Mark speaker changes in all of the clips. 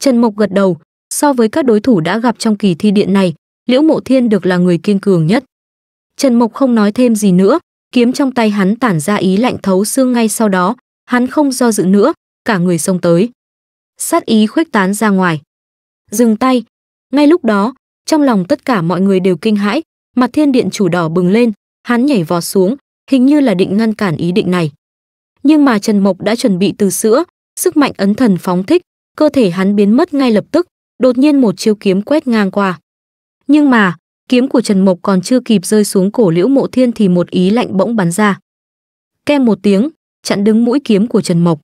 Speaker 1: Trần Mộc gật đầu, so với các đối thủ đã gặp trong kỳ thi điện này, Liễu Mộ Thiên được là người kiên cường nhất. Trần Mộc không nói thêm gì nữa, kiếm trong tay hắn tản ra ý lạnh thấu xương ngay sau đó, hắn không do dự nữa, cả người xông tới. Sát ý khuếch tán ra ngoài. Dừng tay. Ngay lúc đó, trong lòng tất cả mọi người đều kinh hãi, mặt thiên điện chủ đỏ bừng lên, hắn nhảy vò xuống, hình như là định ngăn cản ý định này. Nhưng mà Trần Mộc đã chuẩn bị từ sữa, sức mạnh ấn thần phóng thích, cơ thể hắn biến mất ngay lập tức, đột nhiên một chiêu kiếm quét ngang qua. Nhưng mà, kiếm của Trần Mộc còn chưa kịp rơi xuống cổ Liễu Mộ Thiên thì một ý lạnh bỗng bắn ra. Kem một tiếng, chặn đứng mũi kiếm của Trần Mộc.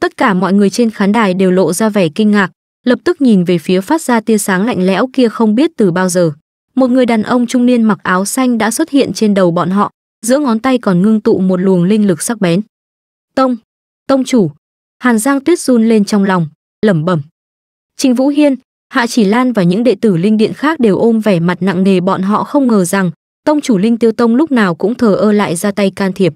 Speaker 1: Tất cả mọi người trên khán đài đều lộ ra vẻ kinh ngạc, lập tức nhìn về phía phát ra tia sáng lạnh lẽo kia không biết từ bao giờ. Một người đàn ông trung niên mặc áo xanh đã xuất hiện trên đầu bọn họ, giữa ngón tay còn ngưng tụ một luồng linh lực sắc bén. Tông, tông chủ, Hàn Giang Tuyết run lên trong lòng, lẩm bẩm trình vũ hiên hạ chỉ lan và những đệ tử linh điện khác đều ôm vẻ mặt nặng nề bọn họ không ngờ rằng tông chủ linh tiêu tông lúc nào cũng thờ ơ lại ra tay can thiệp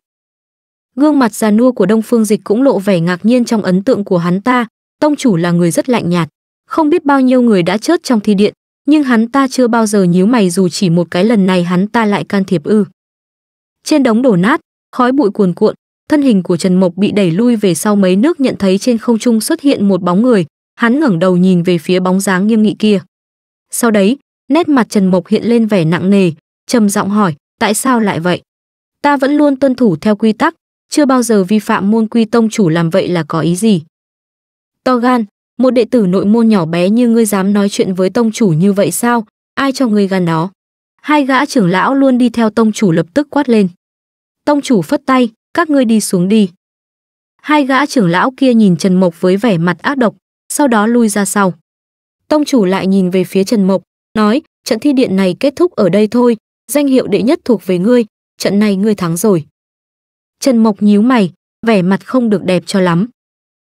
Speaker 1: gương mặt già nua của đông phương dịch cũng lộ vẻ ngạc nhiên trong ấn tượng của hắn ta tông chủ là người rất lạnh nhạt không biết bao nhiêu người đã chết trong thi điện nhưng hắn ta chưa bao giờ nhíu mày dù chỉ một cái lần này hắn ta lại can thiệp ư trên đống đổ nát khói bụi cuồn cuộn thân hình của Trần Mộc bị đẩy lui về sau mấy nước nhận thấy trên không trung xuất hiện một bóng người, hắn ngẩng đầu nhìn về phía bóng dáng nghiêm nghị kia. Sau đấy, nét mặt Trần Mộc hiện lên vẻ nặng nề, trầm giọng hỏi, tại sao lại vậy? Ta vẫn luôn tuân thủ theo quy tắc, chưa bao giờ vi phạm môn quy tông chủ làm vậy là có ý gì? To gan, một đệ tử nội môn nhỏ bé như ngươi dám nói chuyện với tông chủ như vậy sao? Ai cho ngươi gan đó? Hai gã trưởng lão luôn đi theo tông chủ lập tức quát lên. Tông chủ phất tay, các ngươi đi xuống đi. Hai gã trưởng lão kia nhìn Trần Mộc với vẻ mặt ác độc, sau đó lui ra sau. Tông chủ lại nhìn về phía Trần Mộc, nói, trận thi điện này kết thúc ở đây thôi, danh hiệu đệ nhất thuộc về ngươi, trận này ngươi thắng rồi. Trần Mộc nhíu mày, vẻ mặt không được đẹp cho lắm.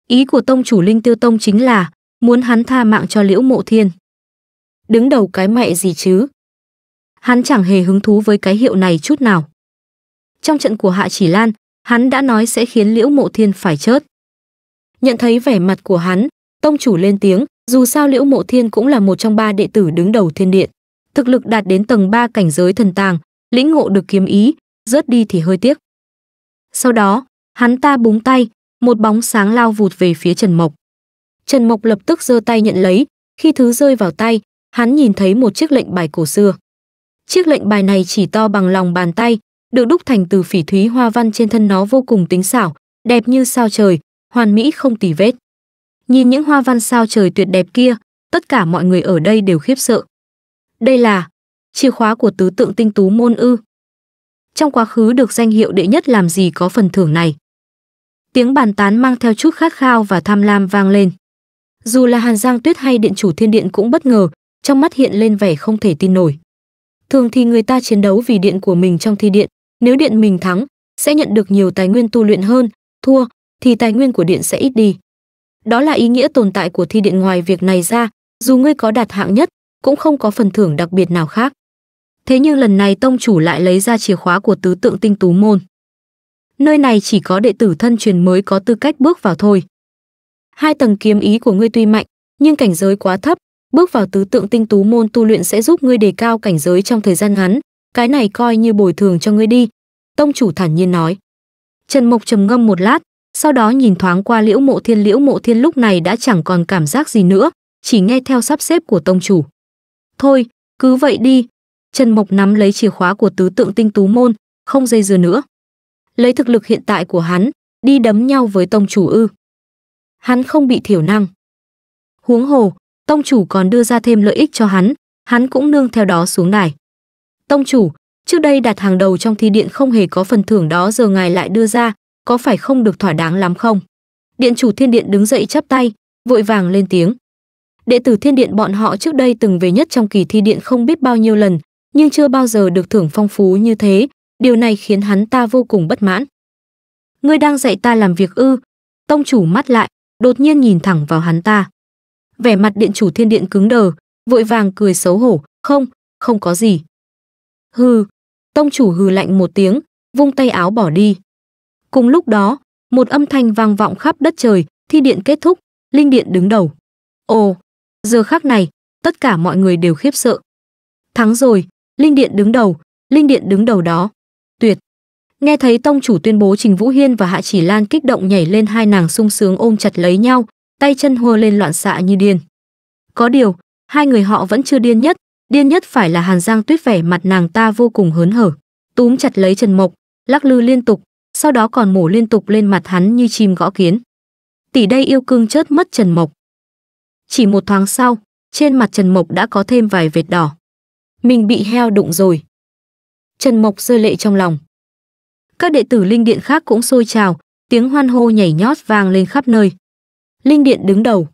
Speaker 1: Ý của tông chủ Linh Tiêu Tông chính là muốn hắn tha mạng cho Liễu Mộ Thiên. Đứng đầu cái mẹ gì chứ? Hắn chẳng hề hứng thú với cái hiệu này chút nào. Trong trận của Hạ Chỉ Lan, hắn đã nói sẽ khiến Liễu Mộ Thiên phải chết Nhận thấy vẻ mặt của hắn, tông chủ lên tiếng, dù sao Liễu Mộ Thiên cũng là một trong ba đệ tử đứng đầu thiên điện. Thực lực đạt đến tầng ba cảnh giới thần tàng, lĩnh ngộ được kiếm ý, rớt đi thì hơi tiếc. Sau đó, hắn ta búng tay, một bóng sáng lao vụt về phía Trần Mộc. Trần Mộc lập tức giơ tay nhận lấy, khi thứ rơi vào tay, hắn nhìn thấy một chiếc lệnh bài cổ xưa. Chiếc lệnh bài này chỉ to bằng lòng bàn tay, được đúc thành từ phỉ thúy hoa văn trên thân nó vô cùng tính xảo, đẹp như sao trời, hoàn mỹ không tì vết. Nhìn những hoa văn sao trời tuyệt đẹp kia, tất cả mọi người ở đây đều khiếp sợ. Đây là chìa khóa của tứ tượng tinh tú môn ư. Trong quá khứ được danh hiệu đệ nhất làm gì có phần thưởng này. Tiếng bàn tán mang theo chút khát khao và tham lam vang lên. Dù là Hàn Giang Tuyết hay điện chủ thiên điện cũng bất ngờ, trong mắt hiện lên vẻ không thể tin nổi. Thường thì người ta chiến đấu vì điện của mình trong thi điện, nếu điện mình thắng, sẽ nhận được nhiều tài nguyên tu luyện hơn, thua thì tài nguyên của điện sẽ ít đi. Đó là ý nghĩa tồn tại của thi điện ngoài việc này ra, dù ngươi có đạt hạng nhất, cũng không có phần thưởng đặc biệt nào khác. Thế nhưng lần này tông chủ lại lấy ra chìa khóa của tứ tượng tinh tú môn. Nơi này chỉ có đệ tử thân truyền mới có tư cách bước vào thôi. Hai tầng kiếm ý của ngươi tuy mạnh, nhưng cảnh giới quá thấp, bước vào tứ tượng tinh tú môn tu luyện sẽ giúp ngươi đề cao cảnh giới trong thời gian ngắn, cái này coi như bồi thường cho ngươi đi tông chủ thản nhiên nói trần mộc trầm ngâm một lát sau đó nhìn thoáng qua liễu mộ thiên liễu mộ thiên lúc này đã chẳng còn cảm giác gì nữa chỉ nghe theo sắp xếp của tông chủ thôi cứ vậy đi trần mộc nắm lấy chìa khóa của tứ tượng tinh tú môn không dây dưa nữa lấy thực lực hiện tại của hắn đi đấm nhau với tông chủ ư hắn không bị thiểu năng huống hồ tông chủ còn đưa ra thêm lợi ích cho hắn hắn cũng nương theo đó xuống đài tông chủ trước đây đặt hàng đầu trong thi điện không hề có phần thưởng đó giờ ngài lại đưa ra có phải không được thỏa đáng lắm không điện chủ thiên điện đứng dậy chắp tay vội vàng lên tiếng đệ tử thiên điện bọn họ trước đây từng về nhất trong kỳ thi điện không biết bao nhiêu lần nhưng chưa bao giờ được thưởng phong phú như thế điều này khiến hắn ta vô cùng bất mãn ngươi đang dạy ta làm việc ư tông chủ mắt lại đột nhiên nhìn thẳng vào hắn ta vẻ mặt điện chủ thiên điện cứng đờ vội vàng cười xấu hổ không không có gì Hừ, tông chủ hừ lạnh một tiếng, vung tay áo bỏ đi. Cùng lúc đó, một âm thanh vang vọng khắp đất trời, thi điện kết thúc, linh điện đứng đầu. Ồ, giờ khắc này, tất cả mọi người đều khiếp sợ. Thắng rồi, linh điện đứng đầu, linh điện đứng đầu đó. Tuyệt. Nghe thấy tông chủ tuyên bố Trình Vũ Hiên và Hạ Chỉ Lan kích động nhảy lên hai nàng sung sướng ôm chặt lấy nhau, tay chân hô lên loạn xạ như điên. Có điều, hai người họ vẫn chưa điên nhất, điên nhất phải là hàn giang tuyết vẻ mặt nàng ta vô cùng hớn hở túm chặt lấy trần mộc lắc lư liên tục sau đó còn mổ liên tục lên mặt hắn như chim gõ kiến tỷ đây yêu cương chớt mất trần mộc chỉ một thoáng sau trên mặt trần mộc đã có thêm vài vệt đỏ mình bị heo đụng rồi trần mộc rơi lệ trong lòng các đệ tử linh điện khác cũng sôi trào tiếng hoan hô nhảy nhót vang lên khắp nơi linh điện đứng đầu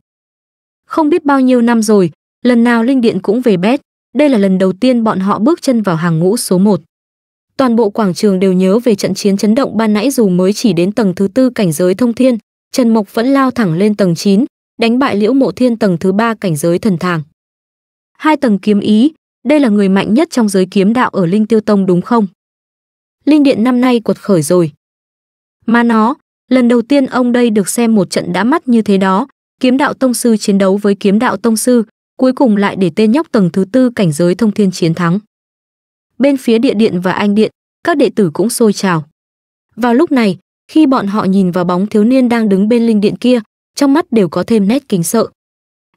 Speaker 1: không biết bao nhiêu năm rồi lần nào linh điện cũng về bét đây là lần đầu tiên bọn họ bước chân vào hàng ngũ số 1. Toàn bộ quảng trường đều nhớ về trận chiến chấn động ban nãy dù mới chỉ đến tầng thứ tư cảnh giới thông thiên, Trần Mộc vẫn lao thẳng lên tầng 9, đánh bại Liễu Mộ Thiên tầng thứ ba cảnh giới thần thàng. Hai tầng kiếm ý, đây là người mạnh nhất trong giới kiếm đạo ở Linh Tiêu Tông đúng không? Linh Điện năm nay cuột khởi rồi. Mà nó, lần đầu tiên ông đây được xem một trận đã mắt như thế đó, kiếm đạo tông sư chiến đấu với kiếm đạo tông sư, cuối cùng lại để tên nhóc tầng thứ tư cảnh giới thông thiên chiến thắng. Bên phía địa điện và anh điện, các đệ tử cũng sôi trào. Vào lúc này, khi bọn họ nhìn vào bóng thiếu niên đang đứng bên linh điện kia, trong mắt đều có thêm nét kính sợ.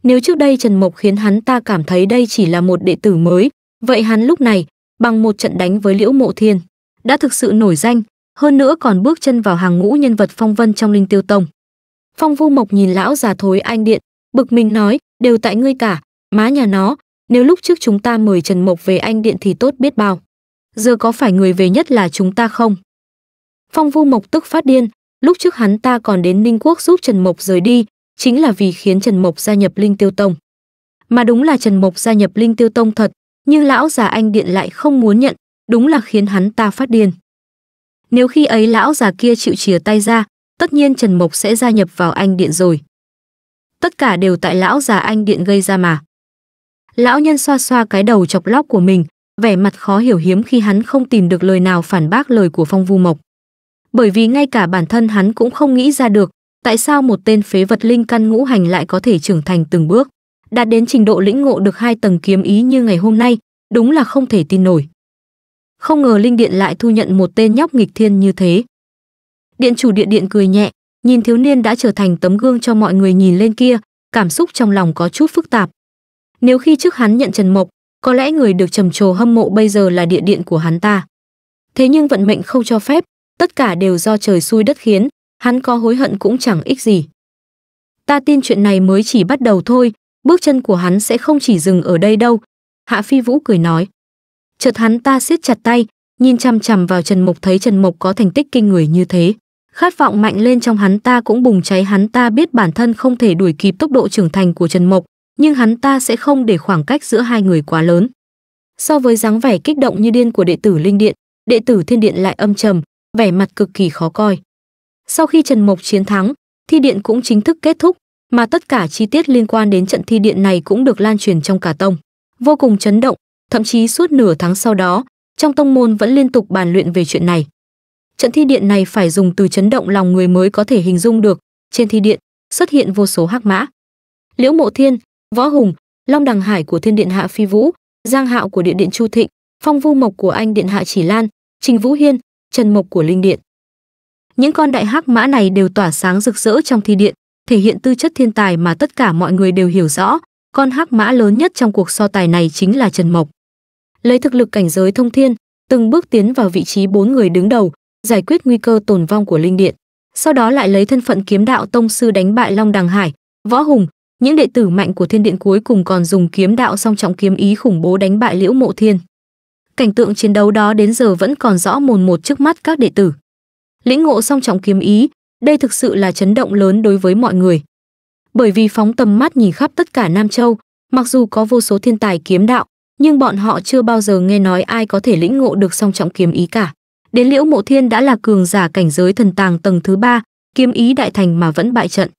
Speaker 1: Nếu trước đây Trần Mộc khiến hắn ta cảm thấy đây chỉ là một đệ tử mới, vậy hắn lúc này, bằng một trận đánh với Liễu Mộ Thiên, đã thực sự nổi danh, hơn nữa còn bước chân vào hàng ngũ nhân vật phong vân trong Linh Tiêu Tông. Phong Vu Mộc nhìn lão già thối anh điện, bực mình nói, đều tại ngươi cả, Má nhà nó, nếu lúc trước chúng ta mời Trần Mộc về anh điện thì tốt biết bao. Giờ có phải người về nhất là chúng ta không? Phong Vu Mộc tức phát điên, lúc trước hắn ta còn đến Ninh Quốc giúp Trần Mộc rời đi, chính là vì khiến Trần Mộc gia nhập Linh Tiêu Tông. Mà đúng là Trần Mộc gia nhập Linh Tiêu Tông thật, nhưng lão già anh điện lại không muốn nhận, đúng là khiến hắn ta phát điên. Nếu khi ấy lão già kia chịu chìa tay ra, tất nhiên Trần Mộc sẽ gia nhập vào anh điện rồi. Tất cả đều tại lão già anh điện gây ra mà. Lão nhân xoa xoa cái đầu chọc lóc của mình, vẻ mặt khó hiểu hiếm khi hắn không tìm được lời nào phản bác lời của Phong Vu Mộc. Bởi vì ngay cả bản thân hắn cũng không nghĩ ra được, tại sao một tên phế vật linh căn ngũ hành lại có thể trưởng thành từng bước, đạt đến trình độ lĩnh ngộ được hai tầng kiếm ý như ngày hôm nay, đúng là không thể tin nổi. Không ngờ linh điện lại thu nhận một tên nhóc nghịch thiên như thế. Điện chủ điện điện cười nhẹ, nhìn thiếu niên đã trở thành tấm gương cho mọi người nhìn lên kia, cảm xúc trong lòng có chút phức tạp. Nếu khi trước hắn nhận Trần Mộc, có lẽ người được trầm trồ hâm mộ bây giờ là địa điện của hắn ta. Thế nhưng vận mệnh không cho phép, tất cả đều do trời xui đất khiến, hắn có hối hận cũng chẳng ích gì. Ta tin chuyện này mới chỉ bắt đầu thôi, bước chân của hắn sẽ không chỉ dừng ở đây đâu. Hạ Phi Vũ cười nói. Chợt hắn ta siết chặt tay, nhìn chằm chằm vào Trần Mộc thấy Trần Mộc có thành tích kinh người như thế. Khát vọng mạnh lên trong hắn ta cũng bùng cháy hắn ta biết bản thân không thể đuổi kịp tốc độ trưởng thành của Trần Mộc, nhưng hắn ta sẽ không để khoảng cách giữa hai người quá lớn. So với dáng vẻ kích động như điên của đệ tử Linh Điện, đệ tử Thiên Điện lại âm trầm, vẻ mặt cực kỳ khó coi. Sau khi Trần Mộc chiến thắng, thi điện cũng chính thức kết thúc, mà tất cả chi tiết liên quan đến trận thi điện này cũng được lan truyền trong cả tông. Vô cùng chấn động, thậm chí suốt nửa tháng sau đó, trong tông môn vẫn liên tục bàn luyện về chuyện này. Trận thi điện này phải dùng từ chấn động lòng người mới có thể hình dung được, trên thi điện xuất hiện vô số hắc mã. Liễu Mộ Thiên, Võ Hùng, Long Đằng Hải của Thiên Điện Hạ Phi Vũ, Giang Hạo của Điện Điện Chu Thịnh, Phong Vu Mộc của Anh Điện Hạ Chỉ Lan, Trình Vũ Hiên, Trần Mộc của Linh Điện. Những con đại hắc mã này đều tỏa sáng rực rỡ trong thi điện, thể hiện tư chất thiên tài mà tất cả mọi người đều hiểu rõ, con hắc mã lớn nhất trong cuộc so tài này chính là Trần Mộc. Lấy thực lực cảnh giới thông thiên, từng bước tiến vào vị trí bốn người đứng đầu, giải quyết nguy cơ tồn vong của linh điện. Sau đó lại lấy thân phận kiếm đạo tông sư đánh bại Long Đằng Hải, Võ Hùng, những đệ tử mạnh của thiên điện cuối cùng còn dùng kiếm đạo song trọng kiếm ý khủng bố đánh bại liễu mộ thiên cảnh tượng chiến đấu đó đến giờ vẫn còn rõ mồn một trước mắt các đệ tử lĩnh ngộ song trọng kiếm ý đây thực sự là chấn động lớn đối với mọi người bởi vì phóng tầm mắt nhìn khắp tất cả nam châu mặc dù có vô số thiên tài kiếm đạo nhưng bọn họ chưa bao giờ nghe nói ai có thể lĩnh ngộ được song trọng kiếm ý cả đến liễu mộ thiên đã là cường giả cảnh giới thần tàng tầng thứ ba kiếm ý đại thành mà vẫn bại trận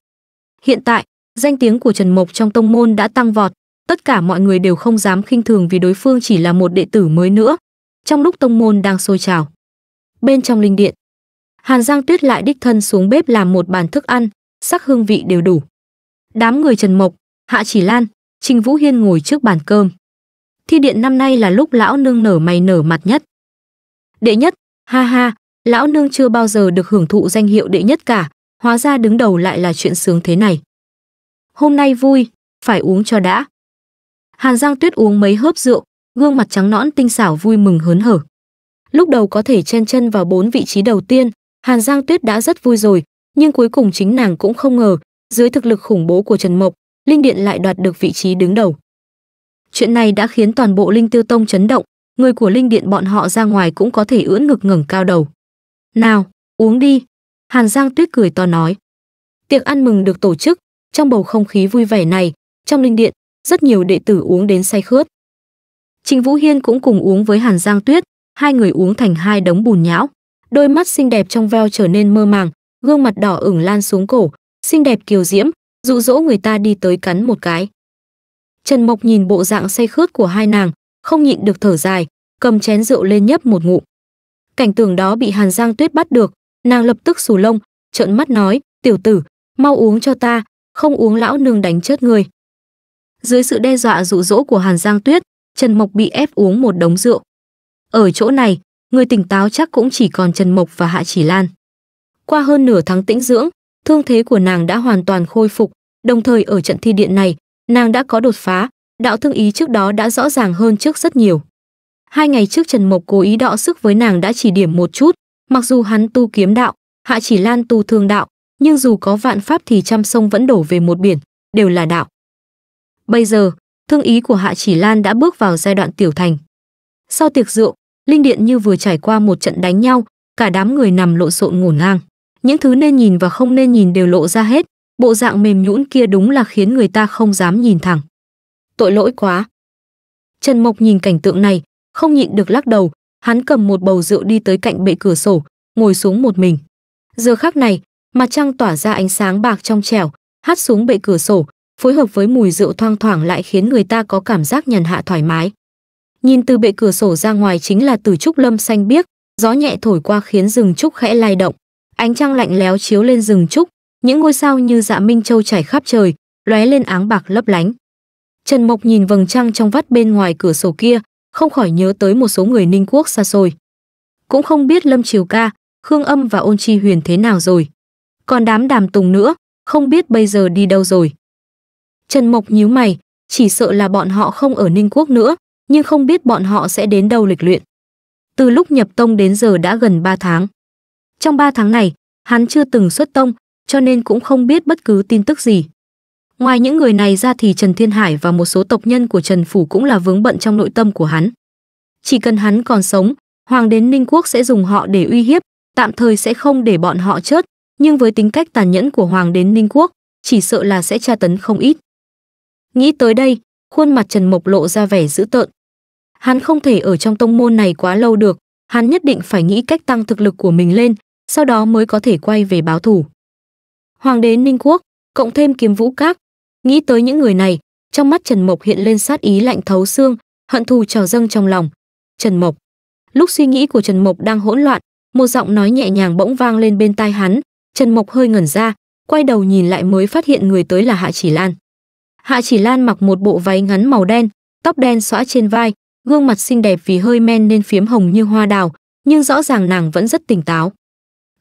Speaker 1: hiện tại danh tiếng của Trần Mộc trong tông môn đã tăng vọt, tất cả mọi người đều không dám khinh thường vì đối phương chỉ là một đệ tử mới nữa. Trong lúc tông môn đang sôi trào, bên trong linh điện, Hàn Giang Tuyết lại đích thân xuống bếp làm một bàn thức ăn, sắc hương vị đều đủ. Đám người Trần Mộc, Hạ Chỉ Lan, Trình Vũ Hiên ngồi trước bàn cơm. Thi điện năm nay là lúc lão nương nở mày nở mặt nhất. Đệ nhất, ha ha, lão nương chưa bao giờ được hưởng thụ danh hiệu đệ nhất cả, hóa ra đứng đầu lại là chuyện sướng thế này hôm nay vui, phải uống cho đã. Hàn Giang Tuyết uống mấy hớp rượu, gương mặt trắng nõn tinh xảo vui mừng hớn hở. Lúc đầu có thể chen chân vào bốn vị trí đầu tiên, Hàn Giang Tuyết đã rất vui rồi, nhưng cuối cùng chính nàng cũng không ngờ, dưới thực lực khủng bố của Trần Mộc, Linh Điện lại đoạt được vị trí đứng đầu. Chuyện này đã khiến toàn bộ Linh Tiêu Tông chấn động, người của Linh Điện bọn họ ra ngoài cũng có thể ưỡn ngực ngẩng cao đầu. "Nào, uống đi." Hàn Giang Tuyết cười to nói. Tiệc ăn mừng được tổ chức, trong bầu không khí vui vẻ này, trong linh điện, rất nhiều đệ tử uống đến say khướt. Trình Vũ Hiên cũng cùng uống với Hàn Giang Tuyết, hai người uống thành hai đống bùn nhão. Đôi mắt xinh đẹp trong veo trở nên mơ màng, gương mặt đỏ ửng lan xuống cổ, xinh đẹp kiều diễm, dụ dỗ người ta đi tới cắn một cái. Trần Mộc nhìn bộ dạng say khướt của hai nàng, không nhịn được thở dài, cầm chén rượu lên nhấp một ngụm. Cảnh tượng đó bị Hàn Giang Tuyết bắt được, nàng lập tức xù lông, trợn mắt nói, "Tiểu tử, mau uống cho ta, không uống lão nương đánh chết người. Dưới sự đe dọa dụ dỗ của Hàn Giang Tuyết, Trần Mộc bị ép uống một đống rượu. Ở chỗ này, người tỉnh táo chắc cũng chỉ còn Trần Mộc và Hạ Chỉ Lan. Qua hơn nửa tháng tĩnh dưỡng, thương thế của nàng đã hoàn toàn khôi phục, đồng thời ở trận thi điện này, nàng đã có đột phá, đạo thương ý trước đó đã rõ ràng hơn trước rất nhiều. Hai ngày trước Trần Mộc cố ý đọ sức với nàng đã chỉ điểm một chút, mặc dù hắn tu kiếm đạo, Hạ Chỉ Lan tu thương đạo, nhưng dù có vạn pháp thì trăm sông vẫn đổ về một biển, đều là đạo. Bây giờ, thương ý của Hạ Chỉ Lan đã bước vào giai đoạn tiểu thành. Sau tiệc rượu, linh điện như vừa trải qua một trận đánh nhau, cả đám người nằm lộn xộn ngổn ngang. Những thứ nên nhìn và không nên nhìn đều lộ ra hết, bộ dạng mềm nhũn kia đúng là khiến người ta không dám nhìn thẳng. Tội lỗi quá. Trần Mộc nhìn cảnh tượng này, không nhịn được lắc đầu, hắn cầm một bầu rượu đi tới cạnh bệ cửa sổ, ngồi xuống một mình. Giờ khác này, mặt trăng tỏa ra ánh sáng bạc trong trẻo hát xuống bệ cửa sổ phối hợp với mùi rượu thoang thoảng lại khiến người ta có cảm giác nhàn hạ thoải mái nhìn từ bệ cửa sổ ra ngoài chính là từ trúc lâm xanh biếc gió nhẹ thổi qua khiến rừng trúc khẽ lay động ánh trăng lạnh lẽo chiếu lên rừng trúc những ngôi sao như dạ minh châu trải khắp trời lóe lên áng bạc lấp lánh trần mộc nhìn vầng trăng trong vắt bên ngoài cửa sổ kia không khỏi nhớ tới một số người ninh quốc xa xôi cũng không biết lâm triều ca khương âm và ôn chi huyền thế nào rồi còn đám đàm tùng nữa, không biết bây giờ đi đâu rồi. Trần Mộc nhíu mày, chỉ sợ là bọn họ không ở Ninh Quốc nữa, nhưng không biết bọn họ sẽ đến đâu lịch luyện. Từ lúc nhập tông đến giờ đã gần 3 tháng. Trong 3 tháng này, hắn chưa từng xuất tông, cho nên cũng không biết bất cứ tin tức gì. Ngoài những người này ra thì Trần Thiên Hải và một số tộc nhân của Trần Phủ cũng là vướng bận trong nội tâm của hắn. Chỉ cần hắn còn sống, Hoàng đến Ninh Quốc sẽ dùng họ để uy hiếp, tạm thời sẽ không để bọn họ chết, nhưng với tính cách tàn nhẫn của hoàng đến ninh quốc chỉ sợ là sẽ tra tấn không ít nghĩ tới đây khuôn mặt trần mộc lộ ra vẻ dữ tợn hắn không thể ở trong tông môn này quá lâu được hắn nhất định phải nghĩ cách tăng thực lực của mình lên sau đó mới có thể quay về báo thủ hoàng đế ninh quốc cộng thêm kiếm vũ các nghĩ tới những người này trong mắt trần mộc hiện lên sát ý lạnh thấu xương hận thù trào dâng trong lòng trần mộc lúc suy nghĩ của trần mộc đang hỗn loạn một giọng nói nhẹ nhàng bỗng vang lên bên tai hắn Trần Mộc hơi ngẩn ra, quay đầu nhìn lại mới phát hiện người tới là Hạ Chỉ Lan. Hạ Chỉ Lan mặc một bộ váy ngắn màu đen, tóc đen xõa trên vai, gương mặt xinh đẹp vì hơi men nên phiếm hồng như hoa đào, nhưng rõ ràng nàng vẫn rất tỉnh táo.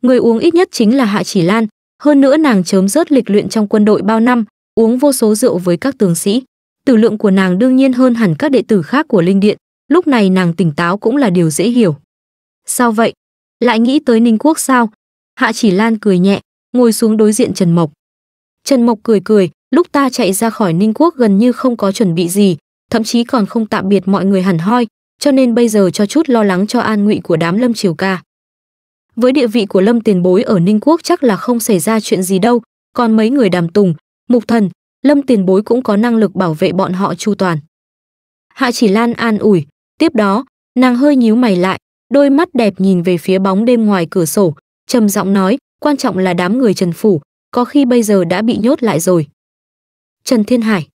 Speaker 1: Người uống ít nhất chính là Hạ Chỉ Lan, hơn nữa nàng chớm rớt lịch luyện trong quân đội bao năm, uống vô số rượu với các tướng sĩ. Tử lượng của nàng đương nhiên hơn hẳn các đệ tử khác của linh điện, lúc này nàng tỉnh táo cũng là điều dễ hiểu. Sao vậy? Lại nghĩ tới Ninh Quốc sao? Hạ Chỉ Lan cười nhẹ, ngồi xuống đối diện Trần Mộc. Trần Mộc cười cười, lúc ta chạy ra khỏi Ninh Quốc gần như không có chuẩn bị gì, thậm chí còn không tạm biệt mọi người hẳn hoi, cho nên bây giờ cho chút lo lắng cho an nguy của đám Lâm Triều ca. Với địa vị của Lâm Tiền Bối ở Ninh Quốc chắc là không xảy ra chuyện gì đâu, còn mấy người Đàm Tùng, Mục Thần, Lâm Tiền Bối cũng có năng lực bảo vệ bọn họ chu toàn. Hạ Chỉ Lan an ủi, tiếp đó, nàng hơi nhíu mày lại, đôi mắt đẹp nhìn về phía bóng đêm ngoài cửa sổ, trầm giọng nói quan trọng là đám người trần phủ có khi bây giờ đã bị nhốt lại rồi trần thiên hải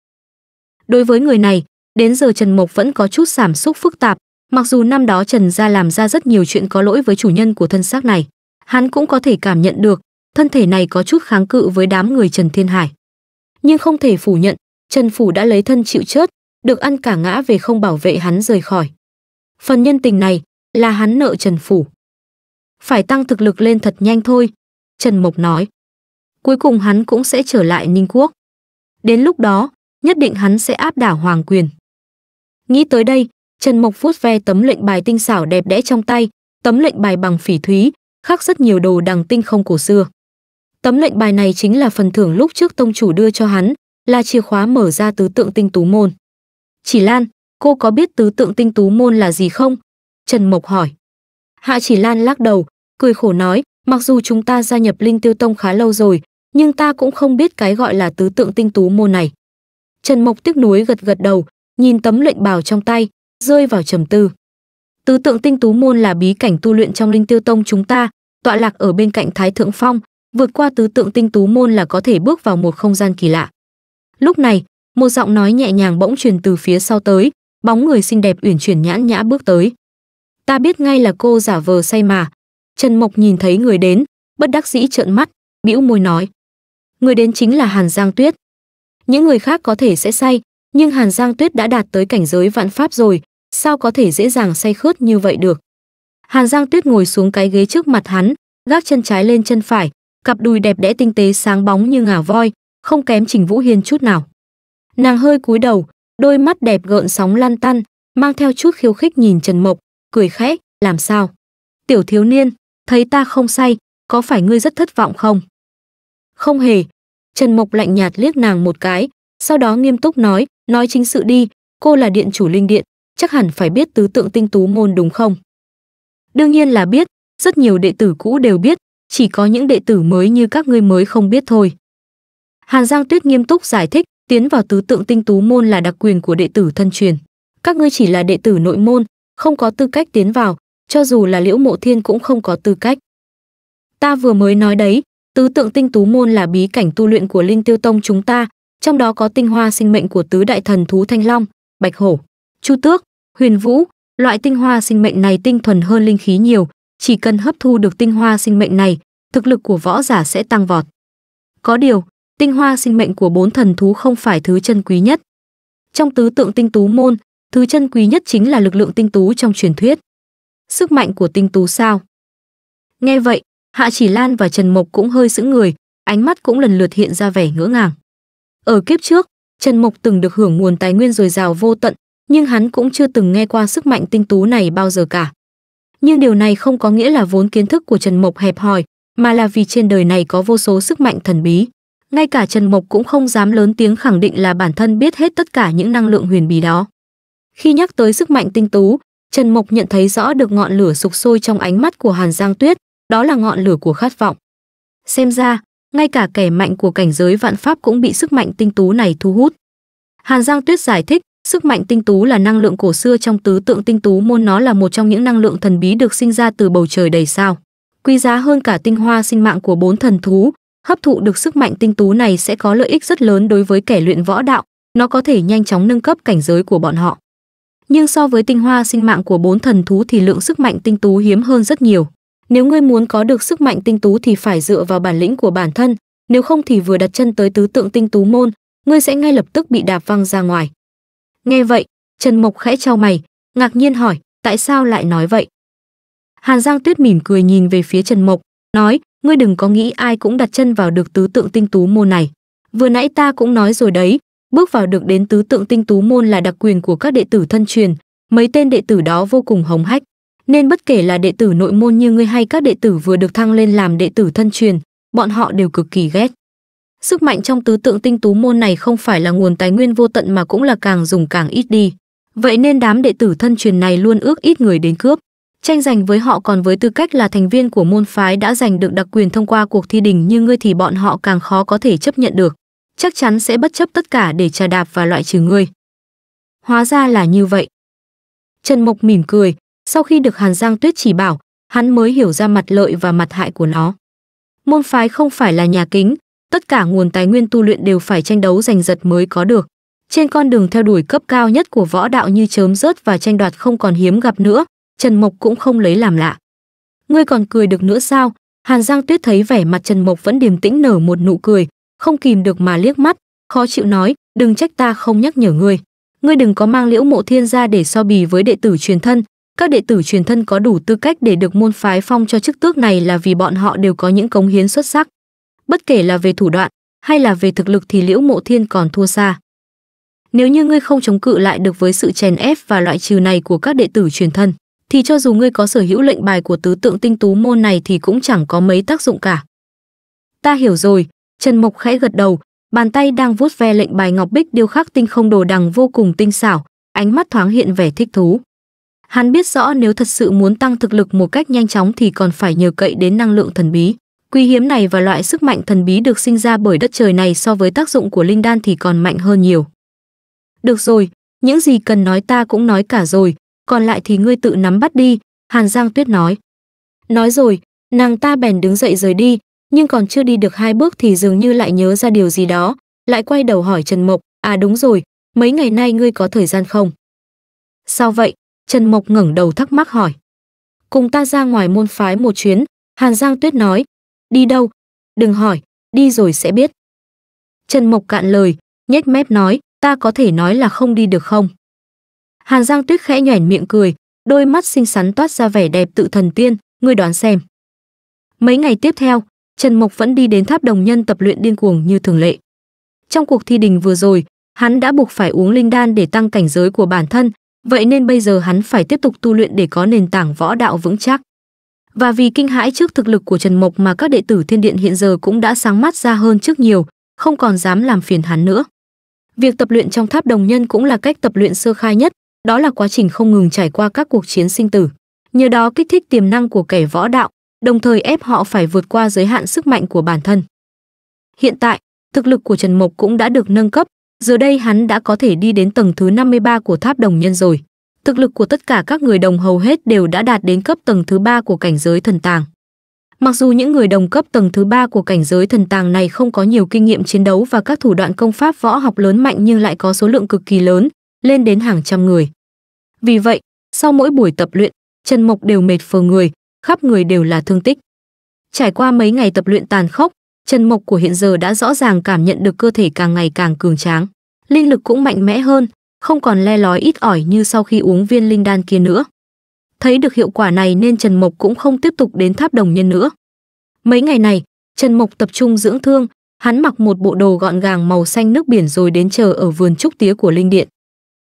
Speaker 1: đối với người này đến giờ trần mộc vẫn có chút cảm xúc phức tạp mặc dù năm đó trần gia làm ra rất nhiều chuyện có lỗi với chủ nhân của thân xác này hắn cũng có thể cảm nhận được thân thể này có chút kháng cự với đám người trần thiên hải nhưng không thể phủ nhận trần phủ đã lấy thân chịu chết được ăn cả ngã về không bảo vệ hắn rời khỏi phần nhân tình này là hắn nợ trần phủ phải tăng thực lực lên thật nhanh thôi, Trần Mộc nói. Cuối cùng hắn cũng sẽ trở lại Ninh Quốc. Đến lúc đó, nhất định hắn sẽ áp đảo hoàng quyền. Nghĩ tới đây, Trần Mộc vuốt ve tấm lệnh bài tinh xảo đẹp đẽ trong tay, tấm lệnh bài bằng phỉ thúy, khắc rất nhiều đồ đằng tinh không cổ xưa. Tấm lệnh bài này chính là phần thưởng lúc trước tông chủ đưa cho hắn, là chìa khóa mở ra tứ tượng tinh tú môn. Chỉ Lan, cô có biết tứ tượng tinh tú môn là gì không? Trần Mộc hỏi. Hạ Chỉ Lan lắc đầu, cười khổ nói, mặc dù chúng ta gia nhập Linh Tiêu Tông khá lâu rồi, nhưng ta cũng không biết cái gọi là tứ tượng tinh tú môn này. Trần Mộc tiếc nuối gật gật đầu, nhìn tấm lệnh bào trong tay, rơi vào trầm tư. Tứ tượng tinh tú môn là bí cảnh tu luyện trong Linh Tiêu Tông chúng ta, tọa lạc ở bên cạnh Thái Thượng Phong, vượt qua tứ tượng tinh tú môn là có thể bước vào một không gian kỳ lạ. Lúc này, một giọng nói nhẹ nhàng bỗng truyền từ phía sau tới, bóng người xinh đẹp uyển chuyển nhãn nhã bước tới. Ta biết ngay là cô giả vờ say mà, Trần Mộc nhìn thấy người đến, bất đắc dĩ trợn mắt, bĩu môi nói: "Người đến chính là Hàn Giang Tuyết." Những người khác có thể sẽ say, nhưng Hàn Giang Tuyết đã đạt tới cảnh giới vạn pháp rồi, sao có thể dễ dàng say khướt như vậy được. Hàn Giang Tuyết ngồi xuống cái ghế trước mặt hắn, gác chân trái lên chân phải, cặp đùi đẹp đẽ tinh tế sáng bóng như ngà voi, không kém Trình Vũ Hiên chút nào. Nàng hơi cúi đầu, đôi mắt đẹp gợn sóng lan tăn, mang theo chút khiêu khích nhìn Trần Mộc, cười khẽ, "Làm sao? Tiểu thiếu niên, thấy ta không say, có phải ngươi rất thất vọng không? Không hề. Trần Mộc lạnh nhạt liếc nàng một cái, sau đó nghiêm túc nói, nói chính sự đi, cô là điện chủ linh điện, chắc hẳn phải biết tứ tượng tinh tú môn đúng không? Đương nhiên là biết, rất nhiều đệ tử cũ đều biết, chỉ có những đệ tử mới như các ngươi mới không biết thôi. Hàn Giang Tuyết nghiêm túc giải thích, tiến vào tứ tượng tinh tú môn là đặc quyền của đệ tử thân truyền. Các ngươi chỉ là đệ tử nội môn, không có tư cách tiến vào, cho dù là Liễu Mộ Thiên cũng không có tư cách. Ta vừa mới nói đấy, tứ tượng tinh tú môn là bí cảnh tu luyện của Linh Tiêu Tông chúng ta, trong đó có tinh hoa sinh mệnh của tứ đại thần thú Thanh Long, Bạch Hổ, Chu Tước, Huyền Vũ, loại tinh hoa sinh mệnh này tinh thuần hơn linh khí nhiều, chỉ cần hấp thu được tinh hoa sinh mệnh này, thực lực của võ giả sẽ tăng vọt. Có điều, tinh hoa sinh mệnh của bốn thần thú không phải thứ chân quý nhất. Trong tứ tượng tinh tú môn, thứ chân quý nhất chính là lực lượng tinh tú trong truyền thuyết sức mạnh của tinh tú sao? Nghe vậy, Hạ Chỉ Lan và Trần Mộc cũng hơi sững người, ánh mắt cũng lần lượt hiện ra vẻ ngỡ ngàng. Ở kiếp trước, Trần Mộc từng được hưởng nguồn tài nguyên dồi dào vô tận, nhưng hắn cũng chưa từng nghe qua sức mạnh tinh tú này bao giờ cả. Nhưng điều này không có nghĩa là vốn kiến thức của Trần Mộc hẹp hòi, mà là vì trên đời này có vô số sức mạnh thần bí. Ngay cả Trần Mộc cũng không dám lớn tiếng khẳng định là bản thân biết hết tất cả những năng lượng huyền bí đó. Khi nhắc tới sức mạnh tinh tú, Trần Mộc nhận thấy rõ được ngọn lửa sục sôi trong ánh mắt của Hàn Giang Tuyết, đó là ngọn lửa của khát vọng. Xem ra, ngay cả kẻ mạnh của cảnh giới vạn pháp cũng bị sức mạnh tinh tú này thu hút. Hàn Giang Tuyết giải thích, sức mạnh tinh tú là năng lượng cổ xưa trong tứ tượng tinh tú môn nó là một trong những năng lượng thần bí được sinh ra từ bầu trời đầy sao. Quý giá hơn cả tinh hoa sinh mạng của bốn thần thú, hấp thụ được sức mạnh tinh tú này sẽ có lợi ích rất lớn đối với kẻ luyện võ đạo, nó có thể nhanh chóng nâng cấp cảnh giới của bọn họ nhưng so với tinh hoa sinh mạng của bốn thần thú thì lượng sức mạnh tinh tú hiếm hơn rất nhiều. Nếu ngươi muốn có được sức mạnh tinh tú thì phải dựa vào bản lĩnh của bản thân, nếu không thì vừa đặt chân tới tứ tượng tinh tú môn, ngươi sẽ ngay lập tức bị đạp văng ra ngoài. Nghe vậy, Trần Mộc khẽ trao mày, ngạc nhiên hỏi, tại sao lại nói vậy? Hàn Giang Tuyết mỉm cười nhìn về phía Trần Mộc, nói, ngươi đừng có nghĩ ai cũng đặt chân vào được tứ tượng tinh tú môn này. Vừa nãy ta cũng nói rồi đấy, bước vào được đến tứ tượng tinh tú môn là đặc quyền của các đệ tử thân truyền, mấy tên đệ tử đó vô cùng hống hách, nên bất kể là đệ tử nội môn như ngươi hay các đệ tử vừa được thăng lên làm đệ tử thân truyền, bọn họ đều cực kỳ ghét. Sức mạnh trong tứ tượng tinh tú môn này không phải là nguồn tài nguyên vô tận mà cũng là càng dùng càng ít đi. Vậy nên đám đệ tử thân truyền này luôn ước ít người đến cướp. Tranh giành với họ còn với tư cách là thành viên của môn phái đã giành được đặc quyền thông qua cuộc thi đình như ngươi thì bọn họ càng khó có thể chấp nhận được chắc chắn sẽ bất chấp tất cả để trà đạp và loại trừ ngươi. Hóa ra là như vậy. Trần Mộc mỉm cười, sau khi được Hàn Giang Tuyết chỉ bảo, hắn mới hiểu ra mặt lợi và mặt hại của nó. Môn phái không phải là nhà kính, tất cả nguồn tài nguyên tu luyện đều phải tranh đấu giành giật mới có được. Trên con đường theo đuổi cấp cao nhất của võ đạo như chớm rớt và tranh đoạt không còn hiếm gặp nữa, Trần Mộc cũng không lấy làm lạ. Ngươi còn cười được nữa sao? Hàn Giang Tuyết thấy vẻ mặt Trần Mộc vẫn điềm tĩnh nở một nụ cười, không kìm được mà liếc mắt, khó chịu nói, đừng trách ta không nhắc nhở ngươi. Ngươi đừng có mang liễu mộ thiên ra để so bì với đệ tử truyền thân, các đệ tử truyền thân có đủ tư cách để được môn phái phong cho chức tước này là vì bọn họ đều có những cống hiến xuất sắc. Bất kể là về thủ đoạn hay là về thực lực thì liễu mộ thiên còn thua xa. Nếu như ngươi không chống cự lại được với sự chèn ép và loại trừ này của các đệ tử truyền thân, thì cho dù ngươi có sở hữu lệnh bài của tứ tượng tinh tú môn này thì cũng chẳng có mấy tác dụng cả. Ta hiểu rồi, Trần Mộc khẽ gật đầu, bàn tay đang vuốt ve lệnh bài ngọc bích điêu khắc tinh không đồ đằng vô cùng tinh xảo, ánh mắt thoáng hiện vẻ thích thú. Hắn biết rõ nếu thật sự muốn tăng thực lực một cách nhanh chóng thì còn phải nhờ cậy đến năng lượng thần bí. Quý hiếm này và loại sức mạnh thần bí được sinh ra bởi đất trời này so với tác dụng của linh đan thì còn mạnh hơn nhiều. Được rồi, những gì cần nói ta cũng nói cả rồi, còn lại thì ngươi tự nắm bắt đi, Hàn Giang Tuyết nói. Nói rồi, nàng ta bèn đứng dậy rời đi, nhưng còn chưa đi được hai bước thì dường như lại nhớ ra điều gì đó, lại quay đầu hỏi Trần Mộc, "À đúng rồi, mấy ngày nay ngươi có thời gian không?" "Sao vậy?" Trần Mộc ngẩng đầu thắc mắc hỏi. "Cùng ta ra ngoài môn phái một chuyến." Hàn Giang Tuyết nói. "Đi đâu?" "Đừng hỏi, đi rồi sẽ biết." Trần Mộc cạn lời, nhếch mép nói, "Ta có thể nói là không đi được không?" Hàn Giang Tuyết khẽ nhảy miệng cười, đôi mắt xinh xắn toát ra vẻ đẹp tự thần tiên, "Ngươi đoán xem." Mấy ngày tiếp theo, Trần Mộc vẫn đi đến tháp đồng nhân tập luyện điên cuồng như thường lệ. Trong cuộc thi đình vừa rồi, hắn đã buộc phải uống linh đan để tăng cảnh giới của bản thân, vậy nên bây giờ hắn phải tiếp tục tu luyện để có nền tảng võ đạo vững chắc. Và vì kinh hãi trước thực lực của Trần Mộc mà các đệ tử Thiên Điện hiện giờ cũng đã sáng mắt ra hơn trước nhiều, không còn dám làm phiền hắn nữa. Việc tập luyện trong tháp đồng nhân cũng là cách tập luyện sơ khai nhất, đó là quá trình không ngừng trải qua các cuộc chiến sinh tử. Nhờ đó kích thích tiềm năng của kẻ võ đạo, đồng thời ép họ phải vượt qua giới hạn sức mạnh của bản thân. Hiện tại, thực lực của Trần Mộc cũng đã được nâng cấp, giờ đây hắn đã có thể đi đến tầng thứ 53 của tháp đồng nhân rồi. Thực lực của tất cả các người đồng hầu hết đều đã đạt đến cấp tầng thứ 3 của cảnh giới thần tàng. Mặc dù những người đồng cấp tầng thứ 3 của cảnh giới thần tàng này không có nhiều kinh nghiệm chiến đấu và các thủ đoạn công pháp võ học lớn mạnh nhưng lại có số lượng cực kỳ lớn, lên đến hàng trăm người. Vì vậy, sau mỗi buổi tập luyện, Trần Mộc đều mệt phờ người, khắp người đều là thương tích. Trải qua mấy ngày tập luyện tàn khốc, Trần Mộc của hiện giờ đã rõ ràng cảm nhận được cơ thể càng ngày càng cường tráng, linh lực cũng mạnh mẽ hơn, không còn le lói ít ỏi như sau khi uống viên linh đan kia nữa. Thấy được hiệu quả này nên Trần Mộc cũng không tiếp tục đến tháp đồng nhân nữa. Mấy ngày này, Trần Mộc tập trung dưỡng thương, hắn mặc một bộ đồ gọn gàng màu xanh nước biển rồi đến chờ ở vườn trúc tía của linh điện.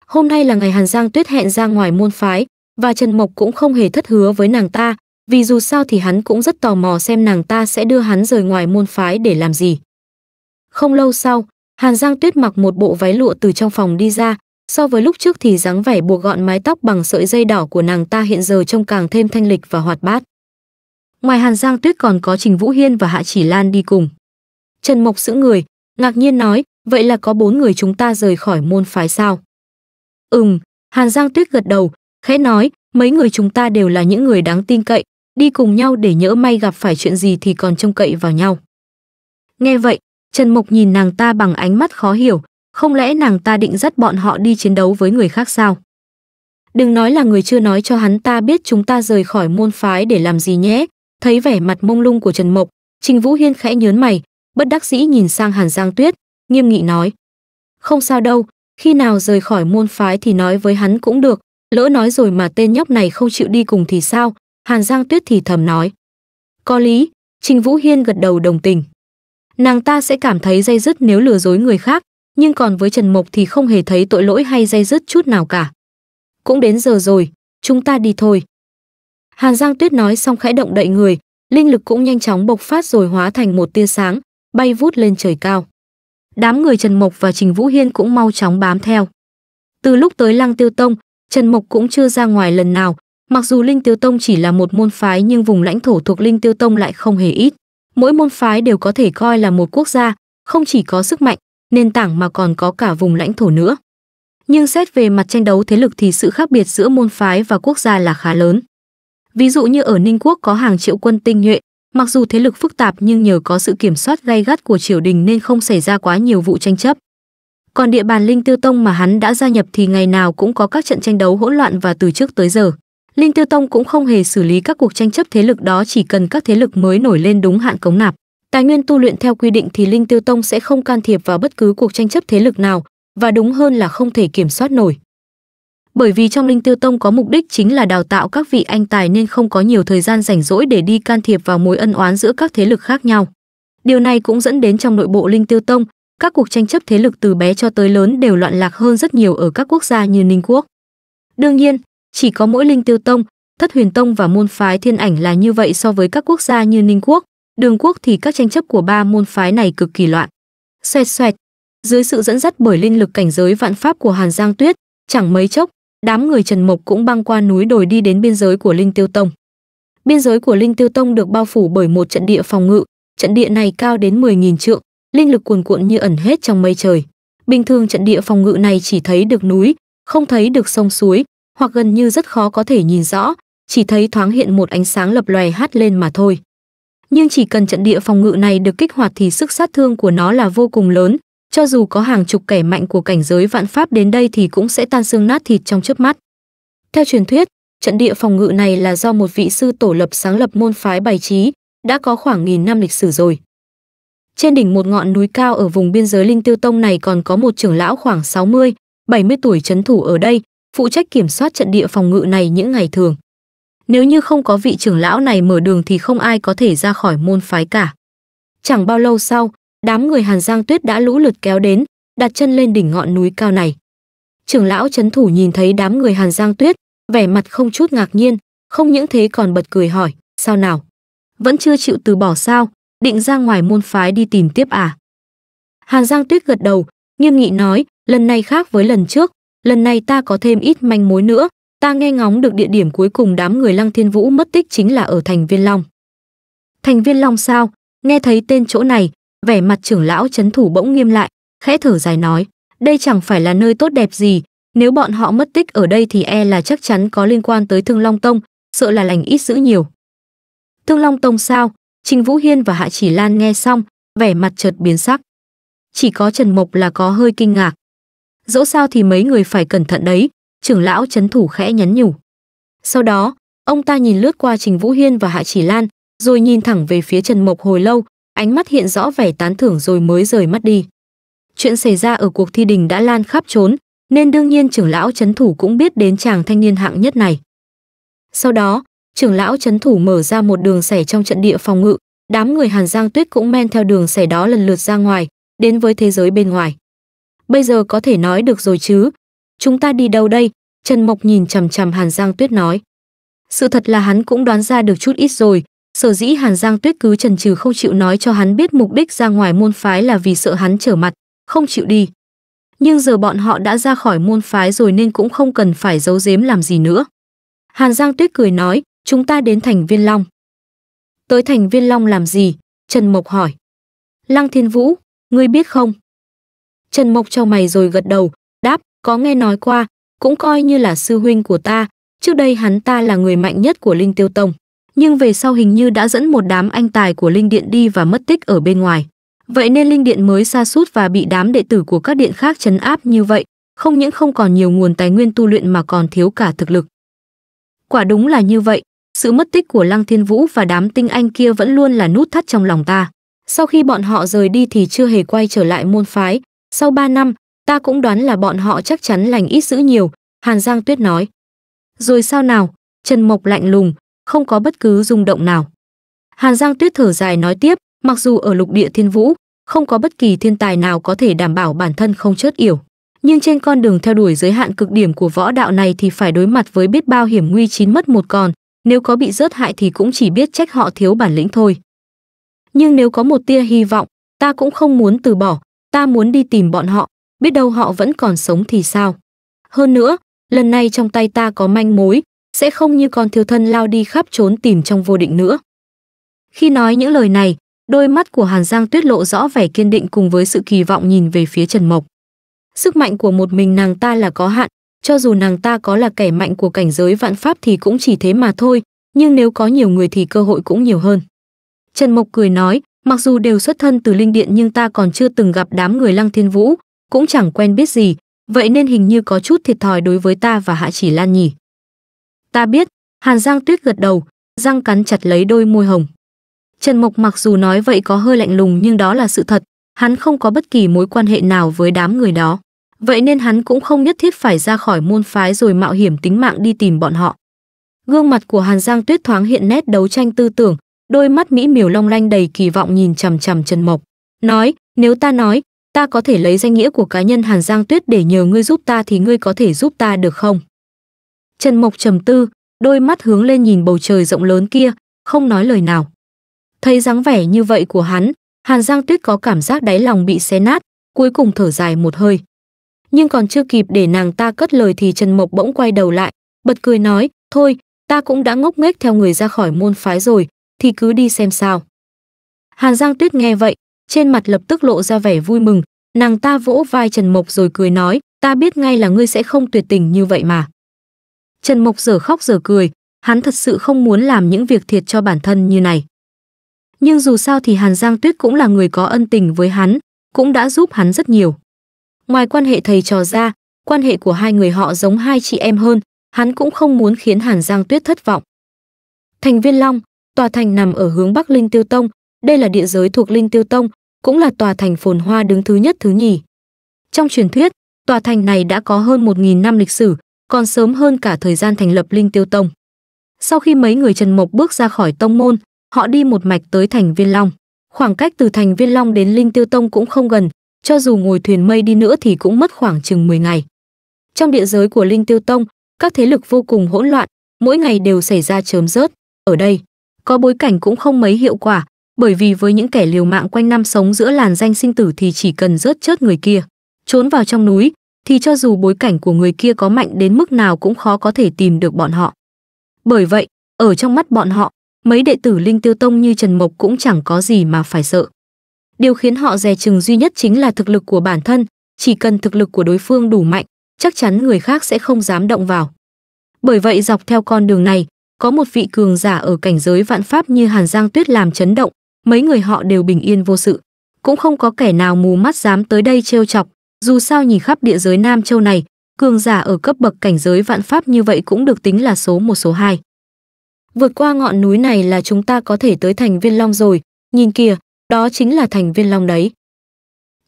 Speaker 1: Hôm nay là ngày Hàn Giang Tuyết hẹn ra ngoài môn phái, và Trần Mộc cũng không hề thất hứa với nàng ta, vì dù sao thì hắn cũng rất tò mò xem nàng ta sẽ đưa hắn rời ngoài môn phái để làm gì. Không lâu sau, Hàn Giang Tuyết mặc một bộ váy lụa từ trong phòng đi ra, so với lúc trước thì dáng vẻ buộc gọn mái tóc bằng sợi dây đỏ của nàng ta hiện giờ trông càng thêm thanh lịch và hoạt bát. Ngoài Hàn Giang Tuyết còn có Trình Vũ Hiên và Hạ Chỉ Lan đi cùng. Trần Mộc giữ người, ngạc nhiên nói, vậy là có bốn người chúng ta rời khỏi môn phái sao? Ừm, Hàn Giang Tuyết gật đầu, khẽ nói, mấy người chúng ta đều là những người đáng tin cậy, đi cùng nhau để nhỡ may gặp phải chuyện gì thì còn trông cậy vào nhau. Nghe vậy, Trần Mộc nhìn nàng ta bằng ánh mắt khó hiểu, không lẽ nàng ta định dắt bọn họ đi chiến đấu với người khác sao? Đừng nói là người chưa nói cho hắn ta biết chúng ta rời khỏi môn phái để làm gì nhé, thấy vẻ mặt mông lung của Trần Mộc, Trình Vũ Hiên khẽ nhớn mày, bất đắc dĩ nhìn sang Hàn Giang Tuyết, nghiêm nghị nói. Không sao đâu, khi nào rời khỏi môn phái thì nói với hắn cũng được, lỡ nói rồi mà tên nhóc này không chịu đi cùng thì sao, Hàn Giang Tuyết thì thầm nói. Có lý, Trình Vũ Hiên gật đầu đồng tình. Nàng ta sẽ cảm thấy dây dứt nếu lừa dối người khác, nhưng còn với Trần Mộc thì không hề thấy tội lỗi hay dây dứt chút nào cả. Cũng đến giờ rồi, chúng ta đi thôi. Hàn Giang Tuyết nói xong khẽ động đậy người, linh lực cũng nhanh chóng bộc phát rồi hóa thành một tia sáng, bay vút lên trời cao. Đám người Trần Mộc và Trình Vũ Hiên cũng mau chóng bám theo. Từ lúc tới Lăng Tiêu Tông, Trần Mộc cũng chưa ra ngoài lần nào, Mặc dù Linh Tiêu Tông chỉ là một môn phái nhưng vùng lãnh thổ thuộc Linh Tiêu Tông lại không hề ít. Mỗi môn phái đều có thể coi là một quốc gia, không chỉ có sức mạnh, nền tảng mà còn có cả vùng lãnh thổ nữa. Nhưng xét về mặt tranh đấu thế lực thì sự khác biệt giữa môn phái và quốc gia là khá lớn. Ví dụ như ở Ninh Quốc có hàng triệu quân tinh nhuệ, mặc dù thế lực phức tạp nhưng nhờ có sự kiểm soát gay gắt của triều đình nên không xảy ra quá nhiều vụ tranh chấp. Còn địa bàn Linh Tiêu Tông mà hắn đã gia nhập thì ngày nào cũng có các trận tranh đấu hỗn loạn và từ trước tới giờ. Linh Tiêu Tông cũng không hề xử lý các cuộc tranh chấp thế lực đó chỉ cần các thế lực mới nổi lên đúng hạn cống nạp. Tài nguyên tu luyện theo quy định thì Linh Tiêu Tông sẽ không can thiệp vào bất cứ cuộc tranh chấp thế lực nào và đúng hơn là không thể kiểm soát nổi. Bởi vì trong Linh Tiêu Tông có mục đích chính là đào tạo các vị anh tài nên không có nhiều thời gian rảnh rỗi để đi can thiệp vào mối ân oán giữa các thế lực khác nhau. Điều này cũng dẫn đến trong nội bộ Linh Tiêu Tông, các cuộc tranh chấp thế lực từ bé cho tới lớn đều loạn lạc hơn rất nhiều ở các quốc gia như Ninh Quốc. Đương nhiên, chỉ có mỗi Linh Tiêu Tông, Thất Huyền Tông và môn phái Thiên Ảnh là như vậy so với các quốc gia như Ninh Quốc, Đường Quốc thì các tranh chấp của ba môn phái này cực kỳ loạn. Xoẹt xoẹt, dưới sự dẫn dắt bởi linh lực cảnh giới vạn pháp của Hàn Giang Tuyết, chẳng mấy chốc, đám người Trần Mộc cũng băng qua núi đồi đi đến biên giới của Linh Tiêu Tông. Biên giới của Linh Tiêu Tông được bao phủ bởi một trận địa phòng ngự, trận địa này cao đến 10.000 trượng, linh lực cuồn cuộn như ẩn hết trong mây trời. Bình thường trận địa phòng ngự này chỉ thấy được núi, không thấy được sông suối, hoặc gần như rất khó có thể nhìn rõ, chỉ thấy thoáng hiện một ánh sáng lập lòe hắt lên mà thôi. Nhưng chỉ cần trận địa phòng ngự này được kích hoạt thì sức sát thương của nó là vô cùng lớn, cho dù có hàng chục kẻ mạnh của cảnh giới vạn pháp đến đây thì cũng sẽ tan xương nát thịt trong chớp mắt. Theo truyền thuyết, trận địa phòng ngự này là do một vị sư tổ lập sáng lập môn phái bài trí, đã có khoảng nghìn năm lịch sử rồi. Trên đỉnh một ngọn núi cao ở vùng biên giới Linh Tiêu Tông này còn có một trưởng lão khoảng 60, 70 tuổi trấn thủ ở đây, phụ trách kiểm soát trận địa phòng ngự này những ngày thường. Nếu như không có vị trưởng lão này mở đường thì không ai có thể ra khỏi môn phái cả. Chẳng bao lâu sau, đám người Hàn Giang Tuyết đã lũ lượt kéo đến, đặt chân lên đỉnh ngọn núi cao này. Trưởng lão chấn thủ nhìn thấy đám người Hàn Giang Tuyết, vẻ mặt không chút ngạc nhiên, không những thế còn bật cười hỏi, sao nào? Vẫn chưa chịu từ bỏ sao, định ra ngoài môn phái đi tìm tiếp à? Hàn Giang Tuyết gật đầu, nghiêm nghị nói, lần này khác với lần trước, lần này ta có thêm ít manh mối nữa ta nghe ngóng được địa điểm cuối cùng đám người lăng thiên vũ mất tích chính là ở thành viên long thành viên long sao nghe thấy tên chỗ này vẻ mặt trưởng lão chấn thủ bỗng nghiêm lại khẽ thở dài nói đây chẳng phải là nơi tốt đẹp gì nếu bọn họ mất tích ở đây thì e là chắc chắn có liên quan tới thương long tông sợ là lành ít dữ nhiều thương long tông sao trình vũ hiên và hạ chỉ lan nghe xong vẻ mặt chợt biến sắc chỉ có trần mộc là có hơi kinh ngạc dẫu sao thì mấy người phải cẩn thận đấy, trưởng lão chấn thủ khẽ nhắn nhủ. Sau đó, ông ta nhìn lướt qua Trình Vũ Hiên và Hạ Chỉ Lan, rồi nhìn thẳng về phía Trần Mộc hồi lâu, ánh mắt hiện rõ vẻ tán thưởng rồi mới rời mắt đi. Chuyện xảy ra ở cuộc thi đình đã lan khắp trốn, nên đương nhiên trưởng lão chấn thủ cũng biết đến chàng thanh niên hạng nhất này. Sau đó, trưởng lão chấn thủ mở ra một đường xẻ trong trận địa phòng ngự, đám người Hàn Giang Tuyết cũng men theo đường xẻ đó lần lượt ra ngoài, đến với thế giới bên ngoài bây giờ có thể nói được rồi chứ. Chúng ta đi đâu đây? Trần Mộc nhìn chằm chằm Hàn Giang Tuyết nói. Sự thật là hắn cũng đoán ra được chút ít rồi, sở dĩ Hàn Giang Tuyết cứ trần trừ không chịu nói cho hắn biết mục đích ra ngoài môn phái là vì sợ hắn trở mặt, không chịu đi. Nhưng giờ bọn họ đã ra khỏi môn phái rồi nên cũng không cần phải giấu giếm làm gì nữa. Hàn Giang Tuyết cười nói, chúng ta đến thành Viên Long. Tới thành Viên Long làm gì? Trần Mộc hỏi. Lăng Thiên Vũ, ngươi biết không, Trần Mộc cho mày rồi gật đầu, đáp, có nghe nói qua, cũng coi như là sư huynh của ta, trước đây hắn ta là người mạnh nhất của Linh Tiêu Tông, nhưng về sau hình như đã dẫn một đám anh tài của Linh Điện đi và mất tích ở bên ngoài. Vậy nên Linh Điện mới xa sút và bị đám đệ tử của các điện khác chấn áp như vậy, không những không còn nhiều nguồn tài nguyên tu luyện mà còn thiếu cả thực lực. Quả đúng là như vậy, sự mất tích của Lăng Thiên Vũ và đám tinh anh kia vẫn luôn là nút thắt trong lòng ta. Sau khi bọn họ rời đi thì chưa hề quay trở lại môn phái, sau 3 năm, ta cũng đoán là bọn họ chắc chắn lành ít dữ nhiều, Hàn Giang Tuyết nói. Rồi sao nào? Trần Mộc lạnh lùng, không có bất cứ rung động nào. Hàn Giang Tuyết thở dài nói tiếp, mặc dù ở lục địa thiên vũ, không có bất kỳ thiên tài nào có thể đảm bảo bản thân không chết yểu. Nhưng trên con đường theo đuổi giới hạn cực điểm của võ đạo này thì phải đối mặt với biết bao hiểm nguy chín mất một còn, nếu có bị rớt hại thì cũng chỉ biết trách họ thiếu bản lĩnh thôi. Nhưng nếu có một tia hy vọng, ta cũng không muốn từ bỏ, ta muốn đi tìm bọn họ, biết đâu họ vẫn còn sống thì sao. Hơn nữa, lần này trong tay ta có manh mối, sẽ không như con thiếu thân lao đi khắp trốn tìm trong vô định nữa. Khi nói những lời này, đôi mắt của Hàn Giang tuyết lộ rõ vẻ kiên định cùng với sự kỳ vọng nhìn về phía Trần Mộc. Sức mạnh của một mình nàng ta là có hạn, cho dù nàng ta có là kẻ mạnh của cảnh giới vạn pháp thì cũng chỉ thế mà thôi, nhưng nếu có nhiều người thì cơ hội cũng nhiều hơn. Trần Mộc cười nói, Mặc dù đều xuất thân từ linh điện nhưng ta còn chưa từng gặp đám người Lăng Thiên Vũ, cũng chẳng quen biết gì, vậy nên hình như có chút thiệt thòi đối với ta và Hạ Chỉ Lan nhỉ. Ta biết, Hàn Giang Tuyết gật đầu, răng cắn chặt lấy đôi môi hồng. Trần Mộc mặc dù nói vậy có hơi lạnh lùng nhưng đó là sự thật, hắn không có bất kỳ mối quan hệ nào với đám người đó. Vậy nên hắn cũng không nhất thiết phải ra khỏi môn phái rồi mạo hiểm tính mạng đi tìm bọn họ. Gương mặt của Hàn Giang Tuyết thoáng hiện nét đấu tranh tư tưởng, đôi mắt mỹ miều long lanh đầy kỳ vọng nhìn chằm chằm Trần Mộc, nói, nếu ta nói, ta có thể lấy danh nghĩa của cá nhân Hàn Giang Tuyết để nhờ ngươi giúp ta thì ngươi có thể giúp ta được không? Trần Mộc trầm tư, đôi mắt hướng lên nhìn bầu trời rộng lớn kia, không nói lời nào. Thấy dáng vẻ như vậy của hắn, Hàn Giang Tuyết có cảm giác đáy lòng bị xé nát, cuối cùng thở dài một hơi. Nhưng còn chưa kịp để nàng ta cất lời thì Trần Mộc bỗng quay đầu lại, bật cười nói, thôi, ta cũng đã ngốc nghếch theo người ra khỏi môn phái rồi, thì cứ đi xem sao. Hàn Giang Tuyết nghe vậy, trên mặt lập tức lộ ra vẻ vui mừng, nàng ta vỗ vai Trần Mộc rồi cười nói, ta biết ngay là ngươi sẽ không tuyệt tình như vậy mà. Trần Mộc giờ khóc giờ cười, hắn thật sự không muốn làm những việc thiệt cho bản thân như này. Nhưng dù sao thì Hàn Giang Tuyết cũng là người có ân tình với hắn, cũng đã giúp hắn rất nhiều. Ngoài quan hệ thầy trò ra, quan hệ của hai người họ giống hai chị em hơn, hắn cũng không muốn khiến Hàn Giang Tuyết thất vọng. Thành viên Long, Tòa thành nằm ở hướng Bắc Linh Tiêu Tông, đây là địa giới thuộc Linh Tiêu Tông, cũng là tòa thành phồn hoa đứng thứ nhất thứ nhì. Trong truyền thuyết, tòa thành này đã có hơn một nghìn năm lịch sử, còn sớm hơn cả thời gian thành lập Linh Tiêu Tông. Sau khi mấy người Trần Mộc bước ra khỏi tông môn, họ đi một mạch tới thành Viên Long. Khoảng cách từ thành Viên Long đến Linh Tiêu Tông cũng không gần, cho dù ngồi thuyền mây đi nữa thì cũng mất khoảng chừng 10 ngày. Trong địa giới của Linh Tiêu Tông, các thế lực vô cùng hỗn loạn, mỗi ngày đều xảy ra chớm rớt. Ở đây, có bối cảnh cũng không mấy hiệu quả, bởi vì với những kẻ liều mạng quanh năm sống giữa làn danh sinh tử thì chỉ cần rớt chết người kia, trốn vào trong núi, thì cho dù bối cảnh của người kia có mạnh đến mức nào cũng khó có thể tìm được bọn họ. Bởi vậy, ở trong mắt bọn họ, mấy đệ tử Linh Tiêu Tông như Trần Mộc cũng chẳng có gì mà phải sợ. Điều khiến họ dè chừng duy nhất chính là thực lực của bản thân, chỉ cần thực lực của đối phương đủ mạnh, chắc chắn người khác sẽ không dám động vào. Bởi vậy dọc theo con đường này, có một vị cường giả ở cảnh giới vạn pháp như Hàn Giang Tuyết làm chấn động, mấy người họ đều bình yên vô sự, cũng không có kẻ nào mù mắt dám tới đây trêu chọc, dù sao nhìn khắp địa giới Nam Châu này, cường giả ở cấp bậc cảnh giới vạn pháp như vậy cũng được tính là số một số hai. Vượt qua ngọn núi này là chúng ta có thể tới thành Viên Long rồi, nhìn kìa, đó chính là thành Viên Long đấy.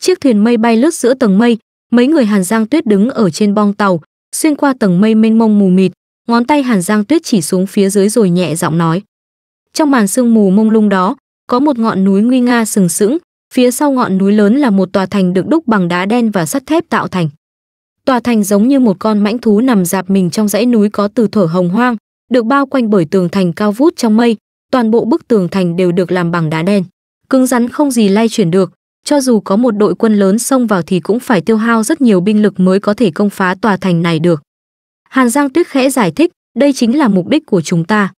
Speaker 1: Chiếc thuyền mây bay lướt giữa tầng mây, mấy người Hàn Giang Tuyết đứng ở trên bong tàu, xuyên qua tầng mây mênh mông mù mịt, ngón tay Hàn Giang Tuyết chỉ xuống phía dưới rồi nhẹ giọng nói. Trong màn sương mù mông lung đó, có một ngọn núi nguy nga sừng sững, phía sau ngọn núi lớn là một tòa thành được đúc bằng đá đen và sắt thép tạo thành. Tòa thành giống như một con mãnh thú nằm dạp mình trong dãy núi có từ thở hồng hoang, được bao quanh bởi tường thành cao vút trong mây, toàn bộ bức tường thành đều được làm bằng đá đen, cứng rắn không gì lay chuyển được, cho dù có một đội quân lớn xông vào thì cũng phải tiêu hao rất nhiều binh lực mới có thể công phá tòa thành này được. Hàn Giang Tuyết khẽ giải thích, đây chính là mục đích của chúng ta.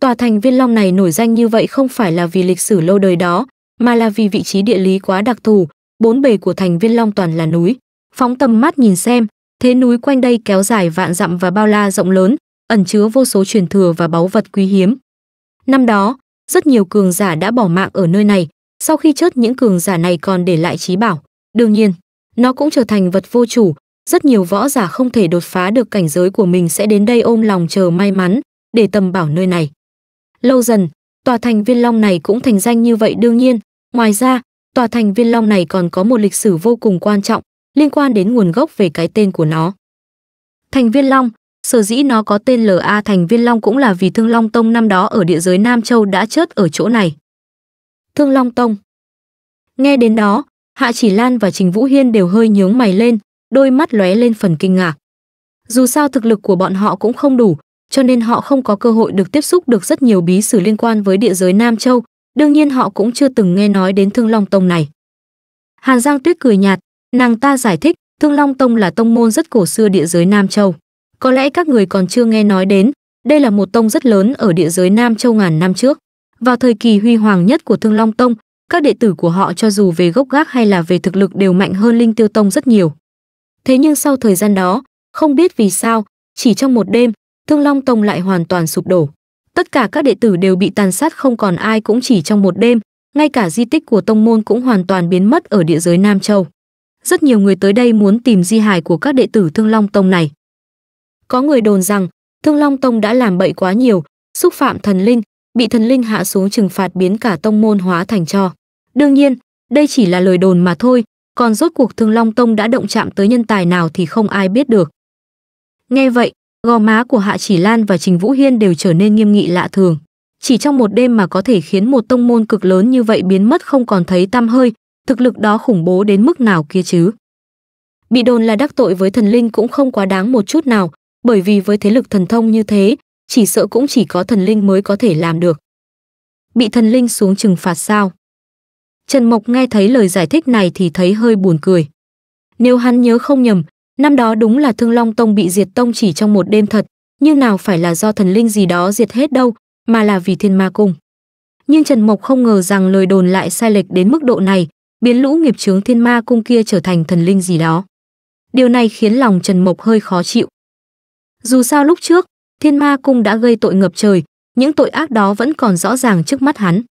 Speaker 1: Tòa thành Viên Long này nổi danh như vậy không phải là vì lịch sử lâu đời đó, mà là vì vị trí địa lý quá đặc thù, bốn bề của thành Viên Long toàn là núi. Phóng tầm mắt nhìn xem, thế núi quanh đây kéo dài vạn dặm và bao la rộng lớn, ẩn chứa vô số truyền thừa và báu vật quý hiếm. Năm đó, rất nhiều cường giả đã bỏ mạng ở nơi này, sau khi chết những cường giả này còn để lại trí bảo. Đương nhiên, nó cũng trở thành vật vô chủ, rất nhiều võ giả không thể đột phá được cảnh giới của mình sẽ đến đây ôm lòng chờ may mắn để tầm bảo nơi này. Lâu dần, tòa thành Viên Long này cũng thành danh như vậy đương nhiên, ngoài ra, tòa thành Viên Long này còn có một lịch sử vô cùng quan trọng liên quan đến nguồn gốc về cái tên của nó. Thành Viên Long, sở dĩ nó có tên LA Thành Viên Long cũng là vì Thương Long Tông năm đó ở địa giới Nam Châu đã chết ở chỗ này. Thương Long Tông Nghe đến đó, Hạ Chỉ Lan và Trình Vũ Hiên đều hơi nhướng mày lên, đôi mắt lóe lên phần kinh ngạc. Dù sao thực lực của bọn họ cũng không đủ, cho nên họ không có cơ hội được tiếp xúc được rất nhiều bí sử liên quan với địa giới Nam Châu, đương nhiên họ cũng chưa từng nghe nói đến Thương Long Tông này. Hàn Giang Tuyết cười nhạt, nàng ta giải thích, Thương Long Tông là tông môn rất cổ xưa địa giới Nam Châu. Có lẽ các người còn chưa nghe nói đến, đây là một tông rất lớn ở địa giới Nam Châu ngàn năm trước. Vào thời kỳ huy hoàng nhất của Thương Long Tông, các đệ tử của họ cho dù về gốc gác hay là về thực lực đều mạnh hơn Linh Tiêu Tông rất nhiều. Thế nhưng sau thời gian đó, không biết vì sao, chỉ trong một đêm, Thương Long Tông lại hoàn toàn sụp đổ. Tất cả các đệ tử đều bị tàn sát không còn ai cũng chỉ trong một đêm, ngay cả di tích của tông môn cũng hoàn toàn biến mất ở địa giới Nam Châu. Rất nhiều người tới đây muốn tìm di hài của các đệ tử Thương Long Tông này. Có người đồn rằng, Thương Long Tông đã làm bậy quá nhiều, xúc phạm thần linh, bị thần linh hạ xuống trừng phạt biến cả tông môn hóa thành cho. Đương nhiên, đây chỉ là lời đồn mà thôi, còn rốt cuộc Thương Long Tông đã động chạm tới nhân tài nào thì không ai biết được. Nghe vậy, gò má của Hạ Chỉ Lan và Trình Vũ Hiên đều trở nên nghiêm nghị lạ thường. Chỉ trong một đêm mà có thể khiến một tông môn cực lớn như vậy biến mất không còn thấy tăm hơi, thực lực đó khủng bố đến mức nào kia chứ. Bị đồn là đắc tội với thần linh cũng không quá đáng một chút nào, bởi vì với thế lực thần thông như thế, chỉ sợ cũng chỉ có thần linh mới có thể làm được. Bị thần linh xuống trừng phạt sao? Trần Mộc nghe thấy lời giải thích này thì thấy hơi buồn cười. Nếu hắn nhớ không nhầm, năm đó đúng là Thương Long Tông bị diệt tông chỉ trong một đêm thật, nhưng nào phải là do thần linh gì đó diệt hết đâu, mà là vì thiên ma cung. Nhưng Trần Mộc không ngờ rằng lời đồn lại sai lệch đến mức độ này, biến lũ nghiệp chướng thiên ma cung kia trở thành thần linh gì đó. Điều này khiến lòng Trần Mộc hơi khó chịu. Dù sao lúc trước, thiên ma cung đã gây tội ngập trời, những tội ác đó vẫn còn rõ ràng trước mắt hắn.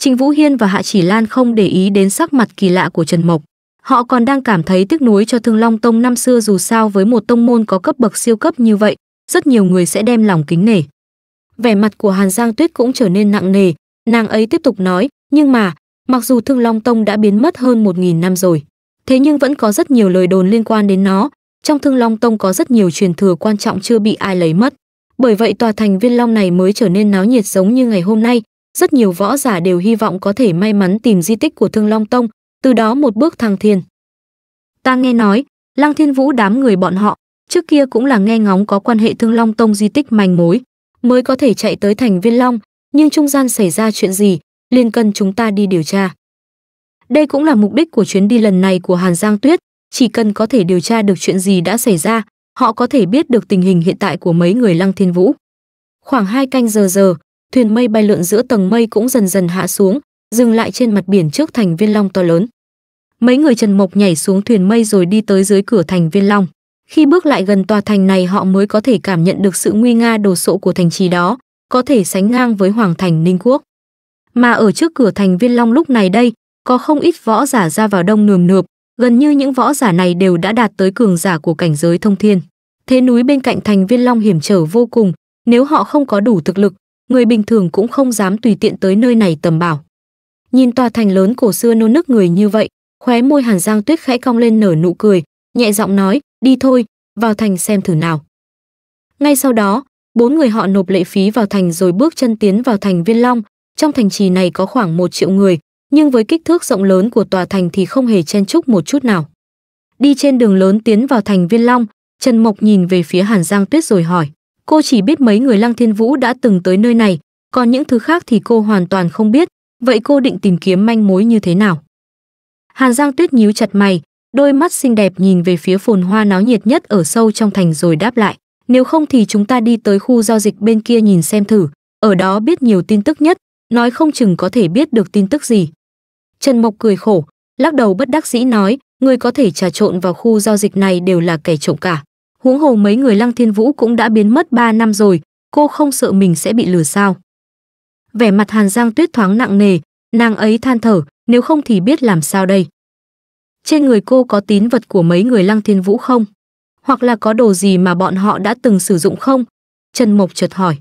Speaker 1: Trịnh Vũ Hiên và Hạ Chỉ Lan không để ý đến sắc mặt kỳ lạ của Trần Mộc. Họ còn đang cảm thấy tiếc nuối cho Thương Long Tông năm xưa dù sao với một tông môn có cấp bậc siêu cấp như vậy, rất nhiều người sẽ đem lòng kính nể. Vẻ mặt của Hàn Giang Tuyết cũng trở nên nặng nề, nàng ấy tiếp tục nói, nhưng mà, mặc dù Thương Long Tông đã biến mất hơn 1.000 năm rồi, thế nhưng vẫn có rất nhiều lời đồn liên quan đến nó, trong Thương Long Tông có rất nhiều truyền thừa quan trọng chưa bị ai lấy mất. Bởi vậy tòa thành Viên Long này mới trở nên náo nhiệt giống như ngày hôm nay, rất nhiều võ giả đều hy vọng có thể may mắn tìm di tích của Thương Long Tông, từ đó một bước thăng thiên. Ta nghe nói, Lăng Thiên Vũ đám người bọn họ, trước kia cũng là nghe ngóng có quan hệ Thương Long Tông di tích manh mối, mới có thể chạy tới thành Viên Long, nhưng trung gian xảy ra chuyện gì, liên cần chúng ta đi điều tra. Đây cũng là mục đích của chuyến đi lần này của Hàn Giang Tuyết, chỉ cần có thể điều tra được chuyện gì đã xảy ra, họ có thể biết được tình hình hiện tại của mấy người Lăng Thiên Vũ. Khoảng hai canh giờ giờ, thuyền mây bay lượn giữa tầng mây cũng dần dần hạ xuống, dừng lại trên mặt biển trước thành Viên Long to lớn. Mấy người Trần Mộc nhảy xuống thuyền mây rồi đi tới dưới cửa thành Viên Long. Khi bước lại gần tòa thành này họ mới có thể cảm nhận được sự nguy nga đồ sộ của thành trì đó, có thể sánh ngang với hoàng thành Ninh Quốc. Mà ở trước cửa thành Viên Long lúc này đây, có không ít võ giả ra vào đông nườm nượp, gần như những võ giả này đều đã đạt tới cường giả của cảnh giới thông thiên. Thế núi bên cạnh thành Viên Long hiểm trở vô cùng, nếu họ không có đủ thực lực, người bình thường cũng không dám tùy tiện tới nơi này tầm bảo. Nhìn tòa thành lớn cổ xưa nô nức người như vậy, khóe môi Hàn Giang Tuyết khẽ cong lên nở nụ cười, nhẹ giọng nói, đi thôi, vào thành xem thử nào. Ngay sau đó, bốn người họ nộp lệ phí vào thành rồi bước chân tiến vào thành Viên Long, trong thành trì này có khoảng một triệu người, nhưng với kích thước rộng lớn của tòa thành thì không hề chen chúc một chút nào. Đi trên đường lớn tiến vào thành Viên Long, Trần Mộc nhìn về phía Hàn Giang Tuyết rồi hỏi. Cô chỉ biết mấy người Lăng Thiên Vũ đã từng tới nơi này, còn những thứ khác thì cô hoàn toàn không biết, vậy cô định tìm kiếm manh mối như thế nào? Hàn Giang Tuyết nhíu chặt mày, đôi mắt xinh đẹp nhìn về phía phồn hoa náo nhiệt nhất ở sâu trong thành rồi đáp lại, nếu không thì chúng ta đi tới khu giao dịch bên kia nhìn xem thử, ở đó biết nhiều tin tức nhất, nói không chừng có thể biết được tin tức gì. Trần Mộc cười khổ, lắc đầu bất đắc dĩ nói, người có thể trà trộn vào khu giao dịch này đều là kẻ trộm cả huống hồ mấy người lăng thiên vũ cũng đã biến mất 3 năm rồi cô không sợ mình sẽ bị lừa sao vẻ mặt hàn giang tuyết thoáng nặng nề nàng ấy than thở nếu không thì biết làm sao đây trên người cô có tín vật của mấy người lăng thiên vũ không hoặc là có đồ gì mà bọn họ đã từng sử dụng không trần mộc chợt hỏi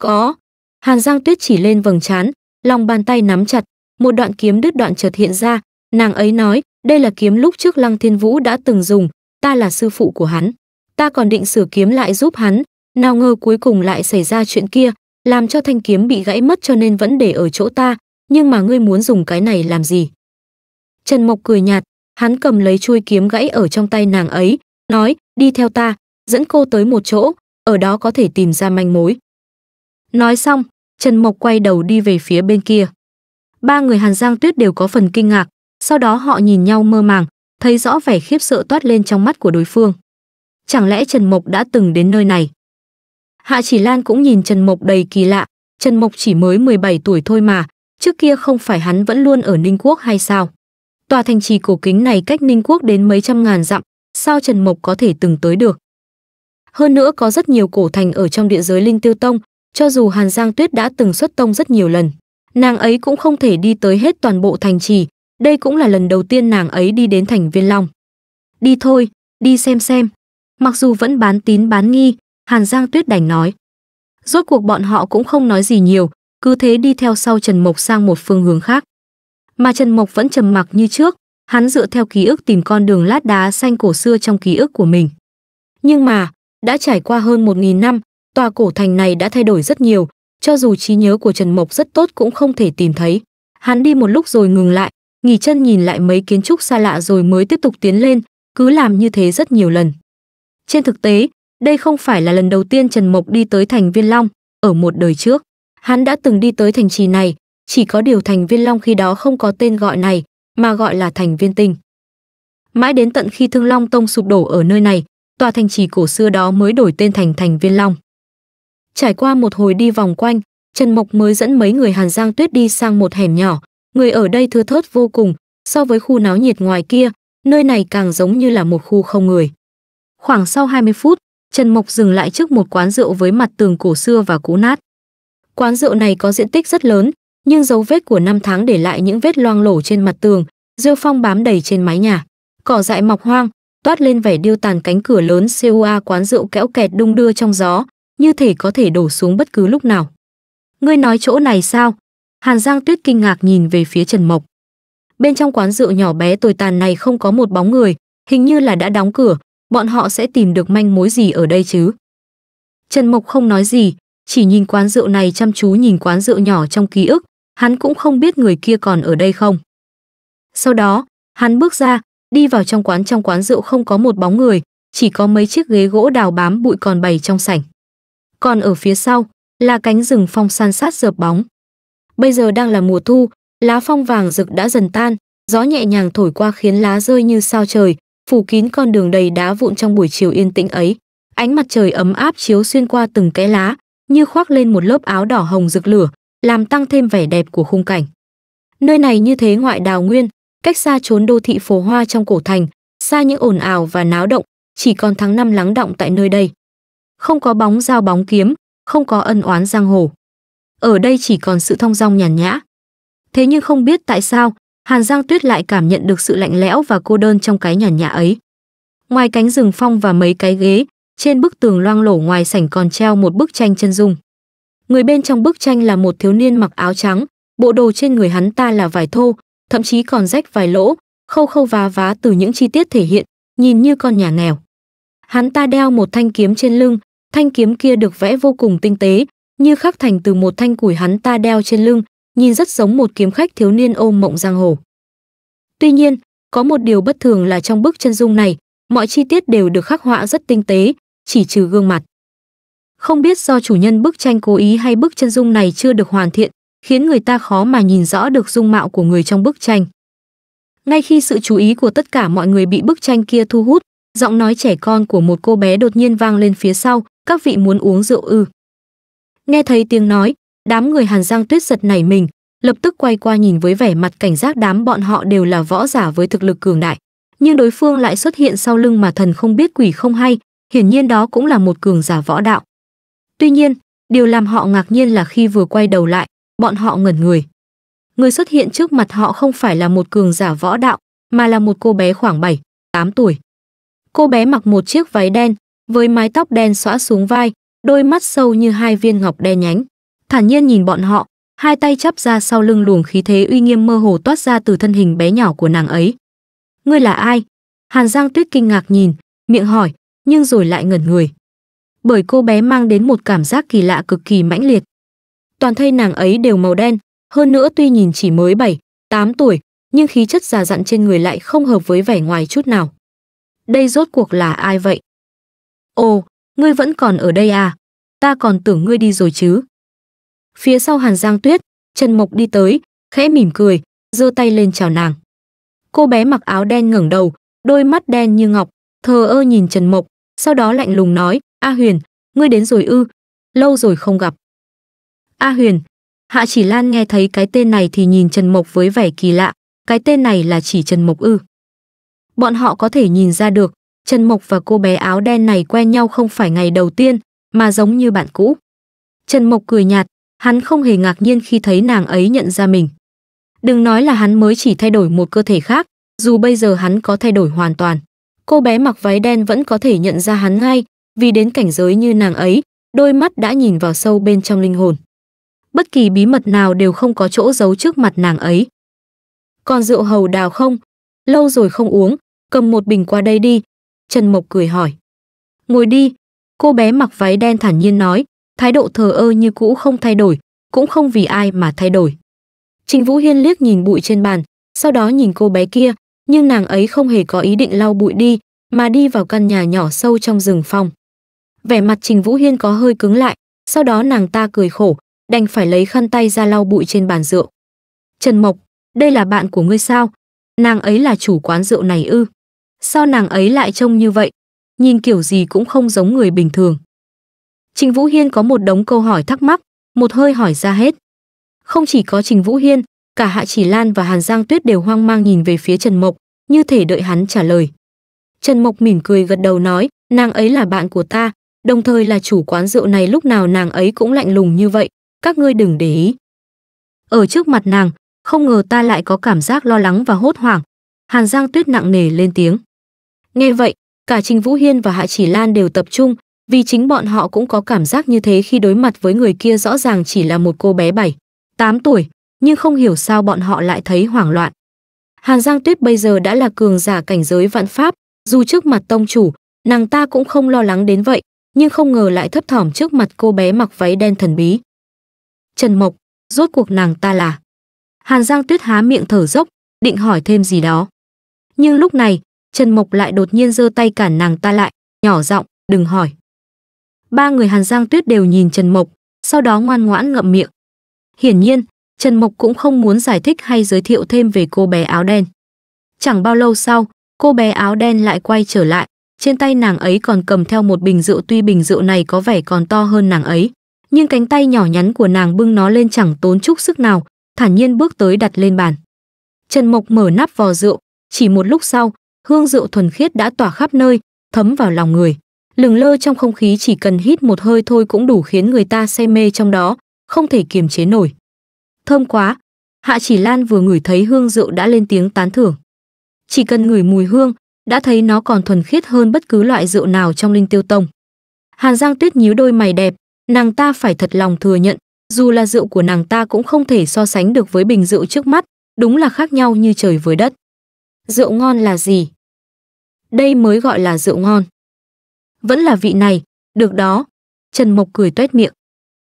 Speaker 1: có hàn giang tuyết chỉ lên vầng trán lòng bàn tay nắm chặt một đoạn kiếm đứt đoạn chợt hiện ra nàng ấy nói đây là kiếm lúc trước lăng thiên vũ đã từng dùng ta là sư phụ của hắn ta còn định sửa kiếm lại giúp hắn, nào ngờ cuối cùng lại xảy ra chuyện kia, làm cho thanh kiếm bị gãy mất cho nên vẫn để ở chỗ ta, nhưng mà ngươi muốn dùng cái này làm gì? Trần Mộc cười nhạt, hắn cầm lấy chuôi kiếm gãy ở trong tay nàng ấy, nói, đi theo ta, dẫn cô tới một chỗ, ở đó có thể tìm ra manh mối. Nói xong, Trần Mộc quay đầu đi về phía bên kia. Ba người Hàn Giang Tuyết đều có phần kinh ngạc, sau đó họ nhìn nhau mơ màng, thấy rõ vẻ khiếp sợ toát lên trong mắt của đối phương chẳng lẽ Trần Mộc đã từng đến nơi này? Hạ Chỉ Lan cũng nhìn Trần Mộc đầy kỳ lạ, Trần Mộc chỉ mới 17 tuổi thôi mà, trước kia không phải hắn vẫn luôn ở Ninh Quốc hay sao? Tòa thành trì cổ kính này cách Ninh Quốc đến mấy trăm ngàn dặm, sao Trần Mộc có thể từng tới được? Hơn nữa có rất nhiều cổ thành ở trong địa giới Linh Tiêu Tông, cho dù Hàn Giang Tuyết đã từng xuất tông rất nhiều lần, nàng ấy cũng không thể đi tới hết toàn bộ thành trì, đây cũng là lần đầu tiên nàng ấy đi đến thành Viên Long. Đi thôi, đi xem xem, Mặc dù vẫn bán tín bán nghi, Hàn Giang Tuyết đành nói. Rốt cuộc bọn họ cũng không nói gì nhiều, cứ thế đi theo sau Trần Mộc sang một phương hướng khác. Mà Trần Mộc vẫn trầm mặc như trước, hắn dựa theo ký ức tìm con đường lát đá xanh cổ xưa trong ký ức của mình. Nhưng mà, đã trải qua hơn một nghìn năm, tòa cổ thành này đã thay đổi rất nhiều, cho dù trí nhớ của Trần Mộc rất tốt cũng không thể tìm thấy. Hắn đi một lúc rồi ngừng lại, nghỉ chân nhìn lại mấy kiến trúc xa lạ rồi mới tiếp tục tiến lên, cứ làm như thế rất nhiều lần. Trên thực tế, đây không phải là lần đầu tiên Trần Mộc đi tới thành Viên Long, ở một đời trước, hắn đã từng đi tới thành trì này, chỉ có điều thành Viên Long khi đó không có tên gọi này, mà gọi là thành Viên Tinh. Mãi đến tận khi Thương Long Tông sụp đổ ở nơi này, tòa thành trì cổ xưa đó mới đổi tên thành thành Viên Long. Trải qua một hồi đi vòng quanh, Trần Mộc mới dẫn mấy người Hàn Giang Tuyết đi sang một hẻm nhỏ, người ở đây thưa thớt vô cùng, so với khu náo nhiệt ngoài kia, nơi này càng giống như là một khu không người. Khoảng sau 20 phút, Trần Mộc dừng lại trước một quán rượu với mặt tường cổ xưa và cũ nát. Quán rượu này có diện tích rất lớn, nhưng dấu vết của năm tháng để lại những vết loang lổ trên mặt tường, rêu phong bám đầy trên mái nhà, cỏ dại mọc hoang, toát lên vẻ điêu tàn cánh cửa lớn COA quán rượu kẽo kẹt đung đưa trong gió, như thể có thể đổ xuống bất cứ lúc nào. Ngươi nói chỗ này sao? Hàn Giang Tuyết kinh ngạc nhìn về phía Trần Mộc. Bên trong quán rượu nhỏ bé tồi tàn này không có một bóng người, hình như là đã đóng cửa, bọn họ sẽ tìm được manh mối gì ở đây chứ? Trần Mộc không nói gì, chỉ nhìn quán rượu này chăm chú nhìn quán rượu nhỏ trong ký ức, hắn cũng không biết người kia còn ở đây không. Sau đó, hắn bước ra, đi vào trong quán trong quán rượu không có một bóng người, chỉ có mấy chiếc ghế gỗ đào bám bụi còn bày trong sảnh. Còn ở phía sau là cánh rừng phong san sát dợp bóng. Bây giờ đang là mùa thu, lá phong vàng rực đã dần tan, gió nhẹ nhàng thổi qua khiến lá rơi như sao trời, phủ kín con đường đầy đá vụn trong buổi chiều yên tĩnh ấy. Ánh mặt trời ấm áp chiếu xuyên qua từng cái lá, như khoác lên một lớp áo đỏ hồng rực lửa, làm tăng thêm vẻ đẹp của khung cảnh. Nơi này như thế ngoại đào nguyên, cách xa trốn đô thị phố hoa trong cổ thành, xa những ồn ào và náo động, chỉ còn tháng năm lắng động tại nơi đây. Không có bóng dao bóng kiếm, không có ân oán giang hồ. Ở đây chỉ còn sự thong dong nhàn nhã. Thế nhưng không biết tại sao, Hàn Giang Tuyết lại cảm nhận được sự lạnh lẽo và cô đơn trong cái nhà nhà ấy. Ngoài cánh rừng phong và mấy cái ghế, trên bức tường loang lổ ngoài sảnh còn treo một bức tranh chân dung. Người bên trong bức tranh là một thiếu niên mặc áo trắng, bộ đồ trên người hắn ta là vải thô, thậm chí còn rách vài lỗ, khâu khâu vá vá từ những chi tiết thể hiện, nhìn như con nhà nghèo. Hắn ta đeo một thanh kiếm trên lưng, thanh kiếm kia được vẽ vô cùng tinh tế, như khắc thành từ một thanh củi hắn ta đeo trên lưng, nhìn rất giống một kiếm khách thiếu niên ôm mộng giang hồ. Tuy nhiên, có một điều bất thường là trong bức chân dung này, mọi chi tiết đều được khắc họa rất tinh tế, chỉ trừ gương mặt. Không biết do chủ nhân bức tranh cố ý hay bức chân dung này chưa được hoàn thiện, khiến người ta khó mà nhìn rõ được dung mạo của người trong bức tranh. Ngay khi sự chú ý của tất cả mọi người bị bức tranh kia thu hút, giọng nói trẻ con của một cô bé đột nhiên vang lên phía sau, các vị muốn uống rượu ư. Nghe thấy tiếng nói, Đám người Hàn Giang Tuyết giật nảy mình, lập tức quay qua nhìn với vẻ mặt cảnh giác đám bọn họ đều là võ giả với thực lực cường đại, nhưng đối phương lại xuất hiện sau lưng mà thần không biết quỷ không hay, hiển nhiên đó cũng là một cường giả võ đạo. Tuy nhiên, điều làm họ ngạc nhiên là khi vừa quay đầu lại, bọn họ ngẩn người. Người xuất hiện trước mặt họ không phải là một cường giả võ đạo, mà là một cô bé khoảng 7, 8 tuổi. Cô bé mặc một chiếc váy đen, với mái tóc đen xõa xuống vai, đôi mắt sâu như hai viên ngọc đen nhánh thản nhiên nhìn bọn họ hai tay chắp ra sau lưng luồng khí thế uy nghiêm mơ hồ toát ra từ thân hình bé nhỏ của nàng ấy ngươi là ai hàn giang tuyết kinh ngạc nhìn miệng hỏi nhưng rồi lại ngẩn người bởi cô bé mang đến một cảm giác kỳ lạ cực kỳ mãnh liệt toàn thây nàng ấy đều màu đen hơn nữa tuy nhìn chỉ mới 7, 8 tuổi nhưng khí chất già dặn trên người lại không hợp với vẻ ngoài chút nào đây rốt cuộc là ai vậy ồ ngươi vẫn còn ở đây à ta còn tưởng ngươi đi rồi chứ Phía sau Hàn Giang Tuyết, Trần Mộc đi tới, khẽ mỉm cười, giơ tay lên chào nàng. Cô bé mặc áo đen ngẩng đầu, đôi mắt đen như ngọc, thờ ơ nhìn Trần Mộc, sau đó lạnh lùng nói, A Huyền, ngươi đến rồi ư, lâu rồi không gặp. A Huyền, Hạ Chỉ Lan nghe thấy cái tên này thì nhìn Trần Mộc với vẻ kỳ lạ, cái tên này là chỉ Trần Mộc ư. Bọn họ có thể nhìn ra được, Trần Mộc và cô bé áo đen này quen nhau không phải ngày đầu tiên, mà giống như bạn cũ. Trần Mộc cười nhạt, Hắn không hề ngạc nhiên khi thấy nàng ấy nhận ra mình. Đừng nói là hắn mới chỉ thay đổi một cơ thể khác, dù bây giờ hắn có thay đổi hoàn toàn. Cô bé mặc váy đen vẫn có thể nhận ra hắn ngay, vì đến cảnh giới như nàng ấy, đôi mắt đã nhìn vào sâu bên trong linh hồn. Bất kỳ bí mật nào đều không có chỗ giấu trước mặt nàng ấy. Còn rượu hầu đào không? Lâu rồi không uống, cầm một bình qua đây đi. Trần Mộc cười hỏi. Ngồi đi, cô bé mặc váy đen thản nhiên nói, thái độ thờ ơ như cũ không thay đổi, cũng không vì ai mà thay đổi. Trình Vũ Hiên liếc nhìn bụi trên bàn, sau đó nhìn cô bé kia, nhưng nàng ấy không hề có ý định lau bụi đi, mà đi vào căn nhà nhỏ sâu trong rừng phong. Vẻ mặt Trình Vũ Hiên có hơi cứng lại, sau đó nàng ta cười khổ, đành phải lấy khăn tay ra lau bụi trên bàn rượu. Trần Mộc, đây là bạn của ngươi sao? Nàng ấy là chủ quán rượu này ư? Sao nàng ấy lại trông như vậy? Nhìn kiểu gì cũng không giống người bình thường. Trình Vũ Hiên có một đống câu hỏi thắc mắc, một hơi hỏi ra hết. Không chỉ có Trình Vũ Hiên, cả Hạ Chỉ Lan và Hàn Giang Tuyết đều hoang mang nhìn về phía Trần Mộc, như thể đợi hắn trả lời. Trần Mộc mỉm cười gật đầu nói, nàng ấy là bạn của ta, đồng thời là chủ quán rượu này lúc nào nàng ấy cũng lạnh lùng như vậy, các ngươi đừng để ý. Ở trước mặt nàng, không ngờ ta lại có cảm giác lo lắng và hốt hoảng. Hàn Giang Tuyết nặng nề lên tiếng. Nghe vậy, cả Trình Vũ Hiên và Hạ Chỉ Lan đều tập trung, vì chính bọn họ cũng có cảm giác như thế khi đối mặt với người kia rõ ràng chỉ là một cô bé 7, 8 tuổi, nhưng không hiểu sao bọn họ lại thấy hoảng loạn. Hàn Giang Tuyết bây giờ đã là cường giả cảnh giới vạn pháp, dù trước mặt tông chủ, nàng ta cũng không lo lắng đến vậy, nhưng không ngờ lại thấp thỏm trước mặt cô bé mặc váy đen thần bí. Trần Mộc, rốt cuộc nàng ta là. Hàn Giang Tuyết há miệng thở dốc, định hỏi thêm gì đó. Nhưng lúc này, Trần Mộc lại đột nhiên giơ tay cản nàng ta lại, nhỏ giọng, đừng hỏi. Ba người Hàn Giang Tuyết đều nhìn Trần Mộc, sau đó ngoan ngoãn ngậm miệng. Hiển nhiên, Trần Mộc cũng không muốn giải thích hay giới thiệu thêm về cô bé áo đen. Chẳng bao lâu sau, cô bé áo đen lại quay trở lại, trên tay nàng ấy còn cầm theo một bình rượu tuy bình rượu này có vẻ còn to hơn nàng ấy, nhưng cánh tay nhỏ nhắn của nàng bưng nó lên chẳng tốn chút sức nào, thản nhiên bước tới đặt lên bàn. Trần Mộc mở nắp vò rượu, chỉ một lúc sau, hương rượu thuần khiết đã tỏa khắp nơi, thấm vào lòng người lừng lơ trong không khí chỉ cần hít một hơi thôi cũng đủ khiến người ta say mê trong đó, không thể kiềm chế nổi. Thơm quá, Hạ Chỉ Lan vừa ngửi thấy hương rượu đã lên tiếng tán thưởng. Chỉ cần ngửi mùi hương, đã thấy nó còn thuần khiết hơn bất cứ loại rượu nào trong Linh Tiêu Tông. Hàn Giang Tuyết nhíu đôi mày đẹp, nàng ta phải thật lòng thừa nhận, dù là rượu của nàng ta cũng không thể so sánh được với bình rượu trước mắt, đúng là khác nhau như trời với đất. Rượu ngon là gì? Đây mới gọi là rượu ngon vẫn là vị này, được đó. Trần Mộc cười tuét miệng.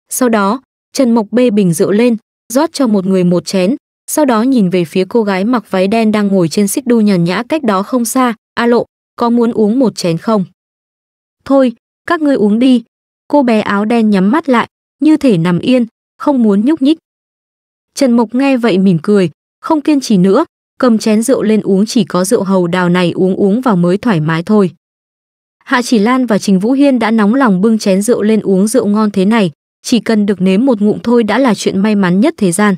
Speaker 1: Sau đó, Trần Mộc bê bình rượu lên, rót cho một người một chén, sau đó nhìn về phía cô gái mặc váy đen đang ngồi trên xích đu nhàn nhã cách đó không xa, "A Lộ, có muốn uống một chén không?" "Thôi, các ngươi uống đi." Cô bé áo đen nhắm mắt lại, như thể nằm yên, không muốn nhúc nhích. Trần Mộc nghe vậy mỉm cười, không kiên trì nữa, cầm chén rượu lên uống chỉ có rượu hầu đào này uống uống vào mới thoải mái thôi. Hạ Chỉ Lan và Trình Vũ Hiên đã nóng lòng bưng chén rượu lên uống rượu ngon thế này, chỉ cần được nếm một ngụm thôi đã là chuyện may mắn nhất thế gian.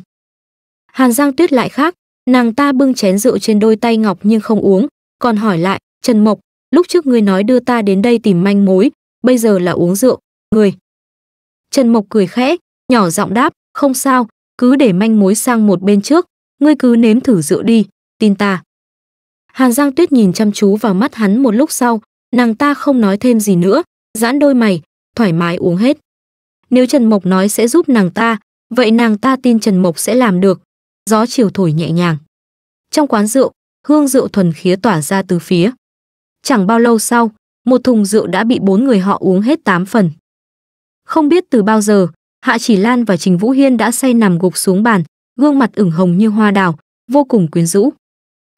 Speaker 1: Hàn Giang Tuyết lại khác, nàng ta bưng chén rượu trên đôi tay ngọc nhưng không uống, còn hỏi lại, Trần Mộc, lúc trước ngươi nói đưa ta đến đây tìm manh mối, bây giờ là uống rượu, ngươi. Trần Mộc cười khẽ, nhỏ giọng đáp, không sao, cứ để manh mối sang một bên trước, ngươi cứ nếm thử rượu đi, tin ta. Hàn Giang Tuyết nhìn chăm chú vào mắt hắn một lúc sau, Nàng ta không nói thêm gì nữa, giãn đôi mày, thoải mái uống hết. Nếu Trần Mộc nói sẽ giúp nàng ta, vậy nàng ta tin Trần Mộc sẽ làm được. Gió chiều thổi nhẹ nhàng. Trong quán rượu, hương rượu thuần khía tỏa ra từ phía. Chẳng bao lâu sau, một thùng rượu đã bị bốn người họ uống hết tám phần. Không biết từ bao giờ, Hạ Chỉ Lan và Trình Vũ Hiên đã say nằm gục xuống bàn, gương mặt ửng hồng như hoa đào, vô cùng quyến rũ.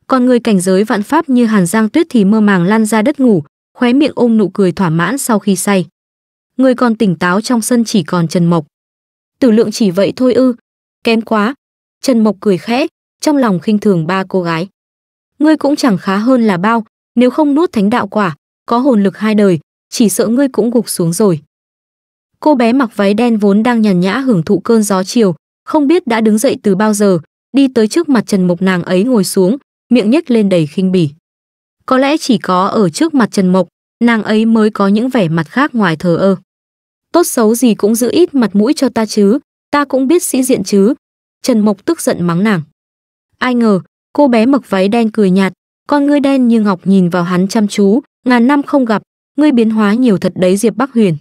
Speaker 1: Còn người cảnh giới vạn pháp như Hàn Giang Tuyết thì mơ màng lăn ra đất ngủ, khóe miệng ôm nụ cười thỏa mãn sau khi say. Người còn tỉnh táo trong sân chỉ còn Trần Mộc. Tử lượng chỉ vậy thôi ư, kém quá. Trần Mộc cười khẽ, trong lòng khinh thường ba cô gái. Ngươi cũng chẳng khá hơn là bao, nếu không nuốt thánh đạo quả, có hồn lực hai đời, chỉ sợ ngươi cũng gục xuống rồi. Cô bé mặc váy đen vốn đang nhàn nhã hưởng thụ cơn gió chiều, không biết đã đứng dậy từ bao giờ, đi tới trước mặt Trần Mộc nàng ấy ngồi xuống, miệng nhếch lên đầy khinh bỉ có lẽ chỉ có ở trước mặt Trần Mộc, nàng ấy mới có những vẻ mặt khác ngoài thờ ơ. Tốt xấu gì cũng giữ ít mặt mũi cho ta chứ, ta cũng biết sĩ diện chứ. Trần Mộc tức giận mắng nàng. Ai ngờ, cô bé mặc váy đen cười nhạt, con ngươi đen như ngọc nhìn vào hắn chăm chú, ngàn năm không gặp, ngươi biến hóa nhiều thật đấy Diệp Bắc Huyền.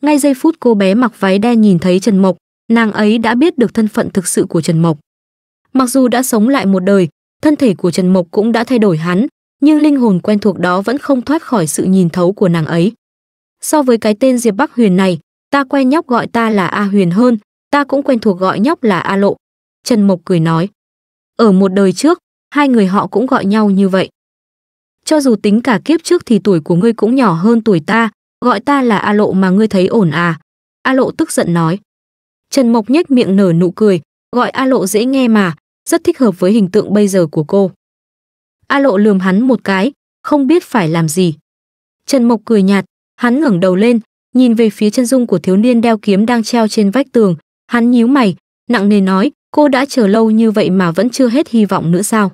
Speaker 1: Ngay giây phút cô bé mặc váy đen nhìn thấy Trần Mộc, nàng ấy đã biết được thân phận thực sự của Trần Mộc. Mặc dù đã sống lại một đời, thân thể của Trần Mộc cũng đã thay đổi hắn, nhưng linh hồn quen thuộc đó vẫn không thoát khỏi sự nhìn thấu của nàng ấy. So với cái tên Diệp Bắc Huyền này, ta quen nhóc gọi ta là A Huyền hơn, ta cũng quen thuộc gọi nhóc là A Lộ. Trần Mộc cười nói. Ở một đời trước, hai người họ cũng gọi nhau như vậy. Cho dù tính cả kiếp trước thì tuổi của ngươi cũng nhỏ hơn tuổi ta, gọi ta là A Lộ mà ngươi thấy ổn à. A Lộ tức giận nói. Trần Mộc nhếch miệng nở nụ cười, gọi A Lộ dễ nghe mà, rất thích hợp với hình tượng bây giờ của cô. A Lộ lườm hắn một cái, không biết phải làm gì. Trần Mộc cười nhạt, hắn ngẩng đầu lên, nhìn về phía chân dung của thiếu niên đeo kiếm đang treo trên vách tường, hắn nhíu mày, nặng nề nói, cô đã chờ lâu như vậy mà vẫn chưa hết hy vọng nữa sao?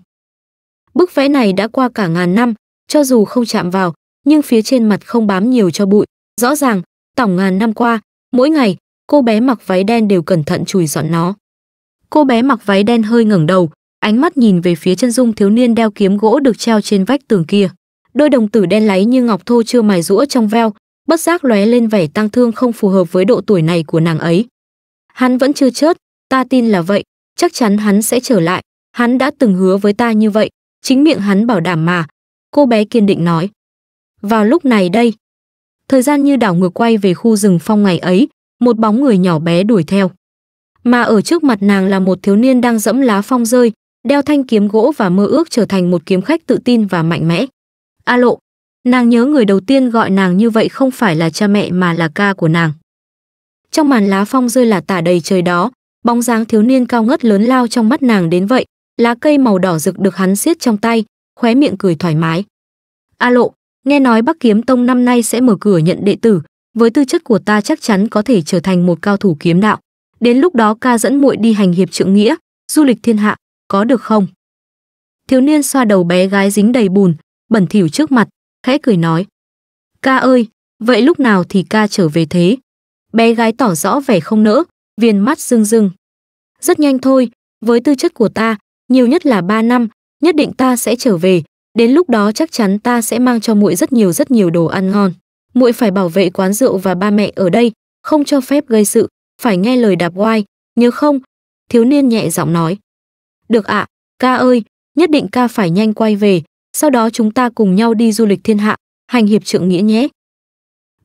Speaker 1: Bức vẽ này đã qua cả ngàn năm, cho dù không chạm vào, nhưng phía trên mặt không bám nhiều cho bụi, rõ ràng, tổng ngàn năm qua, mỗi ngày, cô bé mặc váy đen đều cẩn thận chùi dọn nó. Cô bé mặc váy đen hơi ngẩng đầu, ánh mắt nhìn về phía chân dung thiếu niên đeo kiếm gỗ được treo trên vách tường kia đôi đồng tử đen láy như ngọc thô chưa mài rũa trong veo bất giác lóe lên vẻ tăng thương không phù hợp với độ tuổi này của nàng ấy hắn vẫn chưa chết ta tin là vậy chắc chắn hắn sẽ trở lại hắn đã từng hứa với ta như vậy chính miệng hắn bảo đảm mà cô bé kiên định nói vào lúc này đây thời gian như đảo ngược quay về khu rừng phong ngày ấy một bóng người nhỏ bé đuổi theo mà ở trước mặt nàng là một thiếu niên đang dẫm lá phong rơi đeo thanh kiếm gỗ và mơ ước trở thành một kiếm khách tự tin và mạnh mẽ. A Lộ, nàng nhớ người đầu tiên gọi nàng như vậy không phải là cha mẹ mà là ca của nàng. Trong màn lá phong rơi là tả đầy trời đó, bóng dáng thiếu niên cao ngất lớn lao trong mắt nàng đến vậy, lá cây màu đỏ rực được hắn siết trong tay, khóe miệng cười thoải mái. A Lộ, nghe nói Bắc Kiếm Tông năm nay sẽ mở cửa nhận đệ tử, với tư chất của ta chắc chắn có thể trở thành một cao thủ kiếm đạo. Đến lúc đó ca dẫn muội đi hành hiệp trượng nghĩa, du lịch thiên hạ, có được không? Thiếu niên xoa đầu bé gái dính đầy bùn, bẩn thỉu trước mặt, khẽ cười nói. Ca ơi, vậy lúc nào thì ca trở về thế? Bé gái tỏ rõ vẻ không nỡ, viền mắt rưng rưng. Rất nhanh thôi, với tư chất của ta, nhiều nhất là 3 năm, nhất định ta sẽ trở về, đến lúc đó chắc chắn ta sẽ mang cho muội rất nhiều rất nhiều đồ ăn ngon. Muội phải bảo vệ quán rượu và ba mẹ ở đây, không cho phép gây sự, phải nghe lời đạp oai, nhớ không? Thiếu niên nhẹ giọng nói. Được ạ, ca ơi, nhất định ca phải nhanh quay về, sau đó chúng ta cùng nhau đi du lịch thiên hạ, hành hiệp trượng nghĩa nhé.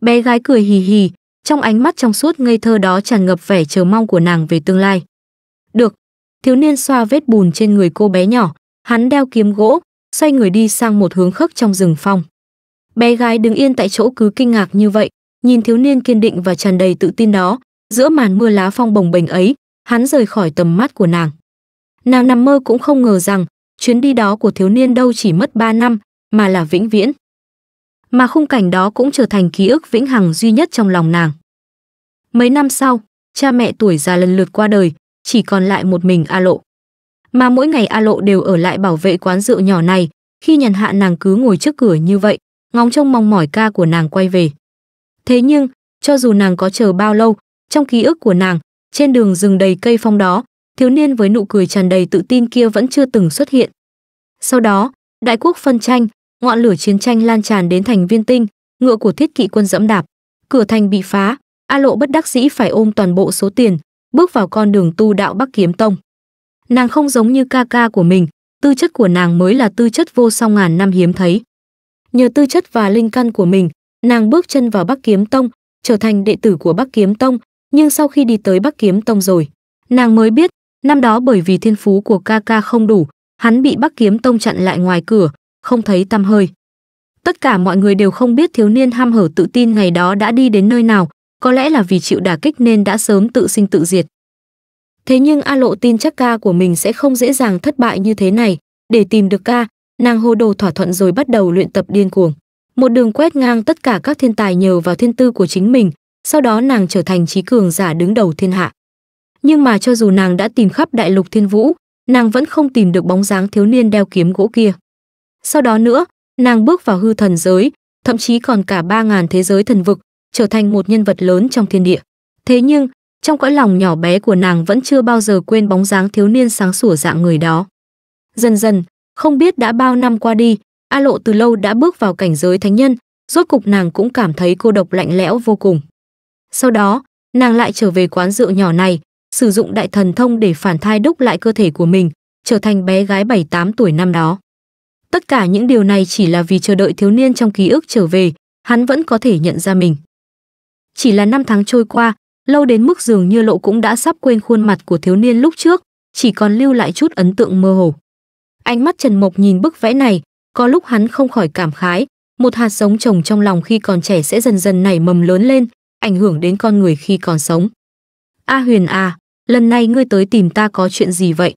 Speaker 1: Bé gái cười hì hì, trong ánh mắt trong suốt ngây thơ đó tràn ngập vẻ chờ mong của nàng về tương lai. Được, thiếu niên xoa vết bùn trên người cô bé nhỏ, hắn đeo kiếm gỗ, xoay người đi sang một hướng khắc trong rừng phong. Bé gái đứng yên tại chỗ cứ kinh ngạc như vậy, nhìn thiếu niên kiên định và tràn đầy tự tin đó, giữa màn mưa lá phong bồng bềnh ấy, hắn rời khỏi tầm mắt của nàng. Nàng nằm mơ cũng không ngờ rằng chuyến đi đó của thiếu niên đâu chỉ mất 3 năm mà là vĩnh viễn. Mà khung cảnh đó cũng trở thành ký ức vĩnh hằng duy nhất trong lòng nàng. Mấy năm sau, cha mẹ tuổi già lần lượt qua đời, chỉ còn lại một mình A Lộ. Mà mỗi ngày A Lộ đều ở lại bảo vệ quán rượu nhỏ này, khi nhàn hạ nàng cứ ngồi trước cửa như vậy, ngóng trông mong mỏi ca của nàng quay về. Thế nhưng, cho dù nàng có chờ bao lâu, trong ký ức của nàng, trên đường rừng đầy cây phong đó, thiếu niên với nụ cười tràn đầy tự tin kia vẫn chưa từng xuất hiện. Sau đó, đại quốc phân tranh, ngọn lửa chiến tranh lan tràn đến thành viên tinh, ngựa của thiết kỵ quân dẫm đạp, cửa thành bị phá, A Lộ bất đắc dĩ phải ôm toàn bộ số tiền, bước vào con đường tu đạo Bắc Kiếm Tông. Nàng không giống như ca ca của mình, tư chất của nàng mới là tư chất vô song ngàn năm hiếm thấy. Nhờ tư chất và linh căn của mình, nàng bước chân vào Bắc Kiếm Tông, trở thành đệ tử của Bắc Kiếm Tông, nhưng sau khi đi tới Bắc Kiếm Tông rồi, nàng mới biết Năm đó bởi vì thiên phú của ca ca không đủ, hắn bị Bắc Kiếm Tông chặn lại ngoài cửa, không thấy tăm hơi. Tất cả mọi người đều không biết thiếu niên ham hở tự tin ngày đó đã đi đến nơi nào, có lẽ là vì chịu đả kích nên đã sớm tự sinh tự diệt. Thế nhưng A Lộ tin chắc ca của mình sẽ không dễ dàng thất bại như thế này, để tìm được ca, nàng hô đồ thỏa thuận rồi bắt đầu luyện tập điên cuồng. Một đường quét ngang tất cả các thiên tài nhờ vào thiên tư của chính mình, sau đó nàng trở thành trí cường giả đứng đầu thiên hạ nhưng mà cho dù nàng đã tìm khắp đại lục thiên vũ, nàng vẫn không tìm được bóng dáng thiếu niên đeo kiếm gỗ kia. Sau đó nữa, nàng bước vào hư thần giới, thậm chí còn cả ba ngàn thế giới thần vực, trở thành một nhân vật lớn trong thiên địa. Thế nhưng, trong cõi lòng nhỏ bé của nàng vẫn chưa bao giờ quên bóng dáng thiếu niên sáng sủa dạng người đó. Dần dần, không biết đã bao năm qua đi, A Lộ từ lâu đã bước vào cảnh giới thánh nhân, rốt cục nàng cũng cảm thấy cô độc lạnh lẽo vô cùng. Sau đó, nàng lại trở về quán rượu nhỏ này, sử dụng đại thần thông để phản thai đúc lại cơ thể của mình, trở thành bé gái 7-8 tuổi năm đó. Tất cả những điều này chỉ là vì chờ đợi thiếu niên trong ký ức trở về, hắn vẫn có thể nhận ra mình. Chỉ là năm tháng trôi qua, lâu đến mức dường như lộ cũng đã sắp quên khuôn mặt của thiếu niên lúc trước, chỉ còn lưu lại chút ấn tượng mơ hồ. Ánh mắt Trần Mộc nhìn bức vẽ này, có lúc hắn không khỏi cảm khái, một hạt giống trồng trong lòng khi còn trẻ sẽ dần dần nảy mầm lớn lên, ảnh hưởng đến con người khi còn sống. A Huyền à, lần này ngươi tới tìm ta có chuyện gì vậy?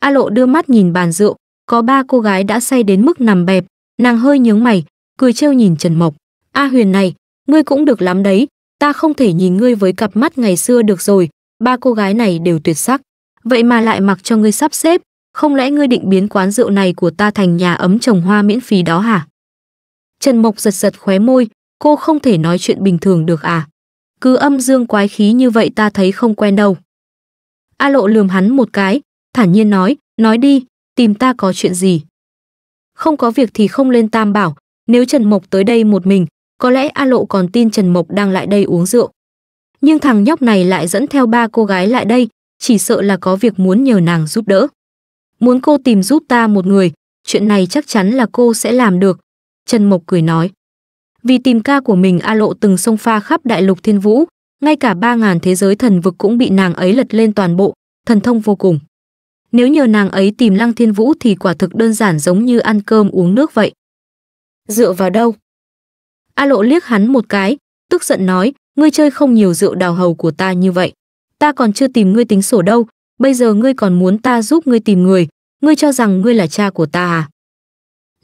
Speaker 1: A Lộ đưa mắt nhìn bàn rượu, có ba cô gái đã say đến mức nằm bẹp, nàng hơi nhướng mày, cười trêu nhìn Trần Mộc. A Huyền này, ngươi cũng được lắm đấy, ta không thể nhìn ngươi với cặp mắt ngày xưa được rồi, ba cô gái này đều tuyệt sắc. Vậy mà lại mặc cho ngươi sắp xếp, không lẽ ngươi định biến quán rượu này của ta thành nhà ấm trồng hoa miễn phí đó hả? Trần Mộc giật giật khóe môi, cô không thể nói chuyện bình thường được à? cứ âm dương quái khí như vậy ta thấy không quen đâu. A lộ lườm hắn một cái, thản nhiên nói, nói đi, tìm ta có chuyện gì. Không có việc thì không lên tam bảo, nếu Trần Mộc tới đây một mình, có lẽ A lộ còn tin Trần Mộc đang lại đây uống rượu. Nhưng thằng nhóc này lại dẫn theo ba cô gái lại đây, chỉ sợ là có việc muốn nhờ nàng giúp đỡ. Muốn cô tìm giúp ta một người, chuyện này chắc chắn là cô sẽ làm được. Trần Mộc cười nói. Vì tìm ca của mình A Lộ từng sông pha khắp đại lục thiên vũ, ngay cả ba ngàn thế giới thần vực cũng bị nàng ấy lật lên toàn bộ, thần thông vô cùng. Nếu nhờ nàng ấy tìm Lăng Thiên Vũ thì quả thực đơn giản giống như ăn cơm uống nước vậy. Dựa vào đâu? A Lộ liếc hắn một cái, tức giận nói, ngươi chơi không nhiều rượu đào hầu của ta như vậy. Ta còn chưa tìm ngươi tính sổ đâu, bây giờ ngươi còn muốn ta giúp ngươi tìm người, ngươi cho rằng ngươi là cha của ta à?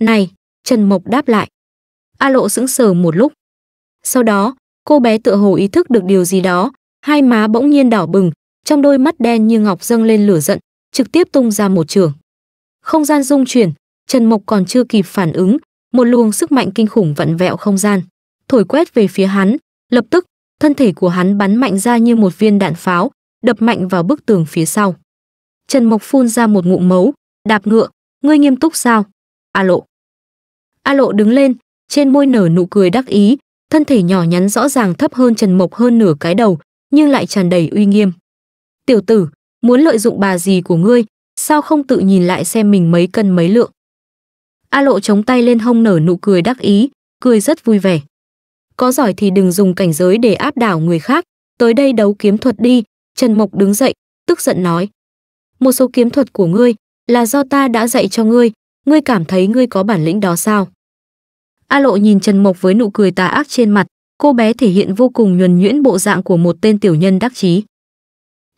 Speaker 1: Này, Trần Mộc đáp lại, A Lộ sững sờ một lúc. Sau đó, cô bé tựa hồ ý thức được điều gì đó, hai má bỗng nhiên đỏ bừng, trong đôi mắt đen như ngọc dâng lên lửa giận, trực tiếp tung ra một trường. Không gian rung chuyển, Trần Mộc còn chưa kịp phản ứng, một luồng sức mạnh kinh khủng vặn vẹo không gian, thổi quét về phía hắn, lập tức, thân thể của hắn bắn mạnh ra như một viên đạn pháo, đập mạnh vào bức tường phía sau. Trần Mộc phun ra một ngụm máu, đạp ngựa, ngươi nghiêm túc sao? A Lộ. A Lộ đứng lên, trên môi nở nụ cười đắc ý, thân thể nhỏ nhắn rõ ràng thấp hơn Trần Mộc hơn nửa cái đầu, nhưng lại tràn đầy uy nghiêm. "Tiểu tử, muốn lợi dụng bà gì của ngươi, sao không tự nhìn lại xem mình mấy cân mấy lượng?" A Lộ chống tay lên hông nở nụ cười đắc ý, cười rất vui vẻ. "Có giỏi thì đừng dùng cảnh giới để áp đảo người khác, tới đây đấu kiếm thuật đi." Trần Mộc đứng dậy, tức giận nói: "Một số kiếm thuật của ngươi là do ta đã dạy cho ngươi, ngươi cảm thấy ngươi có bản lĩnh đó sao?" A Lộ nhìn Trần Mộc với nụ cười tà ác trên mặt, cô bé thể hiện vô cùng nhuần nhuyễn bộ dạng của một tên tiểu nhân đắc chí.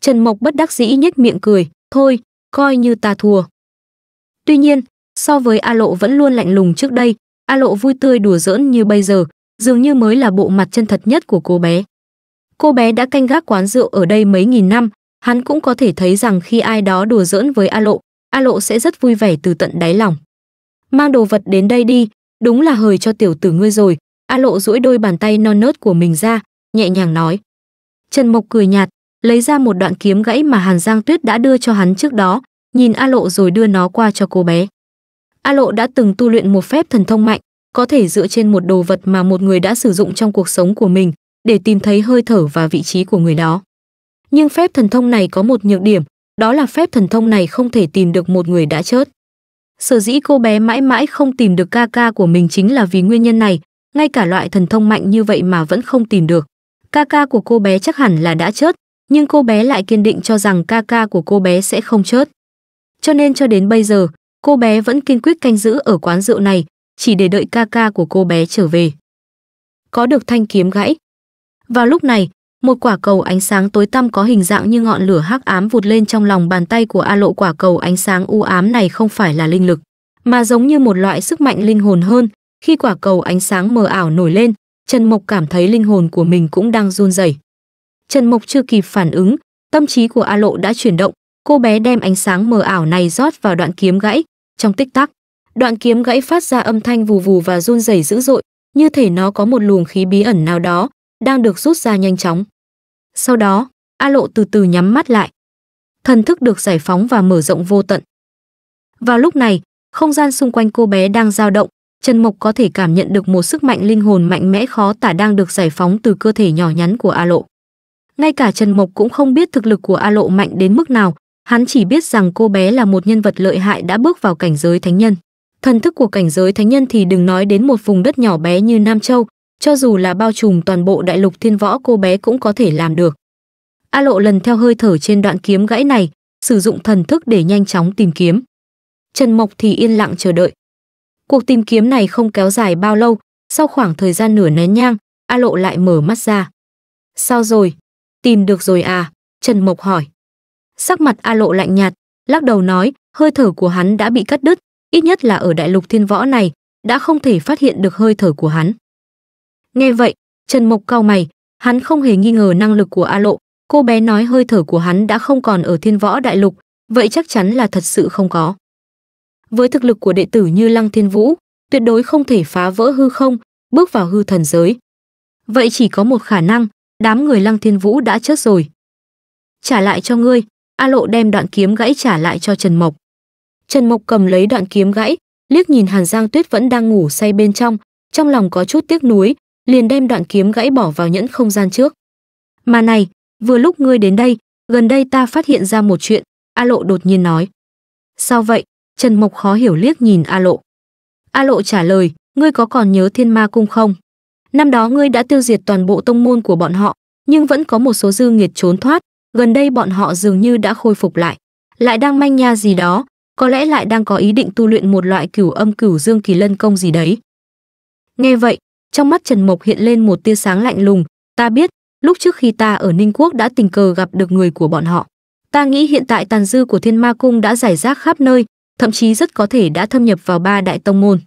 Speaker 1: Trần Mộc bất đắc dĩ nhếch miệng cười, thôi, coi như ta thua. Tuy nhiên, so với A Lộ vẫn luôn lạnh lùng trước đây, A Lộ vui tươi đùa giỡn như bây giờ, dường như mới là bộ mặt chân thật nhất của cô bé. Cô bé đã canh gác quán rượu ở đây mấy nghìn năm, hắn cũng có thể thấy rằng khi ai đó đùa giỡn với A Lộ, A Lộ sẽ rất vui vẻ từ tận đáy lòng. Mang đồ vật đến đây đi, đúng là hời cho tiểu tử ngươi rồi a lộ duỗi đôi bàn tay non nớt của mình ra nhẹ nhàng nói trần mộc cười nhạt lấy ra một đoạn kiếm gãy mà hàn giang tuyết đã đưa cho hắn trước đó nhìn a lộ rồi đưa nó qua cho cô bé a lộ đã từng tu luyện một phép thần thông mạnh có thể dựa trên một đồ vật mà một người đã sử dụng trong cuộc sống của mình để tìm thấy hơi thở và vị trí của người đó nhưng phép thần thông này có một nhược điểm đó là phép thần thông này không thể tìm được một người đã chết Sở dĩ cô bé mãi mãi không tìm được ca ca của mình chính là vì nguyên nhân này, ngay cả loại thần thông mạnh như vậy mà vẫn không tìm được. Ca ca của cô bé chắc hẳn là đã chết, nhưng cô bé lại kiên định cho rằng ca ca của cô bé sẽ không chết. Cho nên cho đến bây giờ, cô bé vẫn kiên quyết canh giữ ở quán rượu này, chỉ để đợi ca ca của cô bé trở về. Có được thanh kiếm gãy. Vào lúc này, một quả cầu ánh sáng tối tăm có hình dạng như ngọn lửa hắc ám vụt lên trong lòng bàn tay của a lộ quả cầu ánh sáng u ám này không phải là linh lực mà giống như một loại sức mạnh linh hồn hơn khi quả cầu ánh sáng mờ ảo nổi lên trần mộc cảm thấy linh hồn của mình cũng đang run rẩy trần mộc chưa kịp phản ứng tâm trí của a lộ đã chuyển động cô bé đem ánh sáng mờ ảo này rót vào đoạn kiếm gãy trong tích tắc đoạn kiếm gãy phát ra âm thanh vù vù và run rẩy dữ dội như thể nó có một luồng khí bí ẩn nào đó đang được rút ra nhanh chóng. Sau đó, A Lộ từ từ nhắm mắt lại. Thần thức được giải phóng và mở rộng vô tận. Vào lúc này, không gian xung quanh cô bé đang dao động, Trần Mộc có thể cảm nhận được một sức mạnh linh hồn mạnh mẽ khó tả đang được giải phóng từ cơ thể nhỏ nhắn của A Lộ. Ngay cả Trần Mộc cũng không biết thực lực của A Lộ mạnh đến mức nào, hắn chỉ biết rằng cô bé là một nhân vật lợi hại đã bước vào cảnh giới thánh nhân. Thần thức của cảnh giới thánh nhân thì đừng nói đến một vùng đất nhỏ bé như Nam Châu, cho dù là bao trùm toàn bộ đại lục thiên võ cô bé cũng có thể làm được. A Lộ lần theo hơi thở trên đoạn kiếm gãy này, sử dụng thần thức để nhanh chóng tìm kiếm. Trần Mộc thì yên lặng chờ đợi. Cuộc tìm kiếm này không kéo dài bao lâu, sau khoảng thời gian nửa nén nhang, A Lộ lại mở mắt ra. Sao rồi? Tìm được rồi à? Trần Mộc hỏi. Sắc mặt A Lộ lạnh nhạt, lắc đầu nói, hơi thở của hắn đã bị cắt đứt, ít nhất là ở đại lục thiên võ này, đã không thể phát hiện được hơi thở của hắn. Nghe vậy, Trần Mộc cau mày, hắn không hề nghi ngờ năng lực của A Lộ, cô bé nói hơi thở của hắn đã không còn ở Thiên Võ Đại Lục, vậy chắc chắn là thật sự không có. Với thực lực của đệ tử như Lăng Thiên Vũ, tuyệt đối không thể phá vỡ hư không, bước vào hư thần giới. Vậy chỉ có một khả năng, đám người Lăng Thiên Vũ đã chết rồi. Trả lại cho ngươi, A Lộ đem đoạn kiếm gãy trả lại cho Trần Mộc. Trần Mộc cầm lấy đoạn kiếm gãy, liếc nhìn Hàn Giang Tuyết vẫn đang ngủ say bên trong, trong lòng có chút tiếc nuối, liền đem đoạn kiếm gãy bỏ vào nhẫn không gian trước. Mà này, vừa lúc ngươi đến đây, gần đây ta phát hiện ra một chuyện, A Lộ đột nhiên nói. Sao vậy? Trần Mộc khó hiểu liếc nhìn A Lộ. A Lộ trả lời, ngươi có còn nhớ thiên ma cung không? Năm đó ngươi đã tiêu diệt toàn bộ tông môn của bọn họ, nhưng vẫn có một số dư nghiệt trốn thoát, gần đây bọn họ dường như đã khôi phục lại, lại đang manh nha gì đó, có lẽ lại đang có ý định tu luyện một loại cửu âm cửu dương kỳ lân công gì đấy. Nghe vậy, trong mắt Trần Mộc hiện lên một tia sáng lạnh lùng, ta biết, lúc trước khi ta ở Ninh Quốc đã tình cờ gặp được người của bọn họ. Ta nghĩ hiện tại tàn dư của Thiên Ma Cung đã giải rác khắp nơi, thậm chí rất có thể đã thâm nhập vào ba đại tông môn.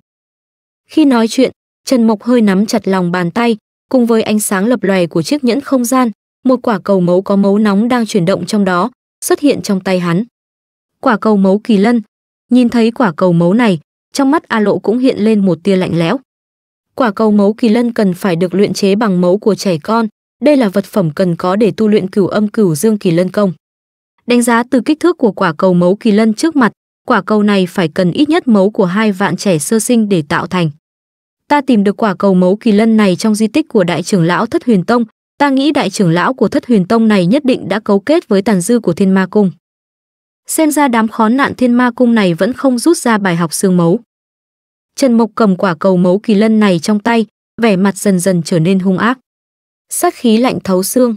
Speaker 1: Khi nói chuyện, Trần Mộc hơi nắm chặt lòng bàn tay, cùng với ánh sáng lập lòe của chiếc nhẫn không gian, một quả cầu mấu có mấu nóng đang chuyển động trong đó, xuất hiện trong tay hắn. Quả cầu mấu kỳ lân. Nhìn thấy quả cầu mấu này, trong mắt A Lộ cũng hiện lên một tia lạnh lẽo. Quả cầu mấu kỳ lân cần phải được luyện chế bằng mấu của trẻ con, đây là vật phẩm cần có để tu luyện cửu âm cửu dương kỳ lân công. Đánh giá từ kích thước của quả cầu mấu kỳ lân trước mặt, quả cầu này phải cần ít nhất mấu của hai vạn trẻ sơ sinh để tạo thành. Ta tìm được quả cầu mấu kỳ lân này trong di tích của đại trưởng lão Thất Huyền Tông, ta nghĩ đại trưởng lão của Thất Huyền Tông này nhất định đã cấu kết với tàn dư của Thiên Ma Cung. Xem ra đám khó nạn Thiên Ma Cung này vẫn không rút ra bài học xương mấu. Trần Mộc cầm quả cầu mấu kỳ lân này trong tay, vẻ mặt dần dần trở nên hung ác. Sát khí lạnh thấu xương.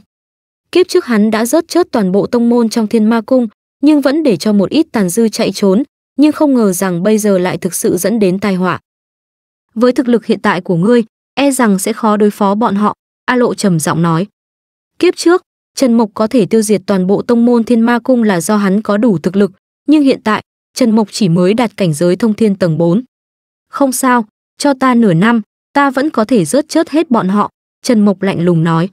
Speaker 1: Kiếp trước hắn đã rớt chớt toàn bộ tông môn trong thiên ma cung, nhưng vẫn để cho một ít tàn dư chạy trốn, nhưng không ngờ rằng bây giờ lại thực sự dẫn đến tai họa. Với thực lực hiện tại của ngươi, e rằng sẽ khó đối phó bọn họ, A Lộ trầm giọng nói. Kiếp trước, Trần Mộc có thể tiêu diệt toàn bộ tông môn thiên ma cung là do hắn có đủ thực lực, nhưng hiện tại, Trần Mộc chỉ mới đạt cảnh giới thông thiên tầng 4. Không sao, cho ta nửa năm, ta vẫn có thể rớt chớt hết bọn họ, Trần Mộc lạnh lùng nói.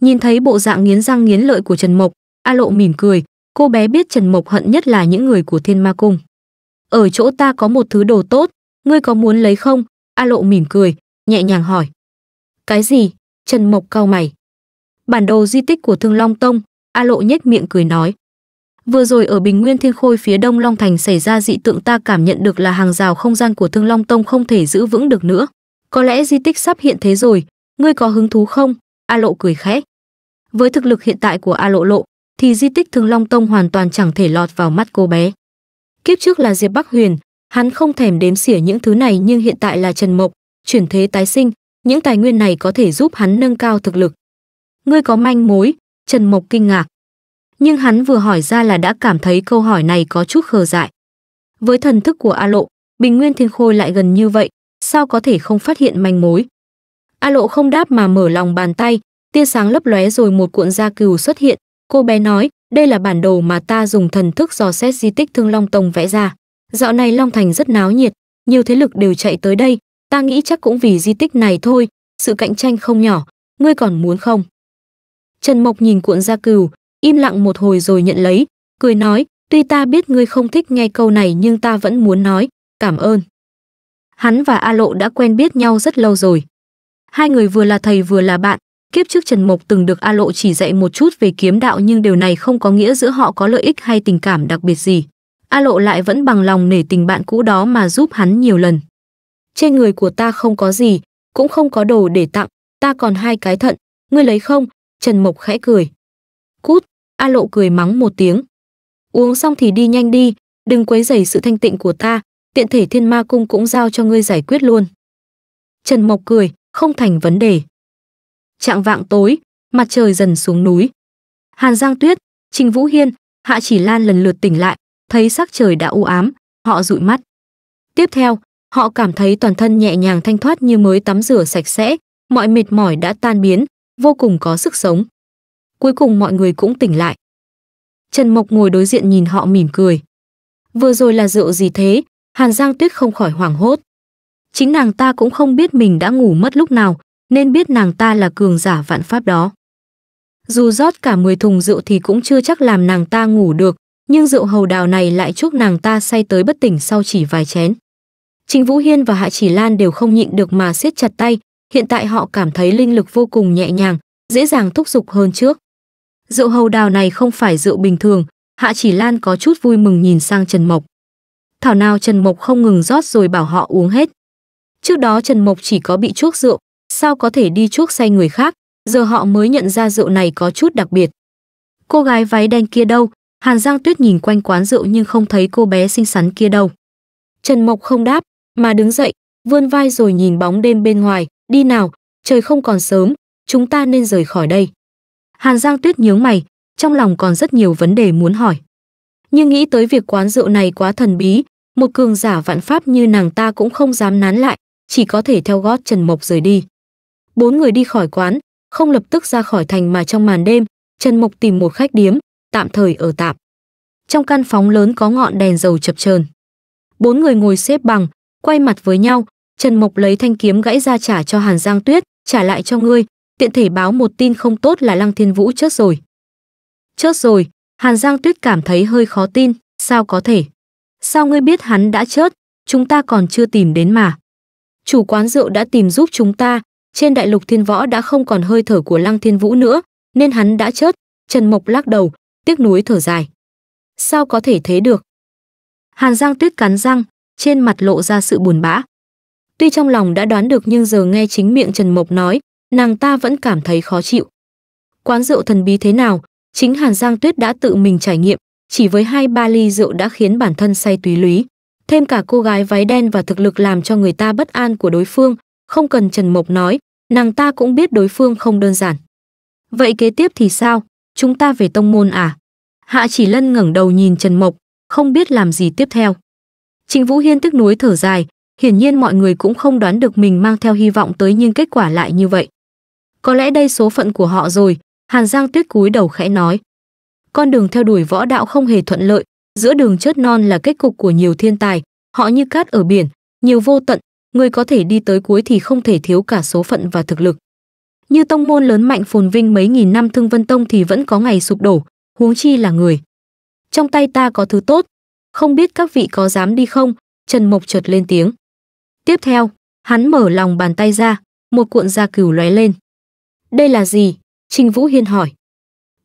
Speaker 1: Nhìn thấy bộ dạng nghiến răng nghiến lợi của Trần Mộc, A Lộ mỉm cười, cô bé biết Trần Mộc hận nhất là những người của Thiên Ma Cung. Ở chỗ ta có một thứ đồ tốt, ngươi có muốn lấy không? A Lộ mỉm cười, nhẹ nhàng hỏi. Cái gì? Trần Mộc cau mày. Bản đồ di tích của Thương Long Tông, A Lộ nhếch miệng cười nói. Vừa rồi ở Bình Nguyên Thiên Khôi phía đông Long Thành xảy ra dị tượng ta cảm nhận được là hàng rào không gian của Thương Long Tông không thể giữ vững được nữa. Có lẽ di tích sắp hiện thế rồi, ngươi có hứng thú không? A Lộ cười khẽ. Với thực lực hiện tại của A Lộ Lộ, thì di tích Thương Long Tông hoàn toàn chẳng thể lọt vào mắt cô bé. Kiếp trước là Diệp Bắc Huyền, hắn không thèm đếm xỉa những thứ này nhưng hiện tại là Trần Mộc, chuyển thế tái sinh, những tài nguyên này có thể giúp hắn nâng cao thực lực. Ngươi có manh mối? Trần Mộc kinh ngạc nhưng hắn vừa hỏi ra là đã cảm thấy câu hỏi này có chút khờ dại. Với thần thức của A Lộ, Bình Nguyên Thiên Khôi lại gần như vậy, sao có thể không phát hiện manh mối. A Lộ không đáp mà mở lòng bàn tay, tia sáng lấp lóe rồi một cuộn da cừu xuất hiện, cô bé nói, đây là bản đồ mà ta dùng thần thức dò xét di tích Thương Long Tông vẽ ra. Dạo này Long Thành rất náo nhiệt, nhiều thế lực đều chạy tới đây, ta nghĩ chắc cũng vì di tích này thôi, sự cạnh tranh không nhỏ, ngươi còn muốn không? Trần Mộc nhìn cuộn da cừu, im lặng một hồi rồi nhận lấy, cười nói, tuy ta biết ngươi không thích nghe câu này nhưng ta vẫn muốn nói, cảm ơn. Hắn và A Lộ đã quen biết nhau rất lâu rồi. Hai người vừa là thầy vừa là bạn, kiếp trước Trần Mộc từng được A Lộ chỉ dạy một chút về kiếm đạo nhưng điều này không có nghĩa giữa họ có lợi ích hay tình cảm đặc biệt gì. A Lộ lại vẫn bằng lòng nể tình bạn cũ đó mà giúp hắn nhiều lần. Trên người của ta không có gì, cũng không có đồ để tặng, ta còn hai cái thận, ngươi lấy không? Trần Mộc khẽ cười cút, A Lộ cười mắng một tiếng. Uống xong thì đi nhanh đi, đừng quấy rầy sự thanh tịnh của ta, tiện thể thiên ma cung cũng giao cho ngươi giải quyết luôn. Trần Mộc cười, không thành vấn đề. Trạng vạng tối, mặt trời dần xuống núi. Hàn Giang Tuyết, Trình Vũ Hiên, Hạ Chỉ Lan lần lượt tỉnh lại, thấy sắc trời đã u ám, họ dụi mắt. Tiếp theo, họ cảm thấy toàn thân nhẹ nhàng thanh thoát như mới tắm rửa sạch sẽ, mọi mệt mỏi đã tan biến, vô cùng có sức sống cuối cùng mọi người cũng tỉnh lại. Trần Mộc ngồi đối diện nhìn họ mỉm cười. Vừa rồi là rượu gì thế? Hàn Giang Tuyết không khỏi hoảng hốt. Chính nàng ta cũng không biết mình đã ngủ mất lúc nào, nên biết nàng ta là cường giả vạn pháp đó. Dù rót cả 10 thùng rượu thì cũng chưa chắc làm nàng ta ngủ được, nhưng rượu hầu đào này lại chúc nàng ta say tới bất tỉnh sau chỉ vài chén. Trình Vũ Hiên và Hạ Chỉ Lan đều không nhịn được mà siết chặt tay, hiện tại họ cảm thấy linh lực vô cùng nhẹ nhàng, dễ dàng thúc giục hơn trước. Rượu hầu đào này không phải rượu bình thường, Hạ Chỉ Lan có chút vui mừng nhìn sang Trần Mộc. Thảo nào Trần Mộc không ngừng rót rồi bảo họ uống hết. Trước đó Trần Mộc chỉ có bị chuốc rượu, sao có thể đi chuốc say người khác, giờ họ mới nhận ra rượu này có chút đặc biệt. Cô gái váy đen kia đâu? Hàn Giang Tuyết nhìn quanh quán rượu nhưng không thấy cô bé xinh xắn kia đâu. Trần Mộc không đáp, mà đứng dậy, vươn vai rồi nhìn bóng đêm bên ngoài, đi nào, trời không còn sớm, chúng ta nên rời khỏi đây. Hàn Giang Tuyết nhướng mày, trong lòng còn rất nhiều vấn đề muốn hỏi. Nhưng nghĩ tới việc quán rượu này quá thần bí, một cường giả vạn pháp như nàng ta cũng không dám nán lại, chỉ có thể theo gót Trần Mộc rời đi. Bốn người đi khỏi quán, không lập tức ra khỏi thành mà trong màn đêm, Trần Mộc tìm một khách điếm, tạm thời ở tạm. Trong căn phòng lớn có ngọn đèn dầu chập chờn. Bốn người ngồi xếp bằng, quay mặt với nhau, Trần Mộc lấy thanh kiếm gãy ra trả cho Hàn Giang Tuyết, trả lại cho ngươi, tiện thể báo một tin không tốt là Lăng Thiên Vũ chết rồi. Chết rồi, Hàn Giang Tuyết cảm thấy hơi khó tin, sao có thể? Sao ngươi biết hắn đã chết, chúng ta còn chưa tìm đến mà. Chủ quán rượu đã tìm giúp chúng ta, trên đại lục thiên võ đã không còn hơi thở của Lăng Thiên Vũ nữa, nên hắn đã chết, Trần Mộc lắc đầu, tiếc nuối thở dài. Sao có thể thế được? Hàn Giang Tuyết cắn răng, trên mặt lộ ra sự buồn bã. Tuy trong lòng đã đoán được nhưng giờ nghe chính miệng Trần Mộc nói, nàng ta vẫn cảm thấy khó chịu. Quán rượu thần bí thế nào, chính Hàn Giang Tuyết đã tự mình trải nghiệm, chỉ với hai ba ly rượu đã khiến bản thân say túy lý. Thêm cả cô gái váy đen và thực lực làm cho người ta bất an của đối phương, không cần Trần Mộc nói, nàng ta cũng biết đối phương không đơn giản. Vậy kế tiếp thì sao? Chúng ta về tông môn à? Hạ chỉ lân ngẩng đầu nhìn Trần Mộc, không biết làm gì tiếp theo. Trình Vũ Hiên tức núi thở dài, hiển nhiên mọi người cũng không đoán được mình mang theo hy vọng tới nhưng kết quả lại như vậy. Có lẽ đây số phận của họ rồi, Hàn Giang Tuyết cúi đầu khẽ nói. Con đường theo đuổi võ đạo không hề thuận lợi, giữa đường chớt non là kết cục của nhiều thiên tài, họ như cát ở biển, nhiều vô tận, người có thể đi tới cuối thì không thể thiếu cả số phận và thực lực. Như tông môn lớn mạnh phồn vinh mấy nghìn năm Thương Vân Tông thì vẫn có ngày sụp đổ, huống chi là người. Trong tay ta có thứ tốt, không biết các vị có dám đi không? Trần Mộc chợt lên tiếng. Tiếp theo, hắn mở lòng bàn tay ra, một cuộn da cừu lóe lên. Đây là gì? Trình Vũ Hiên hỏi.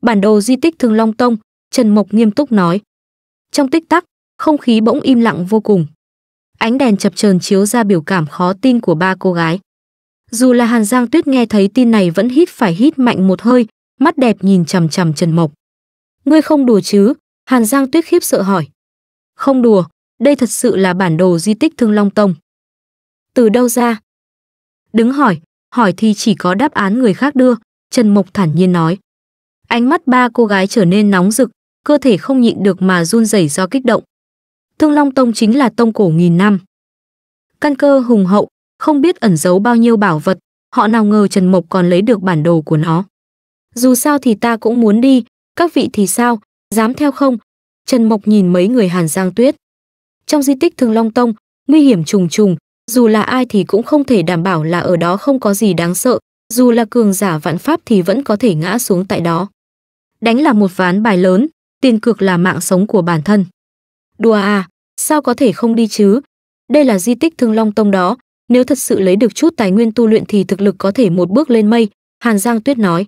Speaker 1: Bản đồ di tích Thường Long Tông, Trần Mộc nghiêm túc nói. Trong tích tắc, không khí bỗng im lặng vô cùng. Ánh đèn chập chờn chiếu ra biểu cảm khó tin của ba cô gái. Dù là Hàn Giang Tuyết nghe thấy tin này vẫn hít phải hít mạnh một hơi, mắt đẹp nhìn chằm chằm Trần Mộc. Ngươi không đùa chứ? Hàn Giang Tuyết khiếp sợ hỏi. Không đùa, đây thật sự là bản đồ di tích Thương Long Tông. Từ đâu ra? Đứng hỏi, hỏi thì chỉ có đáp án người khác đưa, Trần Mộc thản nhiên nói. Ánh mắt ba cô gái trở nên nóng rực, cơ thể không nhịn được mà run rẩy do kích động. Thương Long Tông chính là tông cổ nghìn năm. Căn cơ hùng hậu, không biết ẩn giấu bao nhiêu bảo vật, họ nào ngờ Trần Mộc còn lấy được bản đồ của nó. Dù sao thì ta cũng muốn đi, các vị thì sao, dám theo không? Trần Mộc nhìn mấy người Hàn Giang Tuyết. Trong di tích Thương Long Tông, nguy hiểm trùng trùng, dù là ai thì cũng không thể đảm bảo là ở đó không có gì đáng sợ, dù là cường giả vạn pháp thì vẫn có thể ngã xuống tại đó. Đánh là một ván bài lớn, tiền cược là mạng sống của bản thân. Đùa à, sao có thể không đi chứ? Đây là di tích Thương Long Tông đó, nếu thật sự lấy được chút tài nguyên tu luyện thì thực lực có thể một bước lên mây, Hàn Giang Tuyết nói.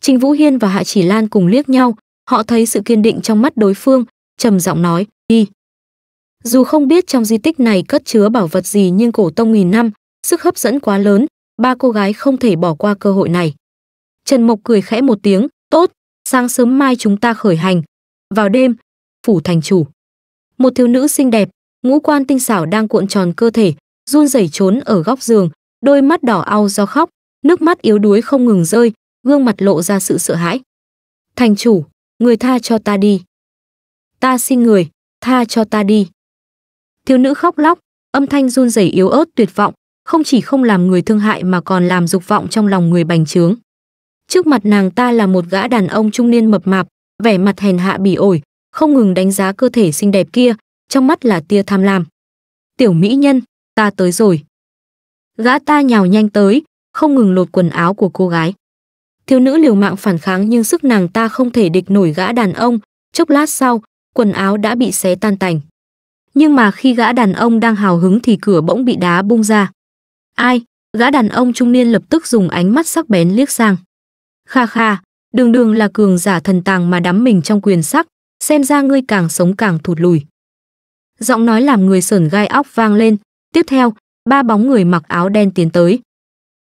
Speaker 1: Trình Vũ Hiên và Hạ Chỉ Lan cùng liếc nhau, họ thấy sự kiên định trong mắt đối phương, trầm giọng nói, đi. Dù không biết trong di tích này cất chứa bảo vật gì nhưng cổ tông nghìn năm, sức hấp dẫn quá lớn, ba cô gái không thể bỏ qua cơ hội này. Trần Mộc cười khẽ một tiếng, tốt, sáng sớm mai chúng ta khởi hành. Vào đêm, phủ thành chủ. Một thiếu nữ xinh đẹp, ngũ quan tinh xảo đang cuộn tròn cơ thể, run rẩy trốn ở góc giường, đôi mắt đỏ au do khóc, nước mắt yếu đuối không ngừng rơi, gương mặt lộ ra sự sợ hãi. Thành chủ, người tha cho ta đi. Ta xin người, tha cho ta đi thiếu nữ khóc lóc âm thanh run rẩy yếu ớt tuyệt vọng không chỉ không làm người thương hại mà còn làm dục vọng trong lòng người bành trướng trước mặt nàng ta là một gã đàn ông trung niên mập mạp vẻ mặt hèn hạ bỉ ổi không ngừng đánh giá cơ thể xinh đẹp kia trong mắt là tia tham lam tiểu mỹ nhân ta tới rồi gã ta nhào nhanh tới không ngừng lột quần áo của cô gái thiếu nữ liều mạng phản kháng nhưng sức nàng ta không thể địch nổi gã đàn ông chốc lát sau quần áo đã bị xé tan tành nhưng mà khi gã đàn ông đang hào hứng thì cửa bỗng bị đá bung ra. Ai? Gã đàn ông trung niên lập tức dùng ánh mắt sắc bén liếc sang. Kha kha, đường đường là cường giả thần tàng mà đắm mình trong quyền sắc, xem ra ngươi càng sống càng thụt lùi. Giọng nói làm người sởn gai óc vang lên, tiếp theo, ba bóng người mặc áo đen tiến tới.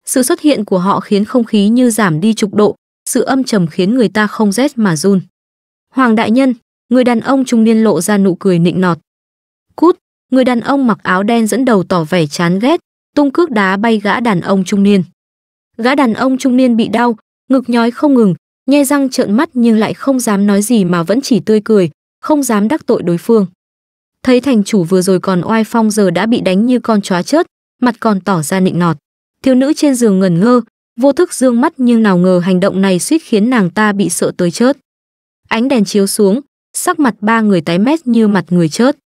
Speaker 1: Sự xuất hiện của họ khiến không khí như giảm đi chục độ, sự âm trầm khiến người ta không rét mà run. Hoàng đại nhân, người đàn ông trung niên lộ ra nụ cười nịnh nọt, người đàn ông mặc áo đen dẫn đầu tỏ vẻ chán ghét, tung cước đá bay gã đàn ông trung niên. Gã đàn ông trung niên bị đau, ngực nhói không ngừng, nhe răng trợn mắt nhưng lại không dám nói gì mà vẫn chỉ tươi cười, không dám đắc tội đối phương. Thấy thành chủ vừa rồi còn oai phong giờ đã bị đánh như con chó chết, mặt còn tỏ ra nịnh nọt. Thiếu nữ trên giường ngẩn ngơ, vô thức dương mắt nhưng nào ngờ hành động này suýt khiến nàng ta bị sợ tới chết. Ánh đèn chiếu xuống, sắc mặt ba người tái mét như mặt người chết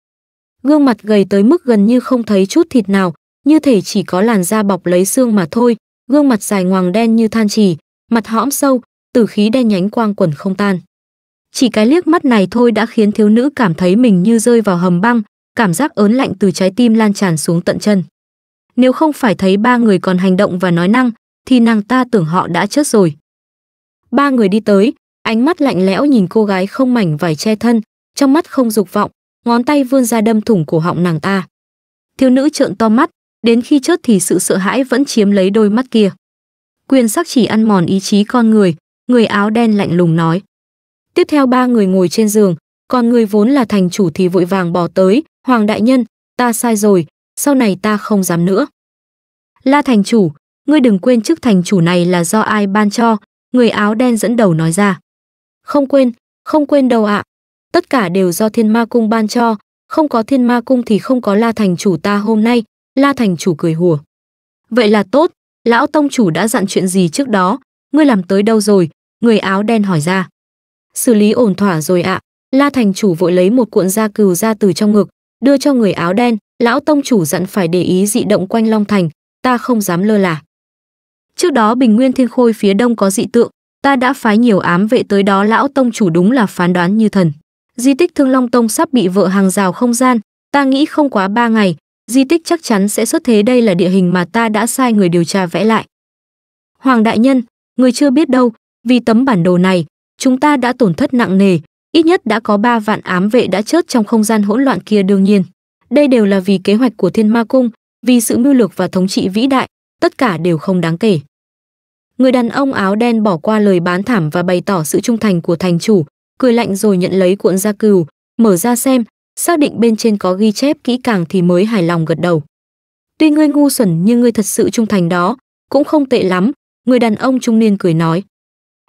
Speaker 1: gương mặt gầy tới mức gần như không thấy chút thịt nào, như thể chỉ có làn da bọc lấy xương mà thôi, gương mặt dài ngoằng đen như than trì, mặt hõm sâu, tử khí đen nhánh quang quẩn không tan. Chỉ cái liếc mắt này thôi đã khiến thiếu nữ cảm thấy mình như rơi vào hầm băng, cảm giác ớn lạnh từ trái tim lan tràn xuống tận chân. Nếu không phải thấy ba người còn hành động và nói năng, thì nàng ta tưởng họ đã chết rồi. Ba người đi tới, ánh mắt lạnh lẽo nhìn cô gái không mảnh vải che thân, trong mắt không dục vọng, ngón tay vươn ra đâm thủng cổ họng nàng ta. Thiếu nữ trợn to mắt, đến khi chết thì sự sợ hãi vẫn chiếm lấy đôi mắt kia. Quyền sắc chỉ ăn mòn ý chí con người, người áo đen lạnh lùng nói. Tiếp theo ba người ngồi trên giường, còn người vốn là thành chủ thì vội vàng bỏ tới, Hoàng đại nhân, ta sai rồi, sau này ta không dám nữa. La thành chủ, ngươi đừng quên chức thành chủ này là do ai ban cho, người áo đen dẫn đầu nói ra. Không quên, không quên đâu ạ, à, tất cả đều do thiên ma cung ban cho, không có thiên ma cung thì không có La Thành chủ ta hôm nay, La Thành chủ cười hùa. Vậy là tốt, lão tông chủ đã dặn chuyện gì trước đó, ngươi làm tới đâu rồi, người áo đen hỏi ra. Xử lý ổn thỏa rồi ạ, à. La Thành chủ vội lấy một cuộn da cừu ra từ trong ngực, đưa cho người áo đen, lão tông chủ dặn phải để ý dị động quanh Long Thành, ta không dám lơ là. Trước đó Bình Nguyên Thiên Khôi phía đông có dị tượng, ta đã phái nhiều ám vệ tới đó lão tông chủ đúng là phán đoán như thần di tích Thương Long Tông sắp bị vỡ hàng rào không gian, ta nghĩ không quá 3 ngày, di tích chắc chắn sẽ xuất thế đây là địa hình mà ta đã sai người điều tra vẽ lại. Hoàng đại nhân, người chưa biết đâu, vì tấm bản đồ này, chúng ta đã tổn thất nặng nề, ít nhất đã có 3 vạn ám vệ đã chết trong không gian hỗn loạn kia đương nhiên. Đây đều là vì kế hoạch của Thiên Ma Cung, vì sự mưu lược và thống trị vĩ đại, tất cả đều không đáng kể. Người đàn ông áo đen bỏ qua lời bán thảm và bày tỏ sự trung thành của thành chủ, cười lạnh rồi nhận lấy cuộn da cừu, mở ra xem, xác định bên trên có ghi chép kỹ càng thì mới hài lòng gật đầu. Tuy ngươi ngu xuẩn nhưng ngươi thật sự trung thành đó, cũng không tệ lắm, người đàn ông trung niên cười nói.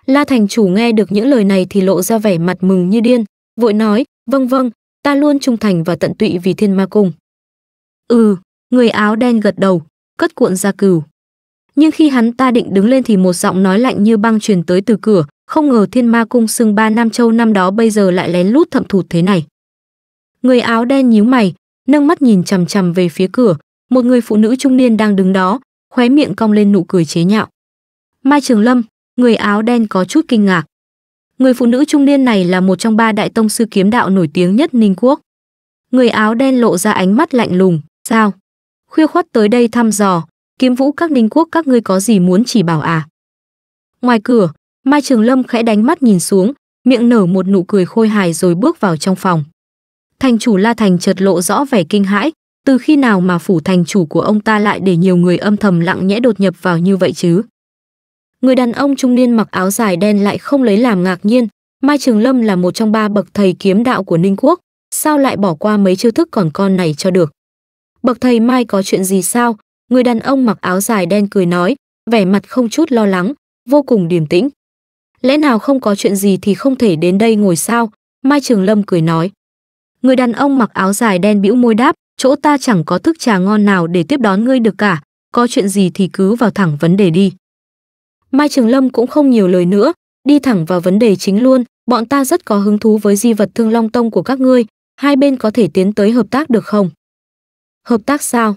Speaker 1: La thành chủ nghe được những lời này thì lộ ra vẻ mặt mừng như điên, vội nói, vâng vâng, ta luôn trung thành và tận tụy vì thiên ma cung. Ừ, người áo đen gật đầu, cất cuộn ra cừu. Nhưng khi hắn ta định đứng lên thì một giọng nói lạnh như băng truyền tới từ cửa, không ngờ thiên ma cung xưng ba Nam Châu năm đó bây giờ lại lén lút thậm thụt thế này. Người áo đen nhíu mày, nâng mắt nhìn chằm chằm về phía cửa, một người phụ nữ trung niên đang đứng đó, khóe miệng cong lên nụ cười chế nhạo. Mai Trường Lâm, người áo đen có chút kinh ngạc. Người phụ nữ trung niên này là một trong ba đại tông sư kiếm đạo nổi tiếng nhất Ninh Quốc. Người áo đen lộ ra ánh mắt lạnh lùng, sao? Khuya khuất tới đây thăm dò, kiếm vũ các Ninh Quốc các ngươi có gì muốn chỉ bảo à? Ngoài cửa, Mai Trường Lâm khẽ đánh mắt nhìn xuống, miệng nở một nụ cười khôi hài rồi bước vào trong phòng. Thành chủ La Thành chợt lộ rõ vẻ kinh hãi, từ khi nào mà phủ thành chủ của ông ta lại để nhiều người âm thầm lặng nhẽ đột nhập vào như vậy chứ? Người đàn ông trung niên mặc áo dài đen lại không lấy làm ngạc nhiên, Mai Trường Lâm là một trong ba bậc thầy kiếm đạo của Ninh Quốc, sao lại bỏ qua mấy chiêu thức còn con này cho được? Bậc thầy Mai có chuyện gì sao? Người đàn ông mặc áo dài đen cười nói, vẻ mặt không chút lo lắng, vô cùng điềm tĩnh lẽ nào không có chuyện gì thì không thể đến đây ngồi sao mai trường lâm cười nói người đàn ông mặc áo dài đen bĩu môi đáp chỗ ta chẳng có thức trà ngon nào để tiếp đón ngươi được cả có chuyện gì thì cứ vào thẳng vấn đề đi mai trường lâm cũng không nhiều lời nữa đi thẳng vào vấn đề chính luôn bọn ta rất có hứng thú với di vật thương long tông của các ngươi hai bên có thể tiến tới hợp tác được không hợp tác sao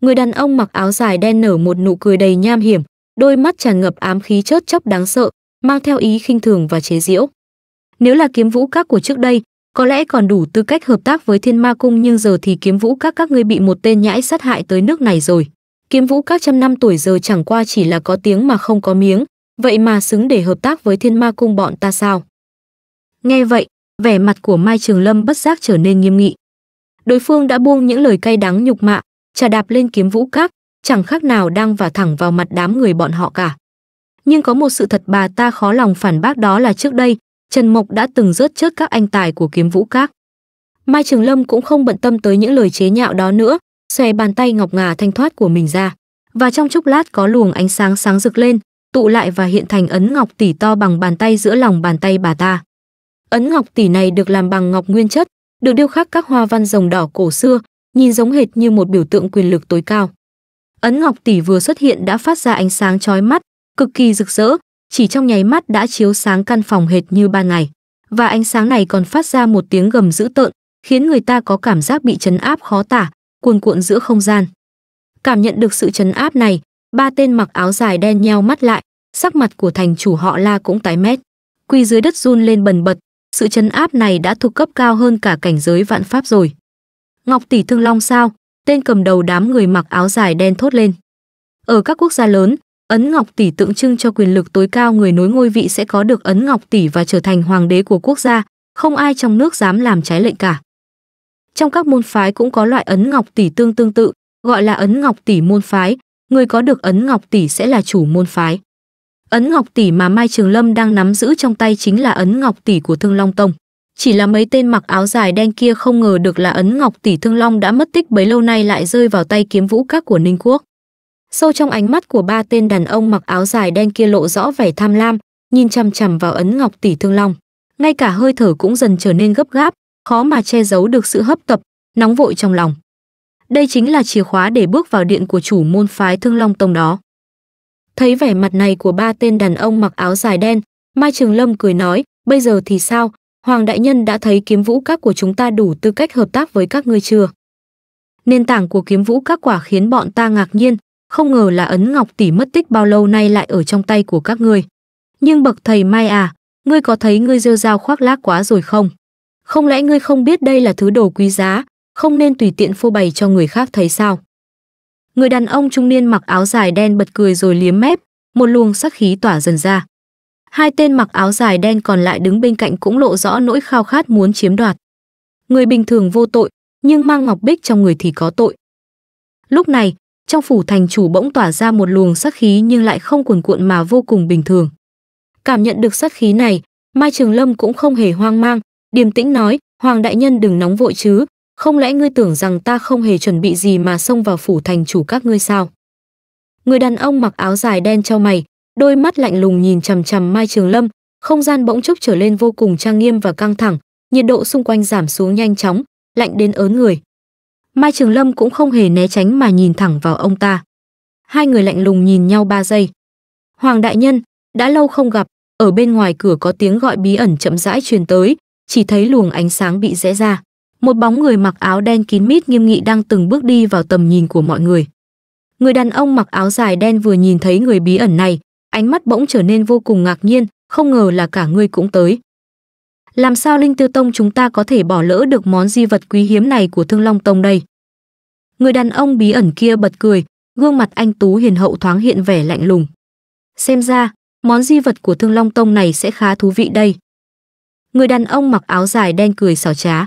Speaker 1: người đàn ông mặc áo dài đen nở một nụ cười đầy nham hiểm đôi mắt tràn ngập ám khí chớt chóc đáng sợ mang theo ý khinh thường và chế giễu. Nếu là kiếm vũ các của trước đây, có lẽ còn đủ tư cách hợp tác với Thiên Ma cung nhưng giờ thì kiếm vũ các các ngươi bị một tên nhãi sát hại tới nước này rồi. Kiếm vũ các trăm năm tuổi giờ chẳng qua chỉ là có tiếng mà không có miếng, vậy mà xứng để hợp tác với Thiên Ma cung bọn ta sao? Nghe vậy, vẻ mặt của Mai Trường Lâm bất giác trở nên nghiêm nghị. Đối phương đã buông những lời cay đắng nhục mạ, trà đạp lên kiếm vũ các, chẳng khác nào đang và thẳng vào mặt đám người bọn họ cả nhưng có một sự thật bà ta khó lòng phản bác đó là trước đây, Trần Mộc đã từng rớt trước các anh tài của kiếm vũ các. Mai Trường Lâm cũng không bận tâm tới những lời chế nhạo đó nữa, xòe bàn tay ngọc ngà thanh thoát của mình ra. Và trong chốc lát có luồng ánh sáng sáng rực lên, tụ lại và hiện thành ấn ngọc tỷ to bằng bàn tay giữa lòng bàn tay bà ta. Ấn ngọc tỷ này được làm bằng ngọc nguyên chất, được điêu khắc các hoa văn rồng đỏ cổ xưa, nhìn giống hệt như một biểu tượng quyền lực tối cao. Ấn ngọc tỷ vừa xuất hiện đã phát ra ánh sáng chói mắt, cực kỳ rực rỡ, chỉ trong nháy mắt đã chiếu sáng căn phòng hệt như ban ngày. Và ánh sáng này còn phát ra một tiếng gầm dữ tợn, khiến người ta có cảm giác bị chấn áp khó tả, cuồn cuộn giữa không gian. Cảm nhận được sự chấn áp này, ba tên mặc áo dài đen nheo mắt lại, sắc mặt của thành chủ họ La cũng tái mét. Quy dưới đất run lên bần bật, sự chấn áp này đã thuộc cấp cao hơn cả cảnh giới vạn pháp rồi. Ngọc tỷ thương long sao, tên cầm đầu đám người mặc áo dài đen thốt lên. Ở các quốc gia lớn, Ấn Ngọc Tỷ tượng trưng cho quyền lực tối cao người nối ngôi vị sẽ có được Ấn Ngọc Tỷ và trở thành hoàng đế của quốc gia, không ai trong nước dám làm trái lệnh cả. Trong các môn phái cũng có loại Ấn Ngọc Tỷ tương tương tự, gọi là Ấn Ngọc Tỷ môn phái, người có được Ấn Ngọc Tỷ sẽ là chủ môn phái. Ấn Ngọc Tỷ mà Mai Trường Lâm đang nắm giữ trong tay chính là Ấn Ngọc Tỷ của Thương Long Tông. Chỉ là mấy tên mặc áo dài đen kia không ngờ được là Ấn Ngọc Tỷ Thương Long đã mất tích bấy lâu nay lại rơi vào tay kiếm vũ các của Ninh Quốc sâu trong ánh mắt của ba tên đàn ông mặc áo dài đen kia lộ rõ vẻ tham lam nhìn chằm chằm vào ấn ngọc tỷ thương long ngay cả hơi thở cũng dần trở nên gấp gáp khó mà che giấu được sự hấp tập nóng vội trong lòng đây chính là chìa khóa để bước vào điện của chủ môn phái thương long tông đó thấy vẻ mặt này của ba tên đàn ông mặc áo dài đen mai trường lâm cười nói bây giờ thì sao hoàng đại nhân đã thấy kiếm vũ các của chúng ta đủ tư cách hợp tác với các ngươi chưa nền tảng của kiếm vũ các quả khiến bọn ta ngạc nhiên không ngờ là ấn ngọc tỷ mất tích bao lâu nay lại ở trong tay của các ngươi. Nhưng bậc thầy Mai à, ngươi có thấy ngươi rêu dao khoác lác quá rồi không? Không lẽ ngươi không biết đây là thứ đồ quý giá, không nên tùy tiện phô bày cho người khác thấy sao? Người đàn ông trung niên mặc áo dài đen bật cười rồi liếm mép, một luồng sắc khí tỏa dần ra. Hai tên mặc áo dài đen còn lại đứng bên cạnh cũng lộ rõ nỗi khao khát muốn chiếm đoạt. Người bình thường vô tội, nhưng mang ngọc bích trong người thì có tội. Lúc này, trong phủ thành chủ bỗng tỏa ra một luồng sát khí nhưng lại không cuồn cuộn mà vô cùng bình thường. Cảm nhận được sát khí này, Mai Trường Lâm cũng không hề hoang mang, điềm tĩnh nói, Hoàng đại nhân đừng nóng vội chứ, không lẽ ngươi tưởng rằng ta không hề chuẩn bị gì mà xông vào phủ thành chủ các ngươi sao? Người đàn ông mặc áo dài đen cho mày, đôi mắt lạnh lùng nhìn chằm chằm Mai Trường Lâm, không gian bỗng chốc trở lên vô cùng trang nghiêm và căng thẳng, nhiệt độ xung quanh giảm xuống nhanh chóng, lạnh đến ớn người. Mai Trường Lâm cũng không hề né tránh mà nhìn thẳng vào ông ta. Hai người lạnh lùng nhìn nhau ba giây. Hoàng đại nhân, đã lâu không gặp, ở bên ngoài cửa có tiếng gọi bí ẩn chậm rãi truyền tới, chỉ thấy luồng ánh sáng bị rẽ ra. Một bóng người mặc áo đen kín mít nghiêm nghị đang từng bước đi vào tầm nhìn của mọi người. Người đàn ông mặc áo dài đen vừa nhìn thấy người bí ẩn này, ánh mắt bỗng trở nên vô cùng ngạc nhiên, không ngờ là cả người cũng tới làm sao Linh tiêu Tông chúng ta có thể bỏ lỡ được món di vật quý hiếm này của Thương Long Tông đây? Người đàn ông bí ẩn kia bật cười, gương mặt anh Tú hiền hậu thoáng hiện vẻ lạnh lùng. Xem ra, món di vật của Thương Long Tông này sẽ khá thú vị đây. Người đàn ông mặc áo dài đen cười xảo trá.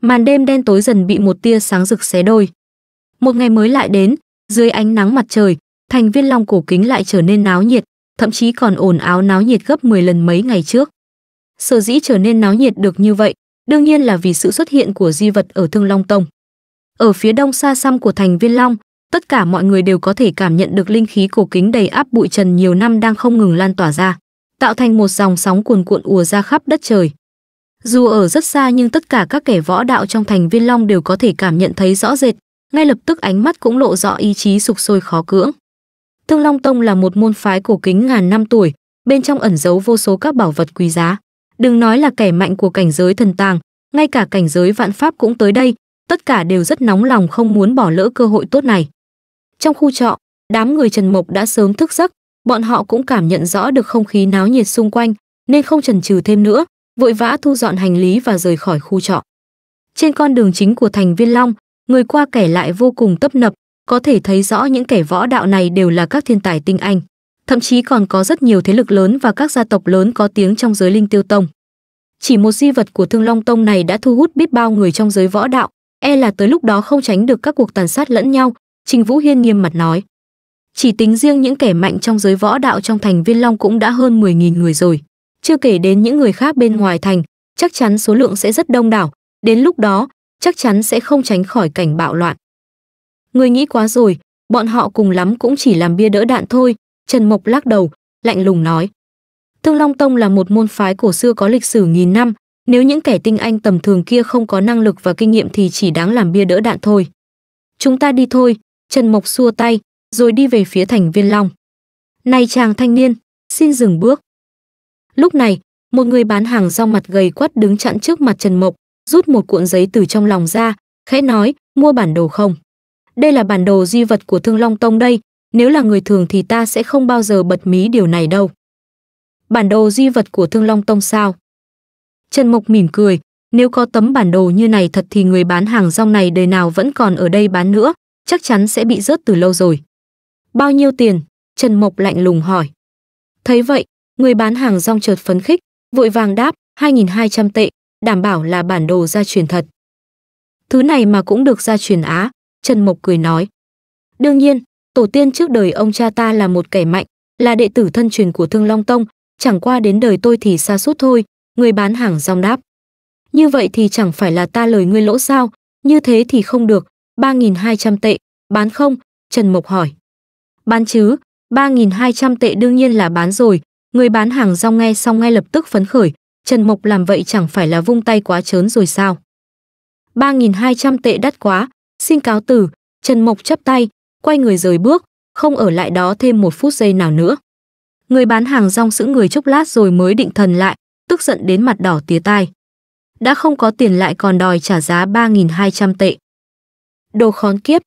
Speaker 1: Màn đêm đen tối dần bị một tia sáng rực xé đôi. Một ngày mới lại đến, dưới ánh nắng mặt trời, thành viên long cổ kính lại trở nên náo nhiệt, thậm chí còn ồn áo náo nhiệt gấp 10 lần mấy ngày trước sở dĩ trở nên náo nhiệt được như vậy, đương nhiên là vì sự xuất hiện của di vật ở Thương Long Tông. Ở phía đông xa xăm của thành Viên Long, tất cả mọi người đều có thể cảm nhận được linh khí cổ kính đầy áp bụi trần nhiều năm đang không ngừng lan tỏa ra, tạo thành một dòng sóng cuồn cuộn ùa ra khắp đất trời. Dù ở rất xa nhưng tất cả các kẻ võ đạo trong thành Viên Long đều có thể cảm nhận thấy rõ rệt, ngay lập tức ánh mắt cũng lộ rõ ý chí sục sôi khó cưỡng. Thương Long Tông là một môn phái cổ kính ngàn năm tuổi, bên trong ẩn giấu vô số các bảo vật quý giá. Đừng nói là kẻ mạnh của cảnh giới thần tàng, ngay cả cảnh giới vạn pháp cũng tới đây, tất cả đều rất nóng lòng không muốn bỏ lỡ cơ hội tốt này. Trong khu trọ, đám người Trần Mộc đã sớm thức giấc, bọn họ cũng cảm nhận rõ được không khí náo nhiệt xung quanh, nên không chần chừ thêm nữa, vội vã thu dọn hành lý và rời khỏi khu trọ. Trên con đường chính của thành Viên Long, người qua kẻ lại vô cùng tấp nập, có thể thấy rõ những kẻ võ đạo này đều là các thiên tài tinh anh thậm chí còn có rất nhiều thế lực lớn và các gia tộc lớn có tiếng trong giới linh tiêu tông. Chỉ một di vật của Thương Long Tông này đã thu hút biết bao người trong giới võ đạo, e là tới lúc đó không tránh được các cuộc tàn sát lẫn nhau, Trình Vũ Hiên nghiêm mặt nói. Chỉ tính riêng những kẻ mạnh trong giới võ đạo trong thành Viên Long cũng đã hơn 10.000 người rồi, chưa kể đến những người khác bên ngoài thành, chắc chắn số lượng sẽ rất đông đảo, đến lúc đó chắc chắn sẽ không tránh khỏi cảnh bạo loạn. Người nghĩ quá rồi, bọn họ cùng lắm cũng chỉ làm bia đỡ đạn thôi, Trần Mộc lắc đầu, lạnh lùng nói. Thương Long Tông là một môn phái cổ xưa có lịch sử nghìn năm, nếu những kẻ tinh anh tầm thường kia không có năng lực và kinh nghiệm thì chỉ đáng làm bia đỡ đạn thôi. Chúng ta đi thôi, Trần Mộc xua tay, rồi đi về phía thành viên Long. Này chàng thanh niên, xin dừng bước. Lúc này, một người bán hàng rong mặt gầy quắt đứng chặn trước mặt Trần Mộc, rút một cuộn giấy từ trong lòng ra, khẽ nói, mua bản đồ không? Đây là bản đồ di vật của Thương Long Tông đây, nếu là người thường thì ta sẽ không bao giờ bật mí điều này đâu. Bản đồ di vật của Thương Long Tông sao? Trần Mộc mỉm cười, nếu có tấm bản đồ như này thật thì người bán hàng rong này đời nào vẫn còn ở đây bán nữa, chắc chắn sẽ bị rớt từ lâu rồi. Bao nhiêu tiền? Trần Mộc lạnh lùng hỏi. Thấy vậy, người bán hàng rong chợt phấn khích, vội vàng đáp, 2.200 tệ, đảm bảo là bản đồ gia truyền thật. Thứ này mà cũng được gia truyền Á, Trần Mộc cười nói. Đương nhiên, Tổ tiên trước đời ông cha ta là một kẻ mạnh, là đệ tử thân truyền của Thương Long Tông, chẳng qua đến đời tôi thì xa suốt thôi, người bán hàng rong đáp. Như vậy thì chẳng phải là ta lời ngươi lỗ sao, như thế thì không được, 3.200 tệ, bán không? Trần Mộc hỏi. Bán chứ, 3.200 tệ đương nhiên là bán rồi, người bán hàng rong nghe xong ngay lập tức phấn khởi, Trần Mộc làm vậy chẳng phải là vung tay quá trớn rồi sao. 3.200 tệ đắt quá, xin cáo từ, Trần Mộc chấp tay, quay người rời bước, không ở lại đó thêm một phút giây nào nữa. Người bán hàng rong sững người chốc lát rồi mới định thần lại, tức giận đến mặt đỏ tía tai. Đã không có tiền lại còn đòi trả giá 3.200 tệ. Đồ khốn kiếp.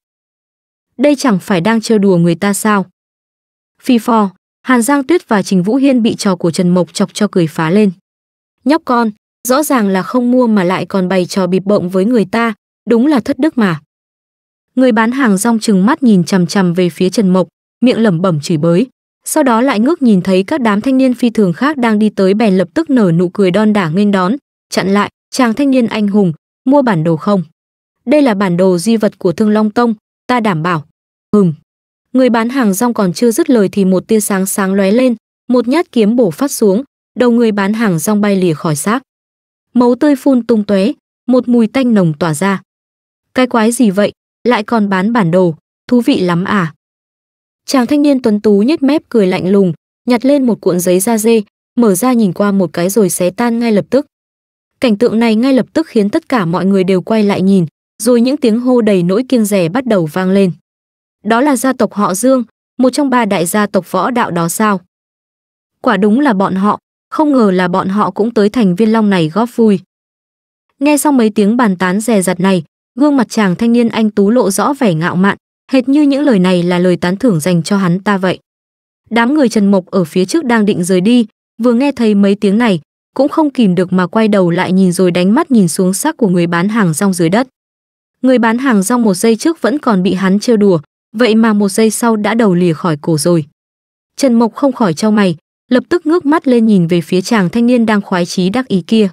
Speaker 1: Đây chẳng phải đang trêu đùa người ta sao. Phi phò, Hàn Giang Tuyết và Trình Vũ Hiên bị trò của Trần Mộc chọc cho cười phá lên. Nhóc con, rõ ràng là không mua mà lại còn bày trò bịp bộng với người ta, đúng là thất đức mà. Người bán hàng rong chừng mắt nhìn chằm chằm về phía Trần Mộc, miệng lẩm bẩm chửi bới. Sau đó lại ngước nhìn thấy các đám thanh niên phi thường khác đang đi tới bèn lập tức nở nụ cười đon đả nghênh đón, chặn lại, chàng thanh niên anh hùng, mua bản đồ không? Đây là bản đồ di vật của Thương Long Tông, ta đảm bảo. Hừm. Người bán hàng rong còn chưa dứt lời thì một tia sáng sáng lóe lên, một nhát kiếm bổ phát xuống, đầu người bán hàng rong bay lìa khỏi xác. Máu tươi phun tung tóe, một mùi tanh nồng tỏa ra. Cái quái gì vậy? lại còn bán bản đồ, thú vị lắm à. Chàng thanh niên tuấn tú nhếch mép cười lạnh lùng, nhặt lên một cuộn giấy da dê, mở ra nhìn qua một cái rồi xé tan ngay lập tức. Cảnh tượng này ngay lập tức khiến tất cả mọi người đều quay lại nhìn, rồi những tiếng hô đầy nỗi kiêng rẻ bắt đầu vang lên. Đó là gia tộc họ Dương, một trong ba đại gia tộc võ đạo đó sao? Quả đúng là bọn họ, không ngờ là bọn họ cũng tới thành viên long này góp vui. Nghe xong mấy tiếng bàn tán rè rặt này, gương mặt chàng thanh niên anh tú lộ rõ vẻ ngạo mạn, hệt như những lời này là lời tán thưởng dành cho hắn ta vậy. Đám người Trần Mộc ở phía trước đang định rời đi, vừa nghe thấy mấy tiếng này, cũng không kìm được mà quay đầu lại nhìn rồi đánh mắt nhìn xuống xác của người bán hàng rong dưới đất. Người bán hàng rong một giây trước vẫn còn bị hắn trêu đùa, vậy mà một giây sau đã đầu lìa khỏi cổ rồi. Trần Mộc không khỏi trao mày, lập tức ngước mắt lên nhìn về phía chàng thanh niên đang khoái chí đắc ý kia.